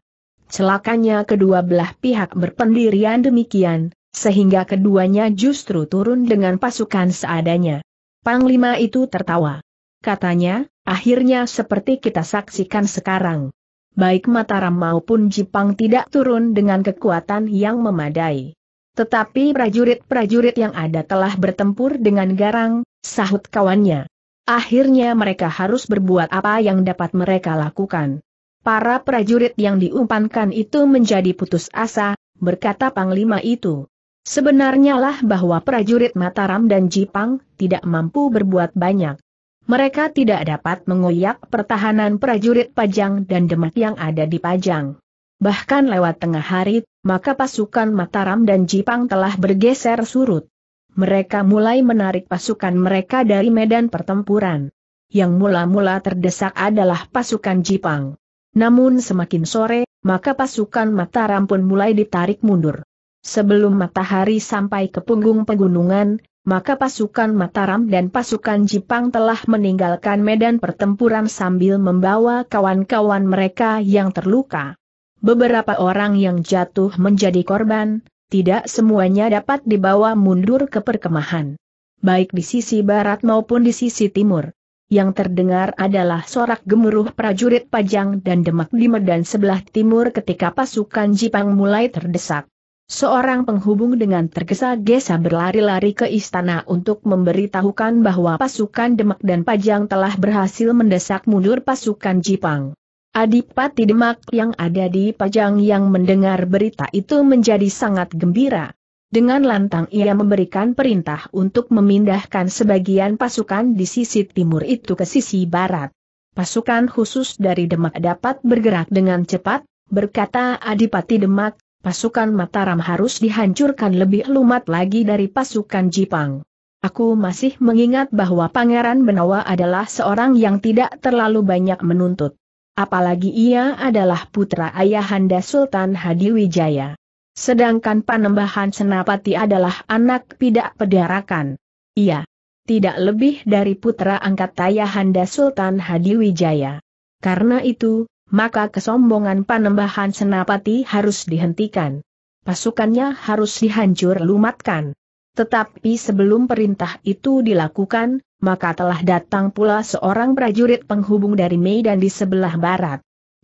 Celakanya kedua belah pihak berpendirian demikian, sehingga keduanya justru turun dengan pasukan seadanya. Panglima itu tertawa. Katanya, akhirnya seperti kita saksikan sekarang baik Mataram maupun Jepang tidak turun dengan kekuatan yang memadai. Tetapi prajurit-prajurit yang ada telah bertempur dengan garang, sahut kawannya. Akhirnya mereka harus berbuat apa yang dapat mereka lakukan. Para prajurit yang diumpankan itu menjadi putus asa, berkata Panglima itu. Sebenarnya lah bahwa prajurit Mataram dan Jipang tidak mampu berbuat banyak mereka tidak dapat mengoyak pertahanan prajurit Pajang dan Demak yang ada di Pajang. Bahkan lewat tengah hari, maka pasukan Mataram dan Jipang telah bergeser surut. Mereka mulai menarik pasukan mereka dari medan pertempuran. Yang mula-mula terdesak adalah pasukan Jipang. Namun semakin sore, maka pasukan Mataram pun mulai ditarik mundur. Sebelum matahari sampai ke punggung pegunungan, maka pasukan Mataram dan pasukan Jepang telah meninggalkan medan pertempuran sambil membawa kawan-kawan mereka yang terluka. Beberapa orang yang jatuh menjadi korban, tidak semuanya dapat dibawa mundur ke perkemahan. Baik di sisi barat maupun di sisi timur. Yang terdengar adalah sorak gemuruh prajurit Pajang dan Demak di Medan sebelah timur ketika pasukan Jepang mulai terdesak. Seorang penghubung dengan tergesa-gesa berlari-lari ke istana untuk memberitahukan bahwa pasukan Demak dan Pajang telah berhasil mendesak mundur pasukan Jipang. Adipati Demak yang ada di Pajang yang mendengar berita itu menjadi sangat gembira. Dengan lantang ia memberikan perintah untuk memindahkan sebagian pasukan di sisi timur itu ke sisi barat. Pasukan khusus dari Demak dapat bergerak dengan cepat, berkata Adipati Demak, pasukan Mataram harus dihancurkan lebih lumat lagi dari pasukan Jipang. Aku masih mengingat bahwa Pangeran Benawa adalah seorang yang tidak terlalu banyak menuntut. Apalagi ia adalah putra ayahanda Sultan Hadiwijaya. Sedangkan Panembahan Senapati adalah anak pidak pedarakan. Ia tidak lebih dari putra angkat ayahanda Sultan Hadiwijaya. Karena itu, maka kesombongan panembahan Senapati harus dihentikan. Pasukannya harus dihancur lumatkan. Tetapi sebelum perintah itu dilakukan, maka telah datang pula seorang prajurit penghubung dari Medan di sebelah barat.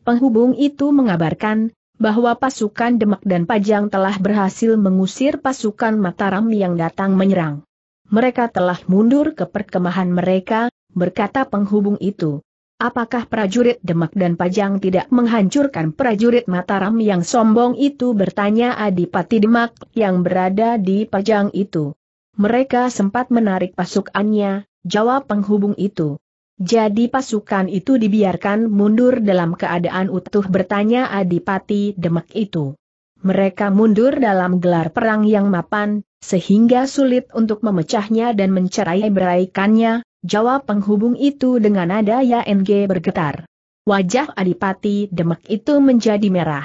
Penghubung itu mengabarkan, bahwa pasukan Demak dan Pajang telah berhasil mengusir pasukan Mataram yang datang menyerang. Mereka telah mundur ke perkemahan mereka, berkata penghubung itu. Apakah prajurit Demak dan Pajang tidak menghancurkan prajurit Mataram yang sombong itu bertanya Adipati Demak yang berada di Pajang itu. Mereka sempat menarik pasukannya, jawab penghubung itu. Jadi pasukan itu dibiarkan mundur dalam keadaan utuh bertanya Adipati Demak itu. Mereka mundur dalam gelar perang yang mapan, sehingga sulit untuk memecahnya dan mencerai beraikannya, jawab penghubung itu dengan nada YNG bergetar. Wajah Adipati demak itu menjadi merah.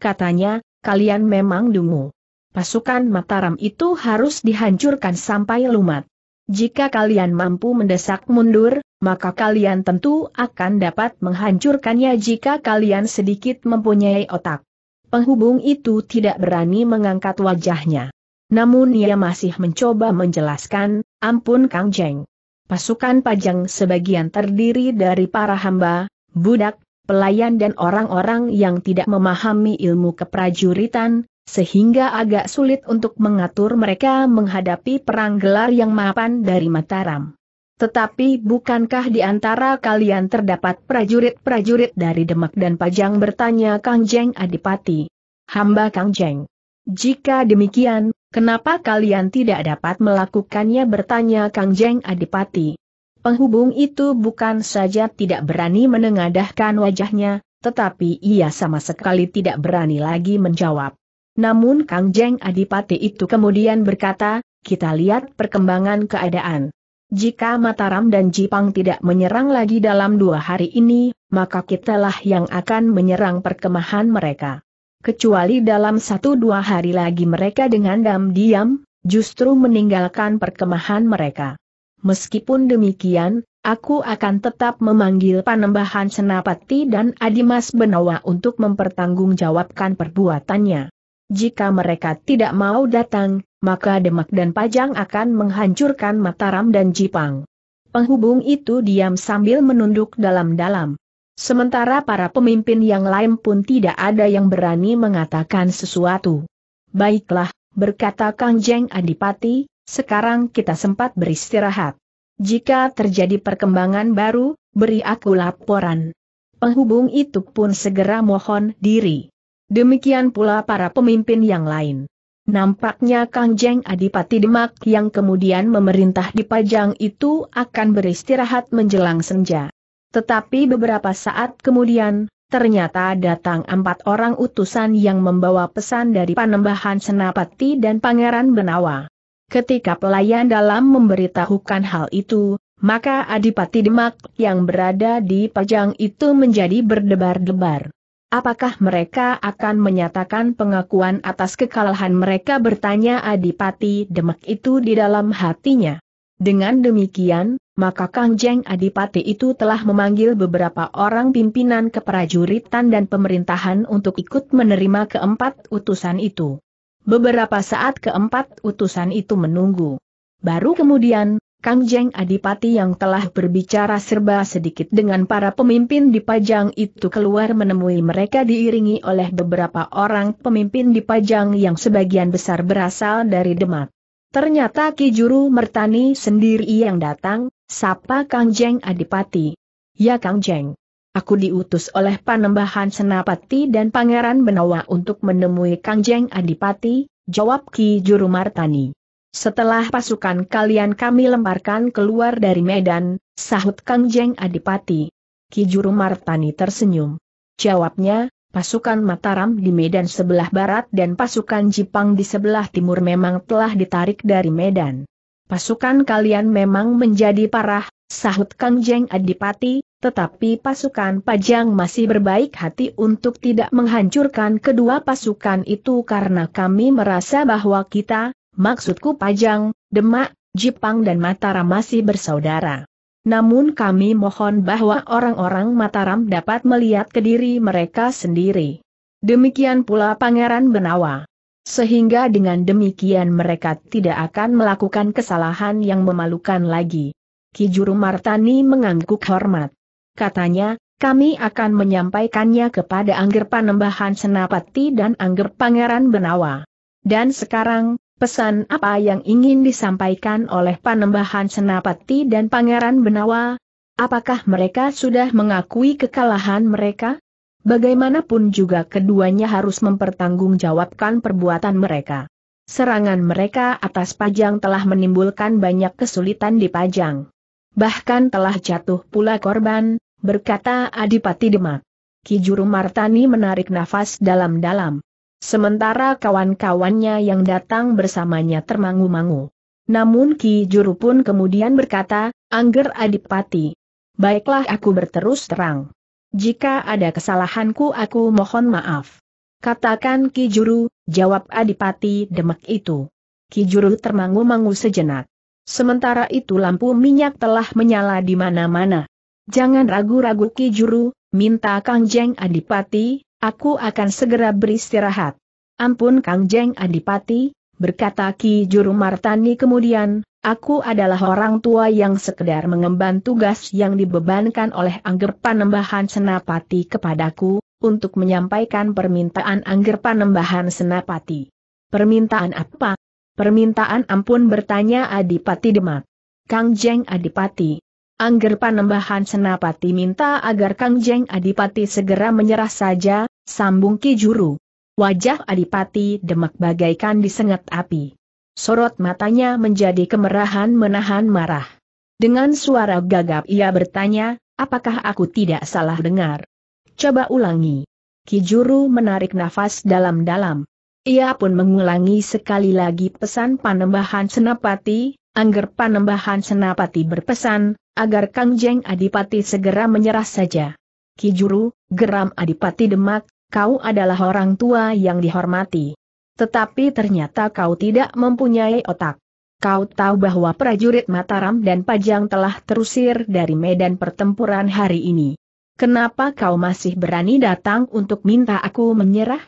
Katanya, kalian memang dungu. Pasukan Mataram itu harus dihancurkan sampai lumat. Jika kalian mampu mendesak mundur, maka kalian tentu akan dapat menghancurkannya jika kalian sedikit mempunyai otak. Penghubung itu tidak berani mengangkat wajahnya. Namun ia masih mencoba menjelaskan, ampun Kang Jeng. Pasukan pajang sebagian terdiri dari para hamba, budak, pelayan dan orang-orang yang tidak memahami ilmu keprajuritan, sehingga agak sulit untuk mengatur mereka menghadapi perang gelar yang mapan dari Mataram. Tetapi bukankah di antara kalian terdapat prajurit-prajurit dari Demak dan Pajang bertanya Kang Jeng Adipati? Hamba Kang Jeng. Jika demikian, Kenapa kalian tidak dapat melakukannya bertanya Kang Jeng Adipati. Penghubung itu bukan saja tidak berani menengadahkan wajahnya, tetapi ia sama sekali tidak berani lagi menjawab. Namun Kang Jeng Adipati itu kemudian berkata, kita lihat perkembangan keadaan. Jika Mataram dan Jipang tidak menyerang lagi dalam dua hari ini, maka kitalah yang akan menyerang perkemahan mereka kecuali dalam satu dua hari lagi mereka dengan diam-diam, justru meninggalkan perkemahan mereka. Meskipun demikian, aku akan tetap memanggil Panembahan Senapati dan Adimas Benawa untuk mempertanggungjawabkan perbuatannya. Jika mereka tidak mau datang, maka Demak dan Pajang akan menghancurkan Mataram dan Jipang. Penghubung itu diam sambil menunduk dalam-dalam. Sementara para pemimpin yang lain pun tidak ada yang berani mengatakan sesuatu. Baiklah, berkata Kang Jeng Adipati, sekarang kita sempat beristirahat. Jika terjadi perkembangan baru, beri aku laporan. Penghubung itu pun segera mohon diri. Demikian pula para pemimpin yang lain. Nampaknya Kang Jeng Adipati Demak yang kemudian memerintah di Pajang itu akan beristirahat menjelang senja. Tetapi beberapa saat kemudian, ternyata datang empat orang utusan yang membawa pesan dari Panembahan Senapati dan Pangeran Benawa. Ketika pelayan dalam memberitahukan hal itu, maka Adipati Demak yang berada di Pajang itu menjadi berdebar-debar. Apakah mereka akan menyatakan pengakuan atas kekalahan mereka bertanya Adipati Demak itu di dalam hatinya? Dengan demikian, maka Kangjeng Adipati itu telah memanggil beberapa orang pimpinan keprajuritan dan pemerintahan untuk ikut menerima keempat utusan itu. Beberapa saat keempat utusan itu menunggu. Baru kemudian, Kangjeng Adipati yang telah berbicara serba sedikit dengan para pemimpin di Pajang itu keluar menemui mereka diiringi oleh beberapa orang pemimpin di Pajang yang sebagian besar berasal dari Demak. Ternyata Ki Juru Mertani sendiri yang datang, sapa Kang Jeng Adipati. Ya Kang Jeng. Aku diutus oleh Panembahan Senapati dan Pangeran Benawa untuk menemui Kang Jeng Adipati, jawab Ki Juru Mertani. Setelah pasukan kalian kami lemparkan keluar dari Medan, sahut Kang Jeng Adipati. Ki Juru Martani tersenyum. Jawabnya, pasukan Mataram di Medan sebelah barat dan pasukan Jipang di sebelah timur memang telah ditarik dari Medan. Pasukan kalian memang menjadi parah, sahut Kang Jeng Adipati, tetapi pasukan Pajang masih berbaik hati untuk tidak menghancurkan kedua pasukan itu karena kami merasa bahwa kita, maksudku Pajang, Demak, Jipang dan Mataram masih bersaudara. Namun kami mohon bahwa orang-orang Mataram dapat melihat ke diri mereka sendiri. Demikian pula Pangeran Benawa. Sehingga dengan demikian mereka tidak akan melakukan kesalahan yang memalukan lagi. Ki Juru Martani mengangguk hormat. Katanya, kami akan menyampaikannya kepada Angger Panembahan Senapati dan Angger Pangeran Benawa. Dan sekarang, pesan apa yang ingin disampaikan oleh Panembahan Senapati dan Pangeran Benawa? Apakah mereka sudah mengakui kekalahan mereka? Bagaimanapun juga keduanya harus mempertanggungjawabkan perbuatan mereka. Serangan mereka atas Pajang telah menimbulkan banyak kesulitan di Pajang. Bahkan telah jatuh pula korban, berkata Adipati Demak. Kijuru Martani menarik nafas dalam-dalam. Sementara kawan-kawannya yang datang bersamanya termangu-mangu. Namun Ki Juru pun kemudian berkata, Angger Adipati. Baiklah aku berterus terang. Jika ada kesalahanku aku mohon maaf. Katakan Ki Juru, jawab Adipati Demak itu. Ki Juru termangu-mangu sejenak. Sementara itu lampu minyak telah menyala di mana-mana. Jangan ragu-ragu Ki Juru, minta Kang Jeng Adipati, Aku akan segera beristirahat. Ampun Kang Jeng Adipati, berkata Ki Juru Martani kemudian, aku adalah orang tua yang sekedar mengemban tugas yang dibebankan oleh Angger Panembahan Senapati kepadaku, untuk menyampaikan permintaan Angger Panembahan Senapati. Permintaan apa? Permintaan ampun bertanya Adipati Demak. Kang Jeng Adipati. Angger Panembahan Senapati minta agar Kang Jeng Adipati segera menyerah saja, Sambung Ki Juru. Wajah Adipati demak bagaikan disengat api. Sorot matanya menjadi kemerahan menahan marah. Dengan suara gagap ia bertanya, apakah aku tidak salah dengar? Coba ulangi. Ki Juru menarik nafas dalam-dalam. Ia pun mengulangi sekali lagi pesan panembahan senapati, angger panembahan senapati berpesan, agar Kangjeng Adipati segera menyerah saja. Ki Juru, geram Adipati Demak, kau adalah orang tua yang dihormati. Tetapi ternyata kau tidak mempunyai otak. Kau tahu bahwa prajurit Mataram dan Pajang telah terusir dari medan pertempuran hari ini. Kenapa kau masih berani datang untuk minta aku menyerah?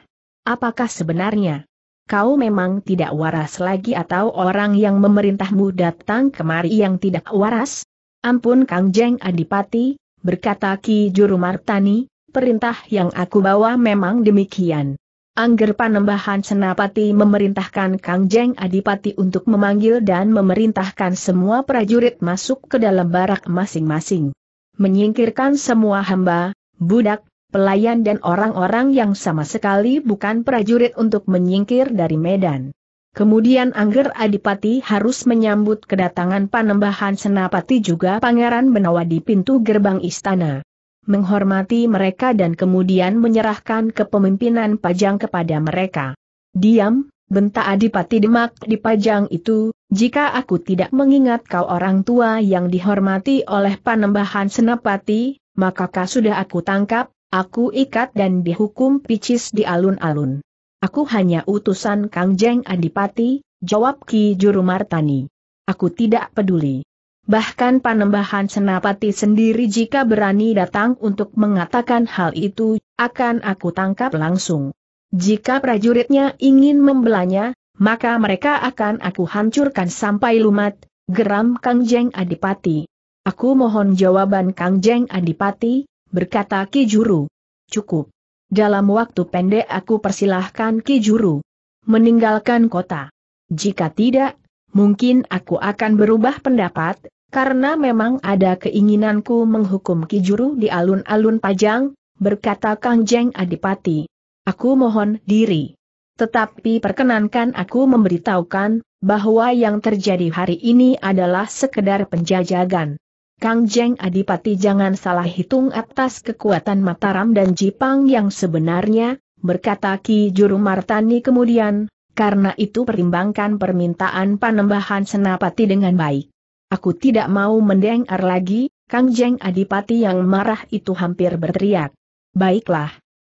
Apakah sebenarnya kau memang tidak waras lagi atau orang yang memerintahmu datang kemari yang tidak waras? Ampun Kang Jeng Adipati, berkata Ki Juru Martani, perintah yang aku bawa memang demikian. Angger Panembahan Senapati memerintahkan Kang Jeng Adipati untuk memanggil dan memerintahkan semua prajurit masuk ke dalam barak masing-masing. Menyingkirkan semua hamba, budak, pelayan dan orang-orang yang sama sekali bukan prajurit untuk menyingkir dari medan. Kemudian Angger Adipati harus menyambut kedatangan Panembahan Senapati juga Pangeran Benawa di pintu gerbang istana menghormati mereka dan kemudian menyerahkan kepemimpinan Pajang kepada mereka. Diam, bentak Adipati Demak di Pajang itu, jika aku tidak mengingat kau orang tua yang dihormati oleh panembahan Senapati, maka kau sudah aku tangkap, aku ikat dan dihukum picis di alun-alun. Aku hanya utusan kangjeng Adipati, jawab Ki Juru Martani. Aku tidak peduli bahkan panembahan Senapati sendiri jika berani datang untuk mengatakan hal itu, akan aku tangkap langsung. Jika prajuritnya ingin membelanya, maka mereka akan aku hancurkan sampai lumat, geram Kang Jeng Adipati. Aku mohon jawaban Kang Jeng Adipati, berkata Ki Juru. Cukup. Dalam waktu pendek aku persilahkan Ki Juru meninggalkan kota. Jika tidak, mungkin aku akan berubah pendapat, karena memang ada keinginanku menghukum Kijuru di alun-alun Pajang, berkata Kang Jeng Adipati. Aku mohon diri. Tetapi perkenankan aku memberitahukan, bahwa yang terjadi hari ini adalah sekedar penjajagan. Kang Jeng Adipati jangan salah hitung atas kekuatan Mataram dan Jipang yang sebenarnya, berkata Ki Juru Martani kemudian, karena itu pertimbangkan permintaan panembahan senapati dengan baik. Aku tidak mau mendengar lagi, Kang Jeng Adipati yang marah itu hampir berteriak. Baiklah.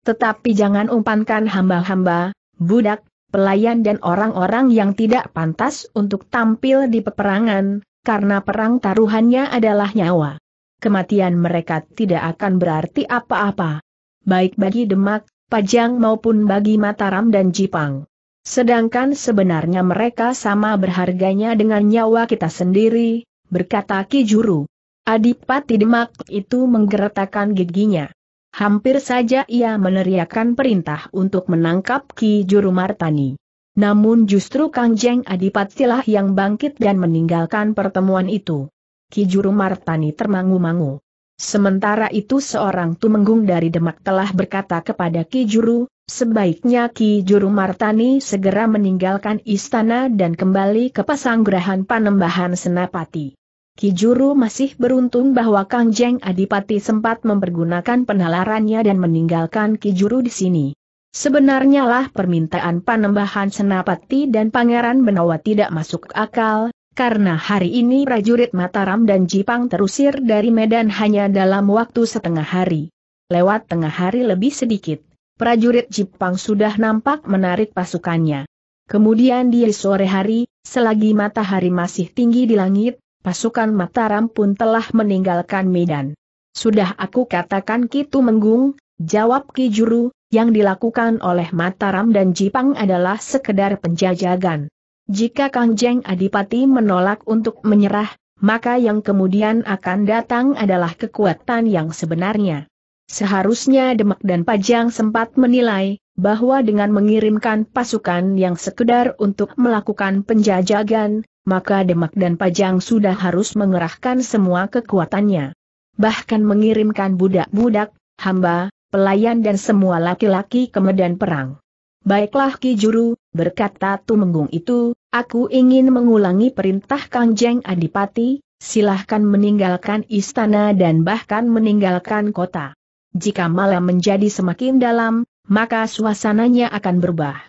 Tetapi jangan umpankan hamba-hamba, budak, pelayan dan orang-orang yang tidak pantas untuk tampil di peperangan, karena perang taruhannya adalah nyawa. Kematian mereka tidak akan berarti apa-apa. Baik bagi Demak, Pajang maupun bagi Mataram dan Jipang. Sedangkan sebenarnya mereka sama berharganya dengan nyawa kita sendiri, berkata Ki Juru. Adipati Demak itu menggeretakkan giginya. Hampir saja ia meneriakkan perintah untuk menangkap Ki Juru Martani. Namun justru Kang Jeng lah yang bangkit dan meninggalkan pertemuan itu. Ki Juru Martani termangu-mangu. Sementara itu seorang tumenggung dari Demak telah berkata kepada Ki Juru, sebaiknya Ki Juru Martani segera meninggalkan istana dan kembali ke pasanggrahan panembahan Senapati. Ki Juru masih beruntung bahwa Kang Jeng Adipati sempat mempergunakan penalarannya dan meninggalkan Ki Juru di sini. Sebenarnya lah permintaan panembahan Senapati dan Pangeran Benawa tidak masuk akal, karena hari ini prajurit Mataram dan Jipang terusir dari Medan hanya dalam waktu setengah hari. Lewat tengah hari lebih sedikit, prajurit Jipang sudah nampak menarik pasukannya. Kemudian di sore hari, selagi matahari masih tinggi di langit, pasukan Mataram pun telah meninggalkan Medan. Sudah aku katakan Kitu Menggung, jawab Ki Juru, yang dilakukan oleh Mataram dan Jipang adalah sekedar penjajagan. Jika Kangjeng Adipati menolak untuk menyerah, maka yang kemudian akan datang adalah kekuatan yang sebenarnya. Seharusnya Demak dan Pajang sempat menilai, bahwa dengan mengirimkan pasukan yang sekedar untuk melakukan penjajagan, maka Demak dan Pajang sudah harus mengerahkan semua kekuatannya. Bahkan mengirimkan budak-budak, hamba, pelayan dan semua laki-laki ke medan perang. Baiklah Ki Juru, berkata Tumenggung itu, Aku ingin mengulangi perintah Kang Jeng Adipati, silahkan meninggalkan istana dan bahkan meninggalkan kota. Jika malam menjadi semakin dalam, maka suasananya akan berubah.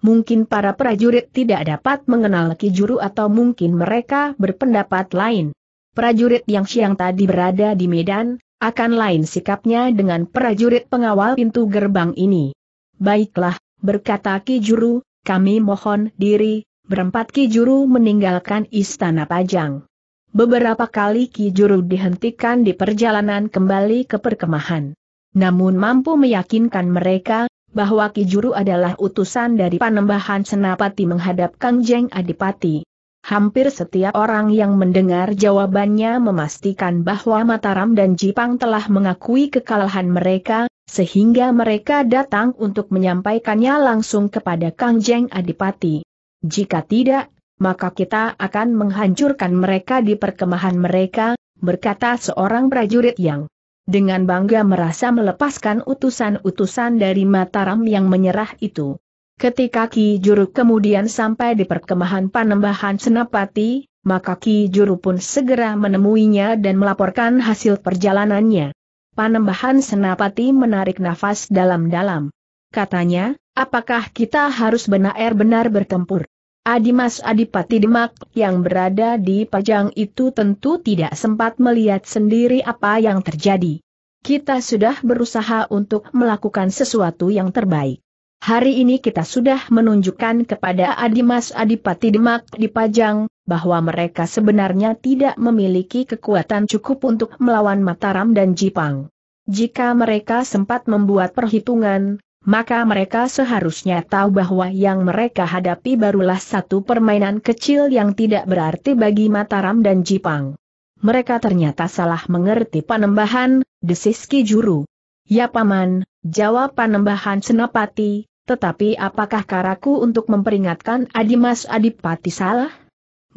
Mungkin para prajurit tidak dapat mengenal Ki Juru atau mungkin mereka berpendapat lain. Prajurit yang siang tadi berada di Medan, akan lain sikapnya dengan prajurit pengawal pintu gerbang ini. Baiklah, berkata Ki Juru, kami mohon diri, berempat Ki Juru meninggalkan Istana Pajang. Beberapa kali Ki Juru dihentikan di perjalanan kembali ke perkemahan. Namun mampu meyakinkan mereka, bahwa Ki Juru adalah utusan dari Panembahan Senapati menghadap Kangjeng Adipati. Hampir setiap orang yang mendengar jawabannya memastikan bahwa Mataram dan Jipang telah mengakui kekalahan mereka, sehingga mereka datang untuk menyampaikannya langsung kepada Kangjeng Adipati. Jika tidak, maka kita akan menghancurkan mereka di perkemahan mereka, berkata seorang prajurit yang dengan bangga merasa melepaskan utusan-utusan dari Mataram yang menyerah itu. Ketika Ki Juru kemudian sampai di perkemahan Panembahan Senapati, maka Ki Juru pun segera menemuinya dan melaporkan hasil perjalanannya. Panembahan Senapati menarik nafas dalam-dalam. Katanya, Apakah kita harus benar-benar bertempur? Adimas Adipati Demak yang berada di Pajang itu tentu tidak sempat melihat sendiri apa yang terjadi. Kita sudah berusaha untuk melakukan sesuatu yang terbaik. Hari ini kita sudah menunjukkan kepada Adimas Adipati Demak di Pajang, bahwa mereka sebenarnya tidak memiliki kekuatan cukup untuk melawan Mataram dan Jipang. Jika mereka sempat membuat perhitungan, maka mereka seharusnya tahu bahwa yang mereka hadapi barulah satu permainan kecil yang tidak berarti bagi Mataram dan Jipang. Mereka ternyata salah mengerti panembahan, desis Ki Juru. Ya paman, jawab panembahan Senapati, tetapi apakah karaku untuk memperingatkan Adimas Adipati salah?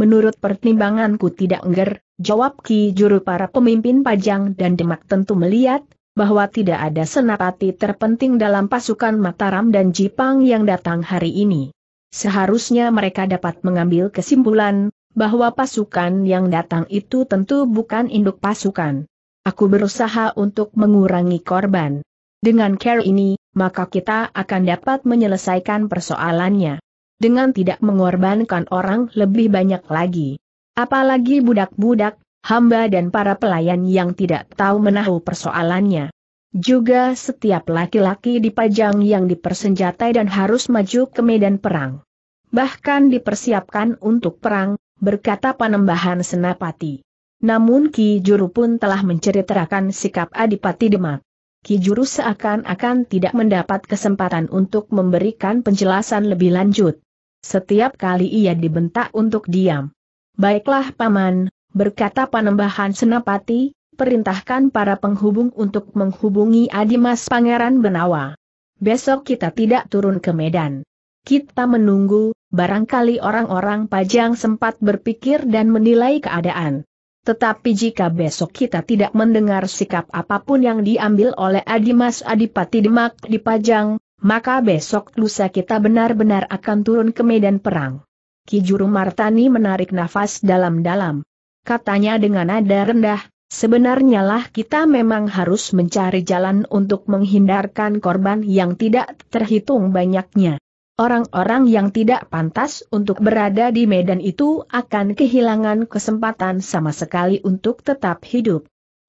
Menurut pertimbanganku tidak enggar, jawab Ki Juru para pemimpin Pajang dan Demak tentu melihat, bahwa tidak ada senapati terpenting dalam pasukan Mataram dan Jipang yang datang hari ini. Seharusnya mereka dapat mengambil kesimpulan, bahwa pasukan yang datang itu tentu bukan induk pasukan. Aku berusaha untuk mengurangi korban. Dengan care ini, maka kita akan dapat menyelesaikan persoalannya. Dengan tidak mengorbankan orang lebih banyak lagi. Apalagi budak-budak hamba dan para pelayan yang tidak tahu menahu persoalannya. Juga setiap laki-laki dipajang yang dipersenjatai dan harus maju ke medan perang. Bahkan dipersiapkan untuk perang, berkata panembahan Senapati. Namun Ki Juru pun telah menceritakan sikap Adipati Demak. Ki Juru seakan-akan tidak mendapat kesempatan untuk memberikan penjelasan lebih lanjut. Setiap kali ia dibentak untuk diam. Baiklah paman, berkata Panembahan Senapati, perintahkan para penghubung untuk menghubungi Adimas Pangeran Benawa. Besok kita tidak turun ke Medan. Kita menunggu, barangkali orang-orang pajang sempat berpikir dan menilai keadaan. Tetapi jika besok kita tidak mendengar sikap apapun yang diambil oleh Adimas Adipati Demak di Pajang, maka besok lusa kita benar-benar akan turun ke medan perang. Kijuru Martani menarik nafas dalam-dalam katanya dengan nada rendah, sebenarnya lah kita memang harus mencari jalan untuk menghindarkan korban yang tidak terhitung banyaknya. Orang-orang yang tidak pantas untuk berada di medan itu akan kehilangan kesempatan sama sekali untuk tetap hidup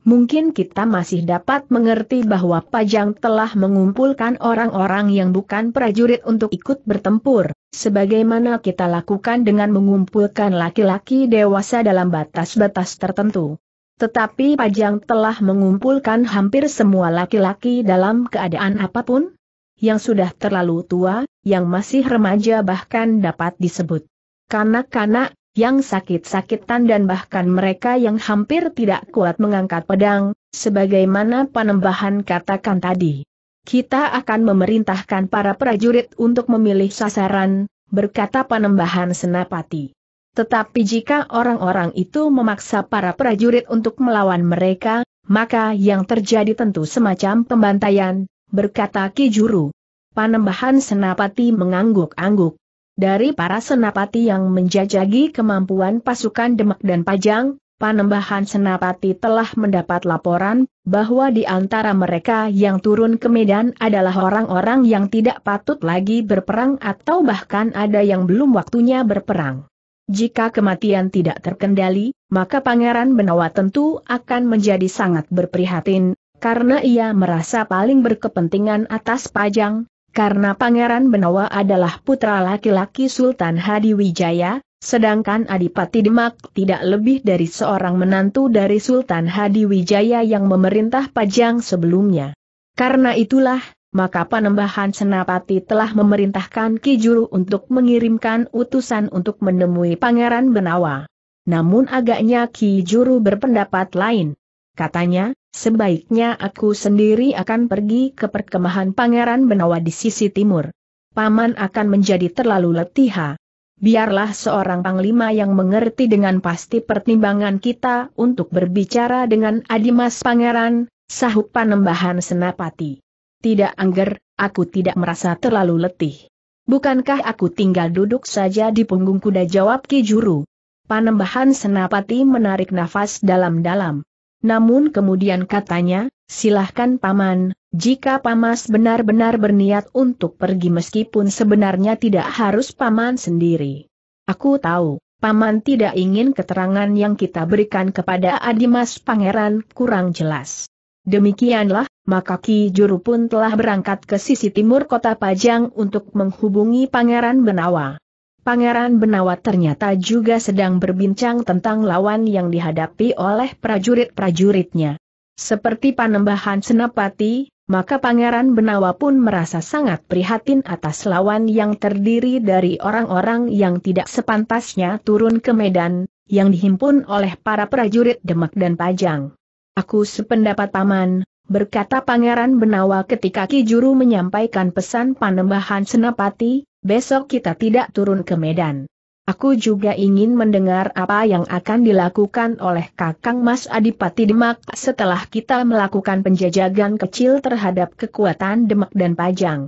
mungkin kita masih dapat mengerti bahwa Pajang telah mengumpulkan orang-orang yang bukan prajurit untuk ikut bertempur, sebagaimana kita lakukan dengan mengumpulkan laki-laki dewasa dalam batas-batas tertentu. Tetapi Pajang telah mengumpulkan hampir semua laki-laki dalam keadaan apapun, yang sudah terlalu tua, yang masih remaja bahkan dapat disebut kanak-kanak, yang sakit-sakitan dan bahkan mereka yang hampir tidak kuat mengangkat pedang, sebagaimana panembahan katakan tadi. Kita akan memerintahkan para prajurit untuk memilih sasaran, berkata panembahan senapati. Tetapi jika orang-orang itu memaksa para prajurit untuk melawan mereka, maka yang terjadi tentu semacam pembantaian, berkata Kijuru. Panembahan Senapati mengangguk-angguk. Dari para senapati yang menjajagi kemampuan pasukan Demak dan Pajang, Panembahan Senapati telah mendapat laporan bahwa di antara mereka yang turun ke medan adalah orang-orang yang tidak patut lagi berperang atau bahkan ada yang belum waktunya berperang. Jika kematian tidak terkendali, maka Pangeran Benawa tentu akan menjadi sangat berprihatin, karena ia merasa paling berkepentingan atas Pajang, karena Pangeran Benawa adalah putra laki-laki Sultan Hadi Wijaya, sedangkan Adipati Demak tidak lebih dari seorang menantu dari Sultan Hadi Wijaya yang memerintah Pajang sebelumnya. Karena itulah, maka Panembahan Senapati telah memerintahkan Kijuru untuk mengirimkan utusan untuk menemui Pangeran Benawa. Namun agaknya Kijuru berpendapat lain. Katanya, sebaiknya aku sendiri akan pergi ke perkemahan Pangeran Benawa di sisi timur. Paman akan menjadi terlalu letih. Biarlah seorang panglima yang mengerti dengan pasti pertimbangan kita untuk berbicara dengan Adimas Pangeran, sahut panembahan senapati. Tidak angger, aku tidak merasa terlalu letih. Bukankah aku tinggal duduk saja di punggung kuda jawab Ki Juru? Panembahan senapati menarik nafas dalam-dalam namun kemudian katanya, silahkan paman, jika pamas benar-benar berniat untuk pergi meskipun sebenarnya tidak harus paman sendiri. Aku tahu, paman tidak ingin keterangan yang kita berikan kepada Adimas Pangeran kurang jelas. Demikianlah, maka Ki Juru pun telah berangkat ke sisi timur kota Pajang untuk menghubungi Pangeran Benawa. Pangeran Benawa ternyata juga sedang berbincang tentang lawan yang dihadapi oleh prajurit-prajuritnya. Seperti panembahan senapati, maka Pangeran Benawa pun merasa sangat prihatin atas lawan yang terdiri dari orang-orang yang tidak sepantasnya turun ke medan, yang dihimpun oleh para prajurit Demak dan Pajang. Aku sependapat paman, berkata Pangeran Benawa ketika Ki Juru menyampaikan pesan panembahan senapati, besok kita tidak turun ke Medan. Aku juga ingin mendengar apa yang akan dilakukan oleh Kakang Mas Adipati Demak setelah kita melakukan penjajagan kecil terhadap kekuatan Demak dan Pajang.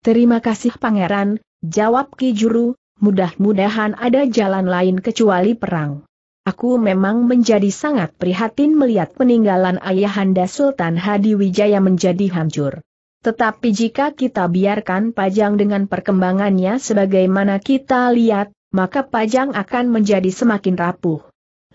Terima kasih Pangeran, jawab Ki Juru, mudah-mudahan ada jalan lain kecuali perang. Aku memang menjadi sangat prihatin melihat peninggalan Ayahanda Sultan Hadi Wijaya menjadi hancur. Tetapi jika kita biarkan pajang dengan perkembangannya sebagaimana kita lihat, maka pajang akan menjadi semakin rapuh.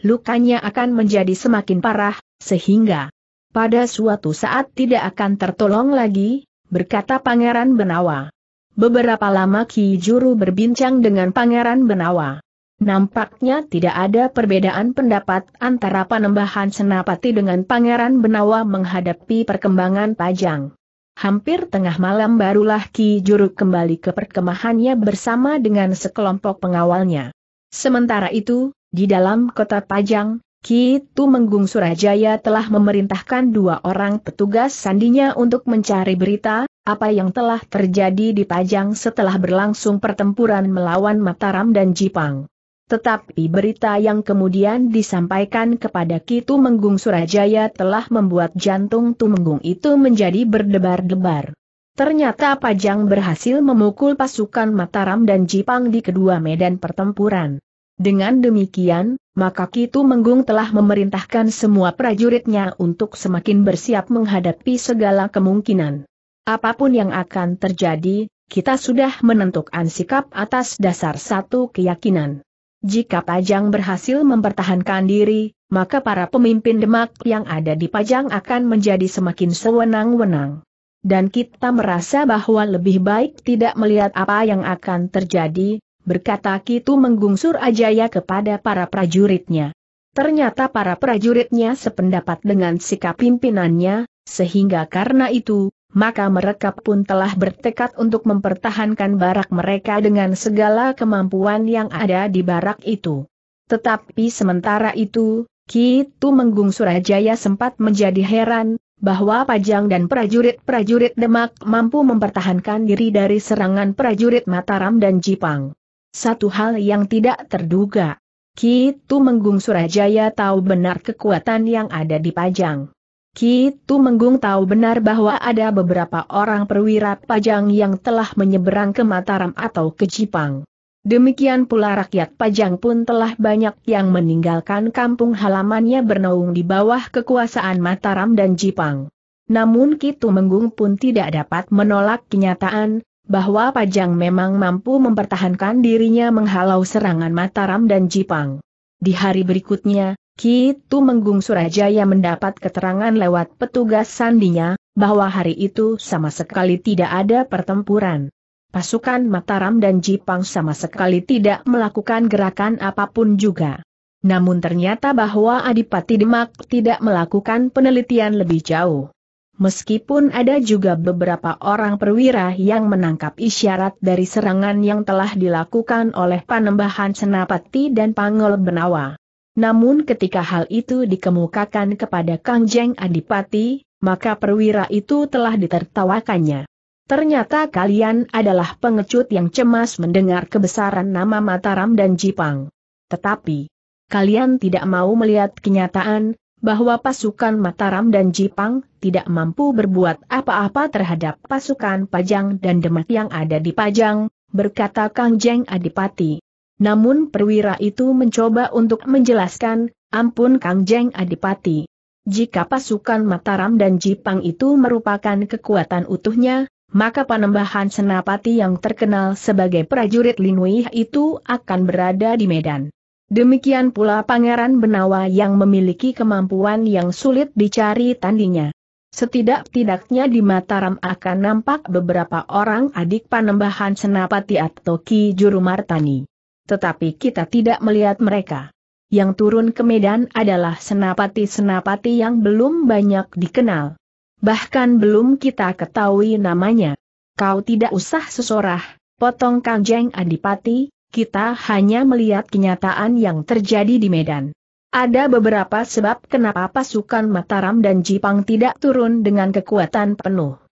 Lukanya akan menjadi semakin parah, sehingga pada suatu saat tidak akan tertolong lagi, berkata Pangeran Benawa. Beberapa lama Ki Juru berbincang dengan Pangeran Benawa. Nampaknya tidak ada perbedaan pendapat antara panembahan Senapati dengan Pangeran Benawa menghadapi perkembangan pajang. Hampir tengah malam barulah Ki Juruk kembali ke perkemahannya bersama dengan sekelompok pengawalnya. Sementara itu, di dalam kota Pajang, Ki Tumenggung Surajaya telah memerintahkan dua orang petugas sandinya untuk mencari berita, apa yang telah terjadi di Pajang setelah berlangsung pertempuran melawan Mataram dan Jipang. Tetapi berita yang kemudian disampaikan kepada Kitu Menggung Surajaya telah membuat jantung Tumenggung itu menjadi berdebar-debar. Ternyata Pajang berhasil memukul pasukan Mataram dan Jipang di kedua medan pertempuran. Dengan demikian, maka Kitu Menggung telah memerintahkan semua prajuritnya untuk semakin bersiap menghadapi segala kemungkinan. Apapun yang akan terjadi, kita sudah menentukan sikap atas dasar satu keyakinan. Jika Pajang berhasil mempertahankan diri, maka para pemimpin Demak yang ada di Pajang akan menjadi semakin sewenang-wenang. Dan kita merasa bahwa lebih baik tidak melihat apa yang akan terjadi, berkata Kitu menggungsur ajaya kepada para prajuritnya. Ternyata para prajuritnya sependapat dengan sikap pimpinannya, sehingga karena itu, maka mereka pun telah bertekad untuk mempertahankan barak mereka dengan segala kemampuan yang ada di barak itu. Tetapi sementara itu, Ki Tumenggung Surajaya sempat menjadi heran, bahwa Pajang dan prajurit-prajurit Demak mampu mempertahankan diri dari serangan prajurit Mataram dan Jipang. Satu hal yang tidak terduga. Ki Tumenggung Surajaya tahu benar kekuatan yang ada di Pajang. Ki Menggung tahu benar bahwa ada beberapa orang perwira Pajang yang telah menyeberang ke Mataram atau ke Jipang. Demikian pula rakyat Pajang pun telah banyak yang meninggalkan kampung halamannya bernaung di bawah kekuasaan Mataram dan Jipang. Namun Ki Menggung pun tidak dapat menolak kenyataan bahwa Pajang memang mampu mempertahankan dirinya menghalau serangan Mataram dan Jipang. Di hari berikutnya, Ki Tumenggung Surajaya mendapat keterangan lewat petugas sandinya, bahwa hari itu sama sekali tidak ada pertempuran. Pasukan Mataram dan Jipang sama sekali tidak melakukan gerakan apapun juga. Namun ternyata bahwa Adipati Demak tidak melakukan penelitian lebih jauh. Meskipun ada juga beberapa orang perwira yang menangkap isyarat dari serangan yang telah dilakukan oleh Panembahan Senapati dan Pangol Benawa. Namun ketika hal itu dikemukakan kepada Kang Jeng Adipati, maka perwira itu telah ditertawakannya. Ternyata kalian adalah pengecut yang cemas mendengar kebesaran nama Mataram dan Jipang. Tetapi, kalian tidak mau melihat kenyataan, bahwa pasukan Mataram dan Jipang tidak mampu berbuat apa-apa terhadap pasukan Pajang dan Demak yang ada di Pajang, berkata Kang Jeng Adipati. Namun perwira itu mencoba untuk menjelaskan, ampun Kang Jeng Adipati. Jika pasukan Mataram dan Jipang itu merupakan kekuatan utuhnya, maka panembahan Senapati yang terkenal sebagai prajurit Linui itu akan berada di Medan. Demikian pula Pangeran Benawa yang memiliki kemampuan yang sulit dicari tandinya. Setidak-tidaknya di Mataram akan nampak beberapa orang adik panembahan Senapati atau Ki Juru Martani tetapi kita tidak melihat mereka. Yang turun ke medan adalah senapati-senapati yang belum banyak dikenal. Bahkan belum kita ketahui namanya. Kau tidak usah sesorah, potong Kanjeng Adipati, kita hanya melihat kenyataan yang terjadi di Medan. Ada beberapa sebab kenapa pasukan Mataram dan Jipang tidak turun dengan kekuatan penuh.